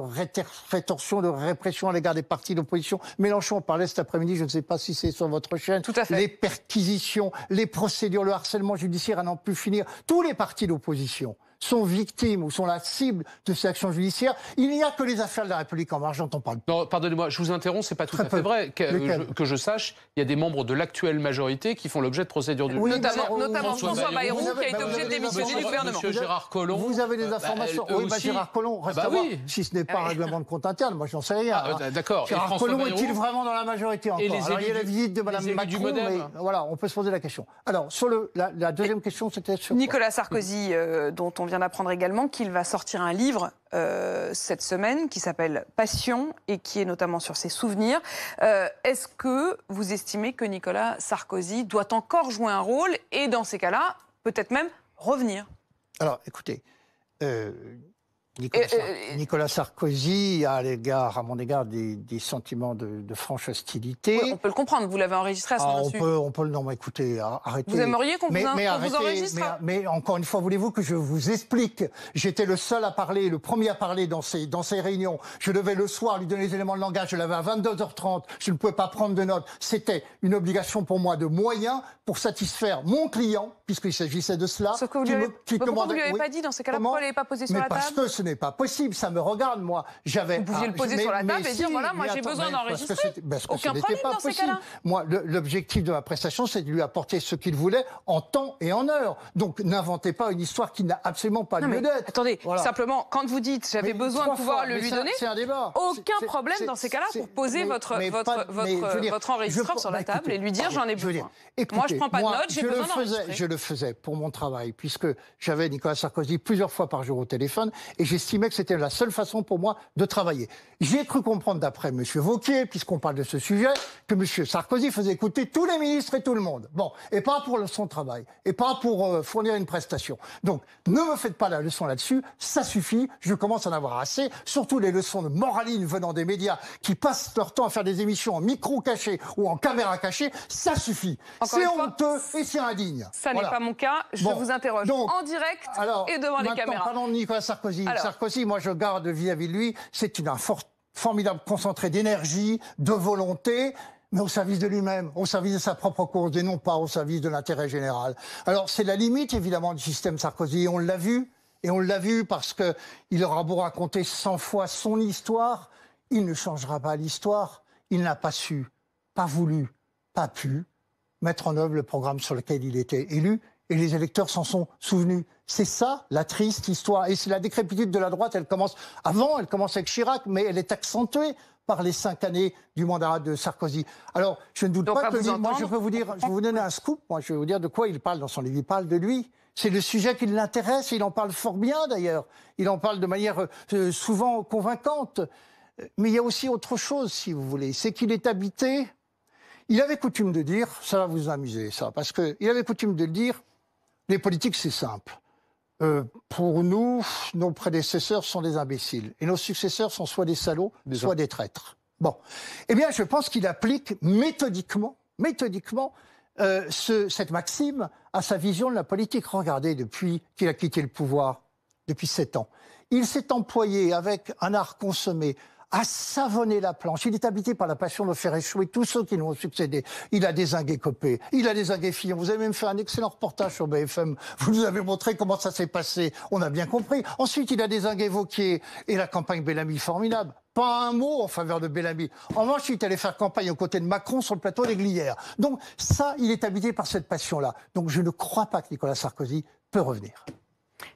rétorsion, de répression à l'égard des partis d'opposition. Mélenchon en parlait cet après-midi, je ne sais pas si c'est sur votre chaîne. Tout à fait. Les perquisitions, les procédures, le harcèlement judiciaire à n'en plus finir. Tous les partis d'opposition sont victimes ou sont la cible de ces actions judiciaires. Il n'y a que les affaires de la République en marge dont on parle. Non, pardonnez-moi, je vous interromps, c'est pas tout à fait vrai. Que, je, sache, il y a des membres de l'actuelle majorité qui font l'objet de procédures du notamment, notamment, François, Bayrou, qui a été obligé de démissionner du gouvernement. Gérard Collomb. Vous avez des euh, informations. Bah, oui, bah, Gérard Collomb, reste bah à voir si ce n'est pas ah un règlement de compte interne. Moi, j'en sais rien. Ah, d'accord. Gérard Collomb est-il vraiment dans la majorité encore Alors, il y a la visite de Mme Macron, voilà, on peut se poser la question. Alors, sur la deuxième question, c'était sur... Nicolas Sarkozy, euh, dont d'apprendre également qu'il va sortir un livre euh, cette semaine qui s'appelle Passion et qui est notamment sur ses souvenirs. Euh, est-ce que vous estimez que Nicolas Sarkozy doit encore jouer un rôle et dans ces cas-là, peut-être même revenir Alors écoutez, euh, Nicolas, Sarkozy a à l'égard, à mon égard, des, sentiments de, franche hostilité. on peut le comprendre. Vous l'avez enregistré à ce moment-là. Ah, on peut, on peut le non. Écoutez, arrêtez. Vous aimeriez qu'on vous, hein mais, encore une fois, voulez-vous que je vous explique J'étais le seul à parler, le premier à parler dans ces dans ces réunions. Je devais le soir lui donner les éléments de langage. Je l'avais à 22h30. Je ne pouvais pas prendre de notes. C'était une obligation pour moi de moyens pour satisfaire mon client puisqu'il s'agissait de cela. Sauf que vous ne bah, lui avez, pas dit dans ces cas-là Pourquoi vous ne l'avez pas posé sur la table Parce que ce n'est pas possible, ça me regarde, moi. vous pouviez le poser sur la table et dire voilà, moi j'ai besoin d'enregistrer. Aucun problème dans possible. Ces cas moi, l'objectif de ma prestation, c'est de lui apporter ce qu'il voulait en temps et en heure. Donc n'inventez pas une histoire qui n'a absolument pas lieu d'être. Attendez, simplement, quand vous dites j'avais besoin de pouvoir le lui donner, aucun problème dans ces cas-là pour poser euh, votre, enregistreur sur la bah, table et lui dire j'en ai besoin. Moi, je prends pas de notes, j'ai besoin d'enregistrer faisais pour mon travail, puisque j'avais Nicolas Sarkozy plusieurs fois par jour au téléphone, et j'estimais que c'était la seule façon pour moi de travailler. J'ai cru comprendre, d'après M. Vauquier, puisqu'on parle de ce sujet, que M. Sarkozy faisait écouter tous les ministres et tout le monde. Bon, et pas pour son travail, et pas pour euh, fournir une prestation. Donc, ne me faites pas la leçon là-dessus, ça suffit, je commence à en avoir assez, surtout les leçons de moraline venant des médias qui passent leur temps à faire des émissions en micro caché ou en caméra cachée, ça suffit. C'est honteux et c'est indigne. Ça n'est pas mon cas, je vous interroge donc, en direct et devant les caméras. Parlons de Nicolas Sarkozy. Sarkozy, moi je garde vis-à-vis de lui, c'est une forte formidable concentré d'énergie, de volonté, mais au service de lui-même, au service de sa propre cause et non pas au service de l'intérêt général. Alors c'est la limite évidemment du système Sarkozy, on l'a vu, et on l'a vu parce qu'il aura beau raconter 100 fois son histoire, il ne changera pas l'histoire, il n'a pas su, pas voulu, pas pu mettre en œuvre le programme sur lequel il était élu, et les électeurs s'en sont souvenus. C'est ça la triste histoire. Et c'est la décrépitude de la droite, elle commence avant, elle commence avec Chirac, mais elle est accentuée par les cinq années du mandat de Sarkozy. Alors, je ne doute pas que moi, je peux vous dire, je vais vous donner un scoop, moi, je vais vous dire de quoi il parle dans son livre. Il parle de lui. C'est le sujet qui l'intéresse, il en parle fort bien d'ailleurs. Il en parle de manière euh, souvent convaincante. Mais il y a aussi autre chose, si vous voulez, c'est qu'il est habité. Il avait coutume de dire, ça va vous amuser, ça, parce qu'il avait coutume de le dire, les politiques, c'est simple. Euh, pour nous, nos prédécesseurs sont des imbéciles. Et nos successeurs sont soit des salauds, soit des traîtres. Bon. Eh bien, je pense qu'il applique méthodiquement, méthodiquement, euh, cette maxime à sa vision de la politique. Regardez, depuis qu'il a quitté le pouvoir, depuis sept ans, il s'est employé avec un art consommé a savonner la planche. Il est habité par la passion de faire échouer tous ceux qui nous ont succédé. Il a désingué Copé, il a désingué Fillon. Vous avez même fait un excellent reportage sur BFM. Vous nous avez montré comment ça s'est passé. On a bien compris. Ensuite, il a désingué Vauquier et la campagne Bellamy formidable pas un mot en faveur de Bellamy. En revanche, il est allé faire campagne aux côtés de Macron sur le plateau des Glières. Donc ça, il est habité par cette passion-là. Donc je ne crois pas que Nicolas Sarkozy peut revenir.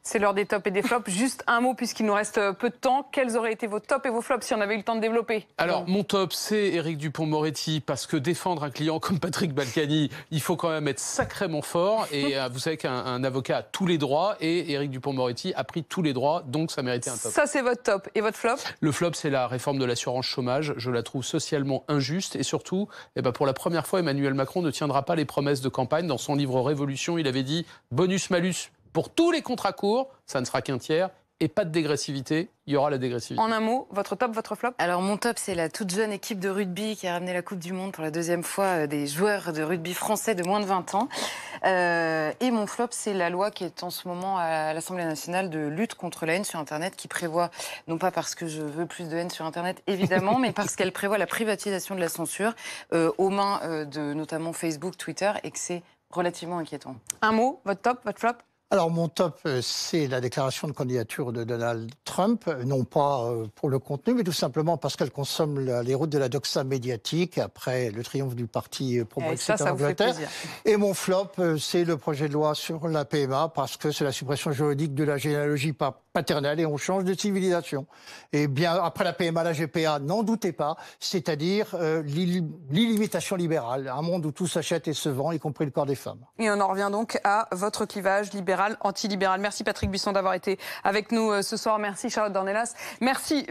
C'est l'heure des tops et des flops. Juste un mot, puisqu'il nous reste euh, peu de temps. Quels auraient été vos tops et vos flops si on avait eu le temps de développer Alors, mon top, c'est Éric Dupont-Moretti, parce que défendre un client comme Patrick Balkany, il faut quand même être sacrément fort. Et euh, vous savez qu'un avocat a tous les droits, et Éric Dupont-Moretti a pris tous les droits, donc ça méritait un top. Ça, c'est votre top. Et votre flop Le flop, c'est la réforme de l'assurance chômage. Je la trouve socialement injuste, et surtout, eh ben, pour la première fois, Emmanuel Macron ne tiendra pas les promesses de campagne. Dans son livre Révolution, il avait dit bonus-malus pour tous les contrats courts, ça ne sera qu'un tiers et pas de dégressivité, il y aura la dégressivité. En un mot, votre top, votre flop Alors mon top, c'est la toute jeune équipe de rugby qui a ramené la Coupe du Monde pour la deuxième fois euh, des joueurs de rugby français de moins de 20 ans. Euh, et mon flop, c'est la loi qui est en ce moment à l'Assemblée nationale de lutte contre la haine sur Internet qui prévoit, non pas parce que je veux plus de haine sur Internet évidemment, mais parce qu'elle prévoit la privatisation de la censure euh, aux mains de notamment Facebook, Twitter, et que c'est relativement inquiétant. Un mot, votre top, votre flop alors mon top, euh, c'est la déclaration de candidature de Donald Trump, non pas euh, pour le contenu, mais tout simplement parce qu'elle consomme les routes de la doxa médiatique après le triomphe du parti euh, eh, pro-Brexit Et mon flop, c'est le projet de loi sur la PMA, parce que c'est la suppression juridique de la généalogie paternelle et on change de civilisation. Et eh bien après la PMA, la GPA, n'en doutez pas, c'est-à-dire l'illimitation libérale, un monde où tout s'achète et se vend, y compris le corps des femmes. Et on en revient donc à votre clivage libéral anti libéral Merci Patrick Buisson d'avoir été avec nous euh, ce soir. Merci Charlotte Dornelas. Merci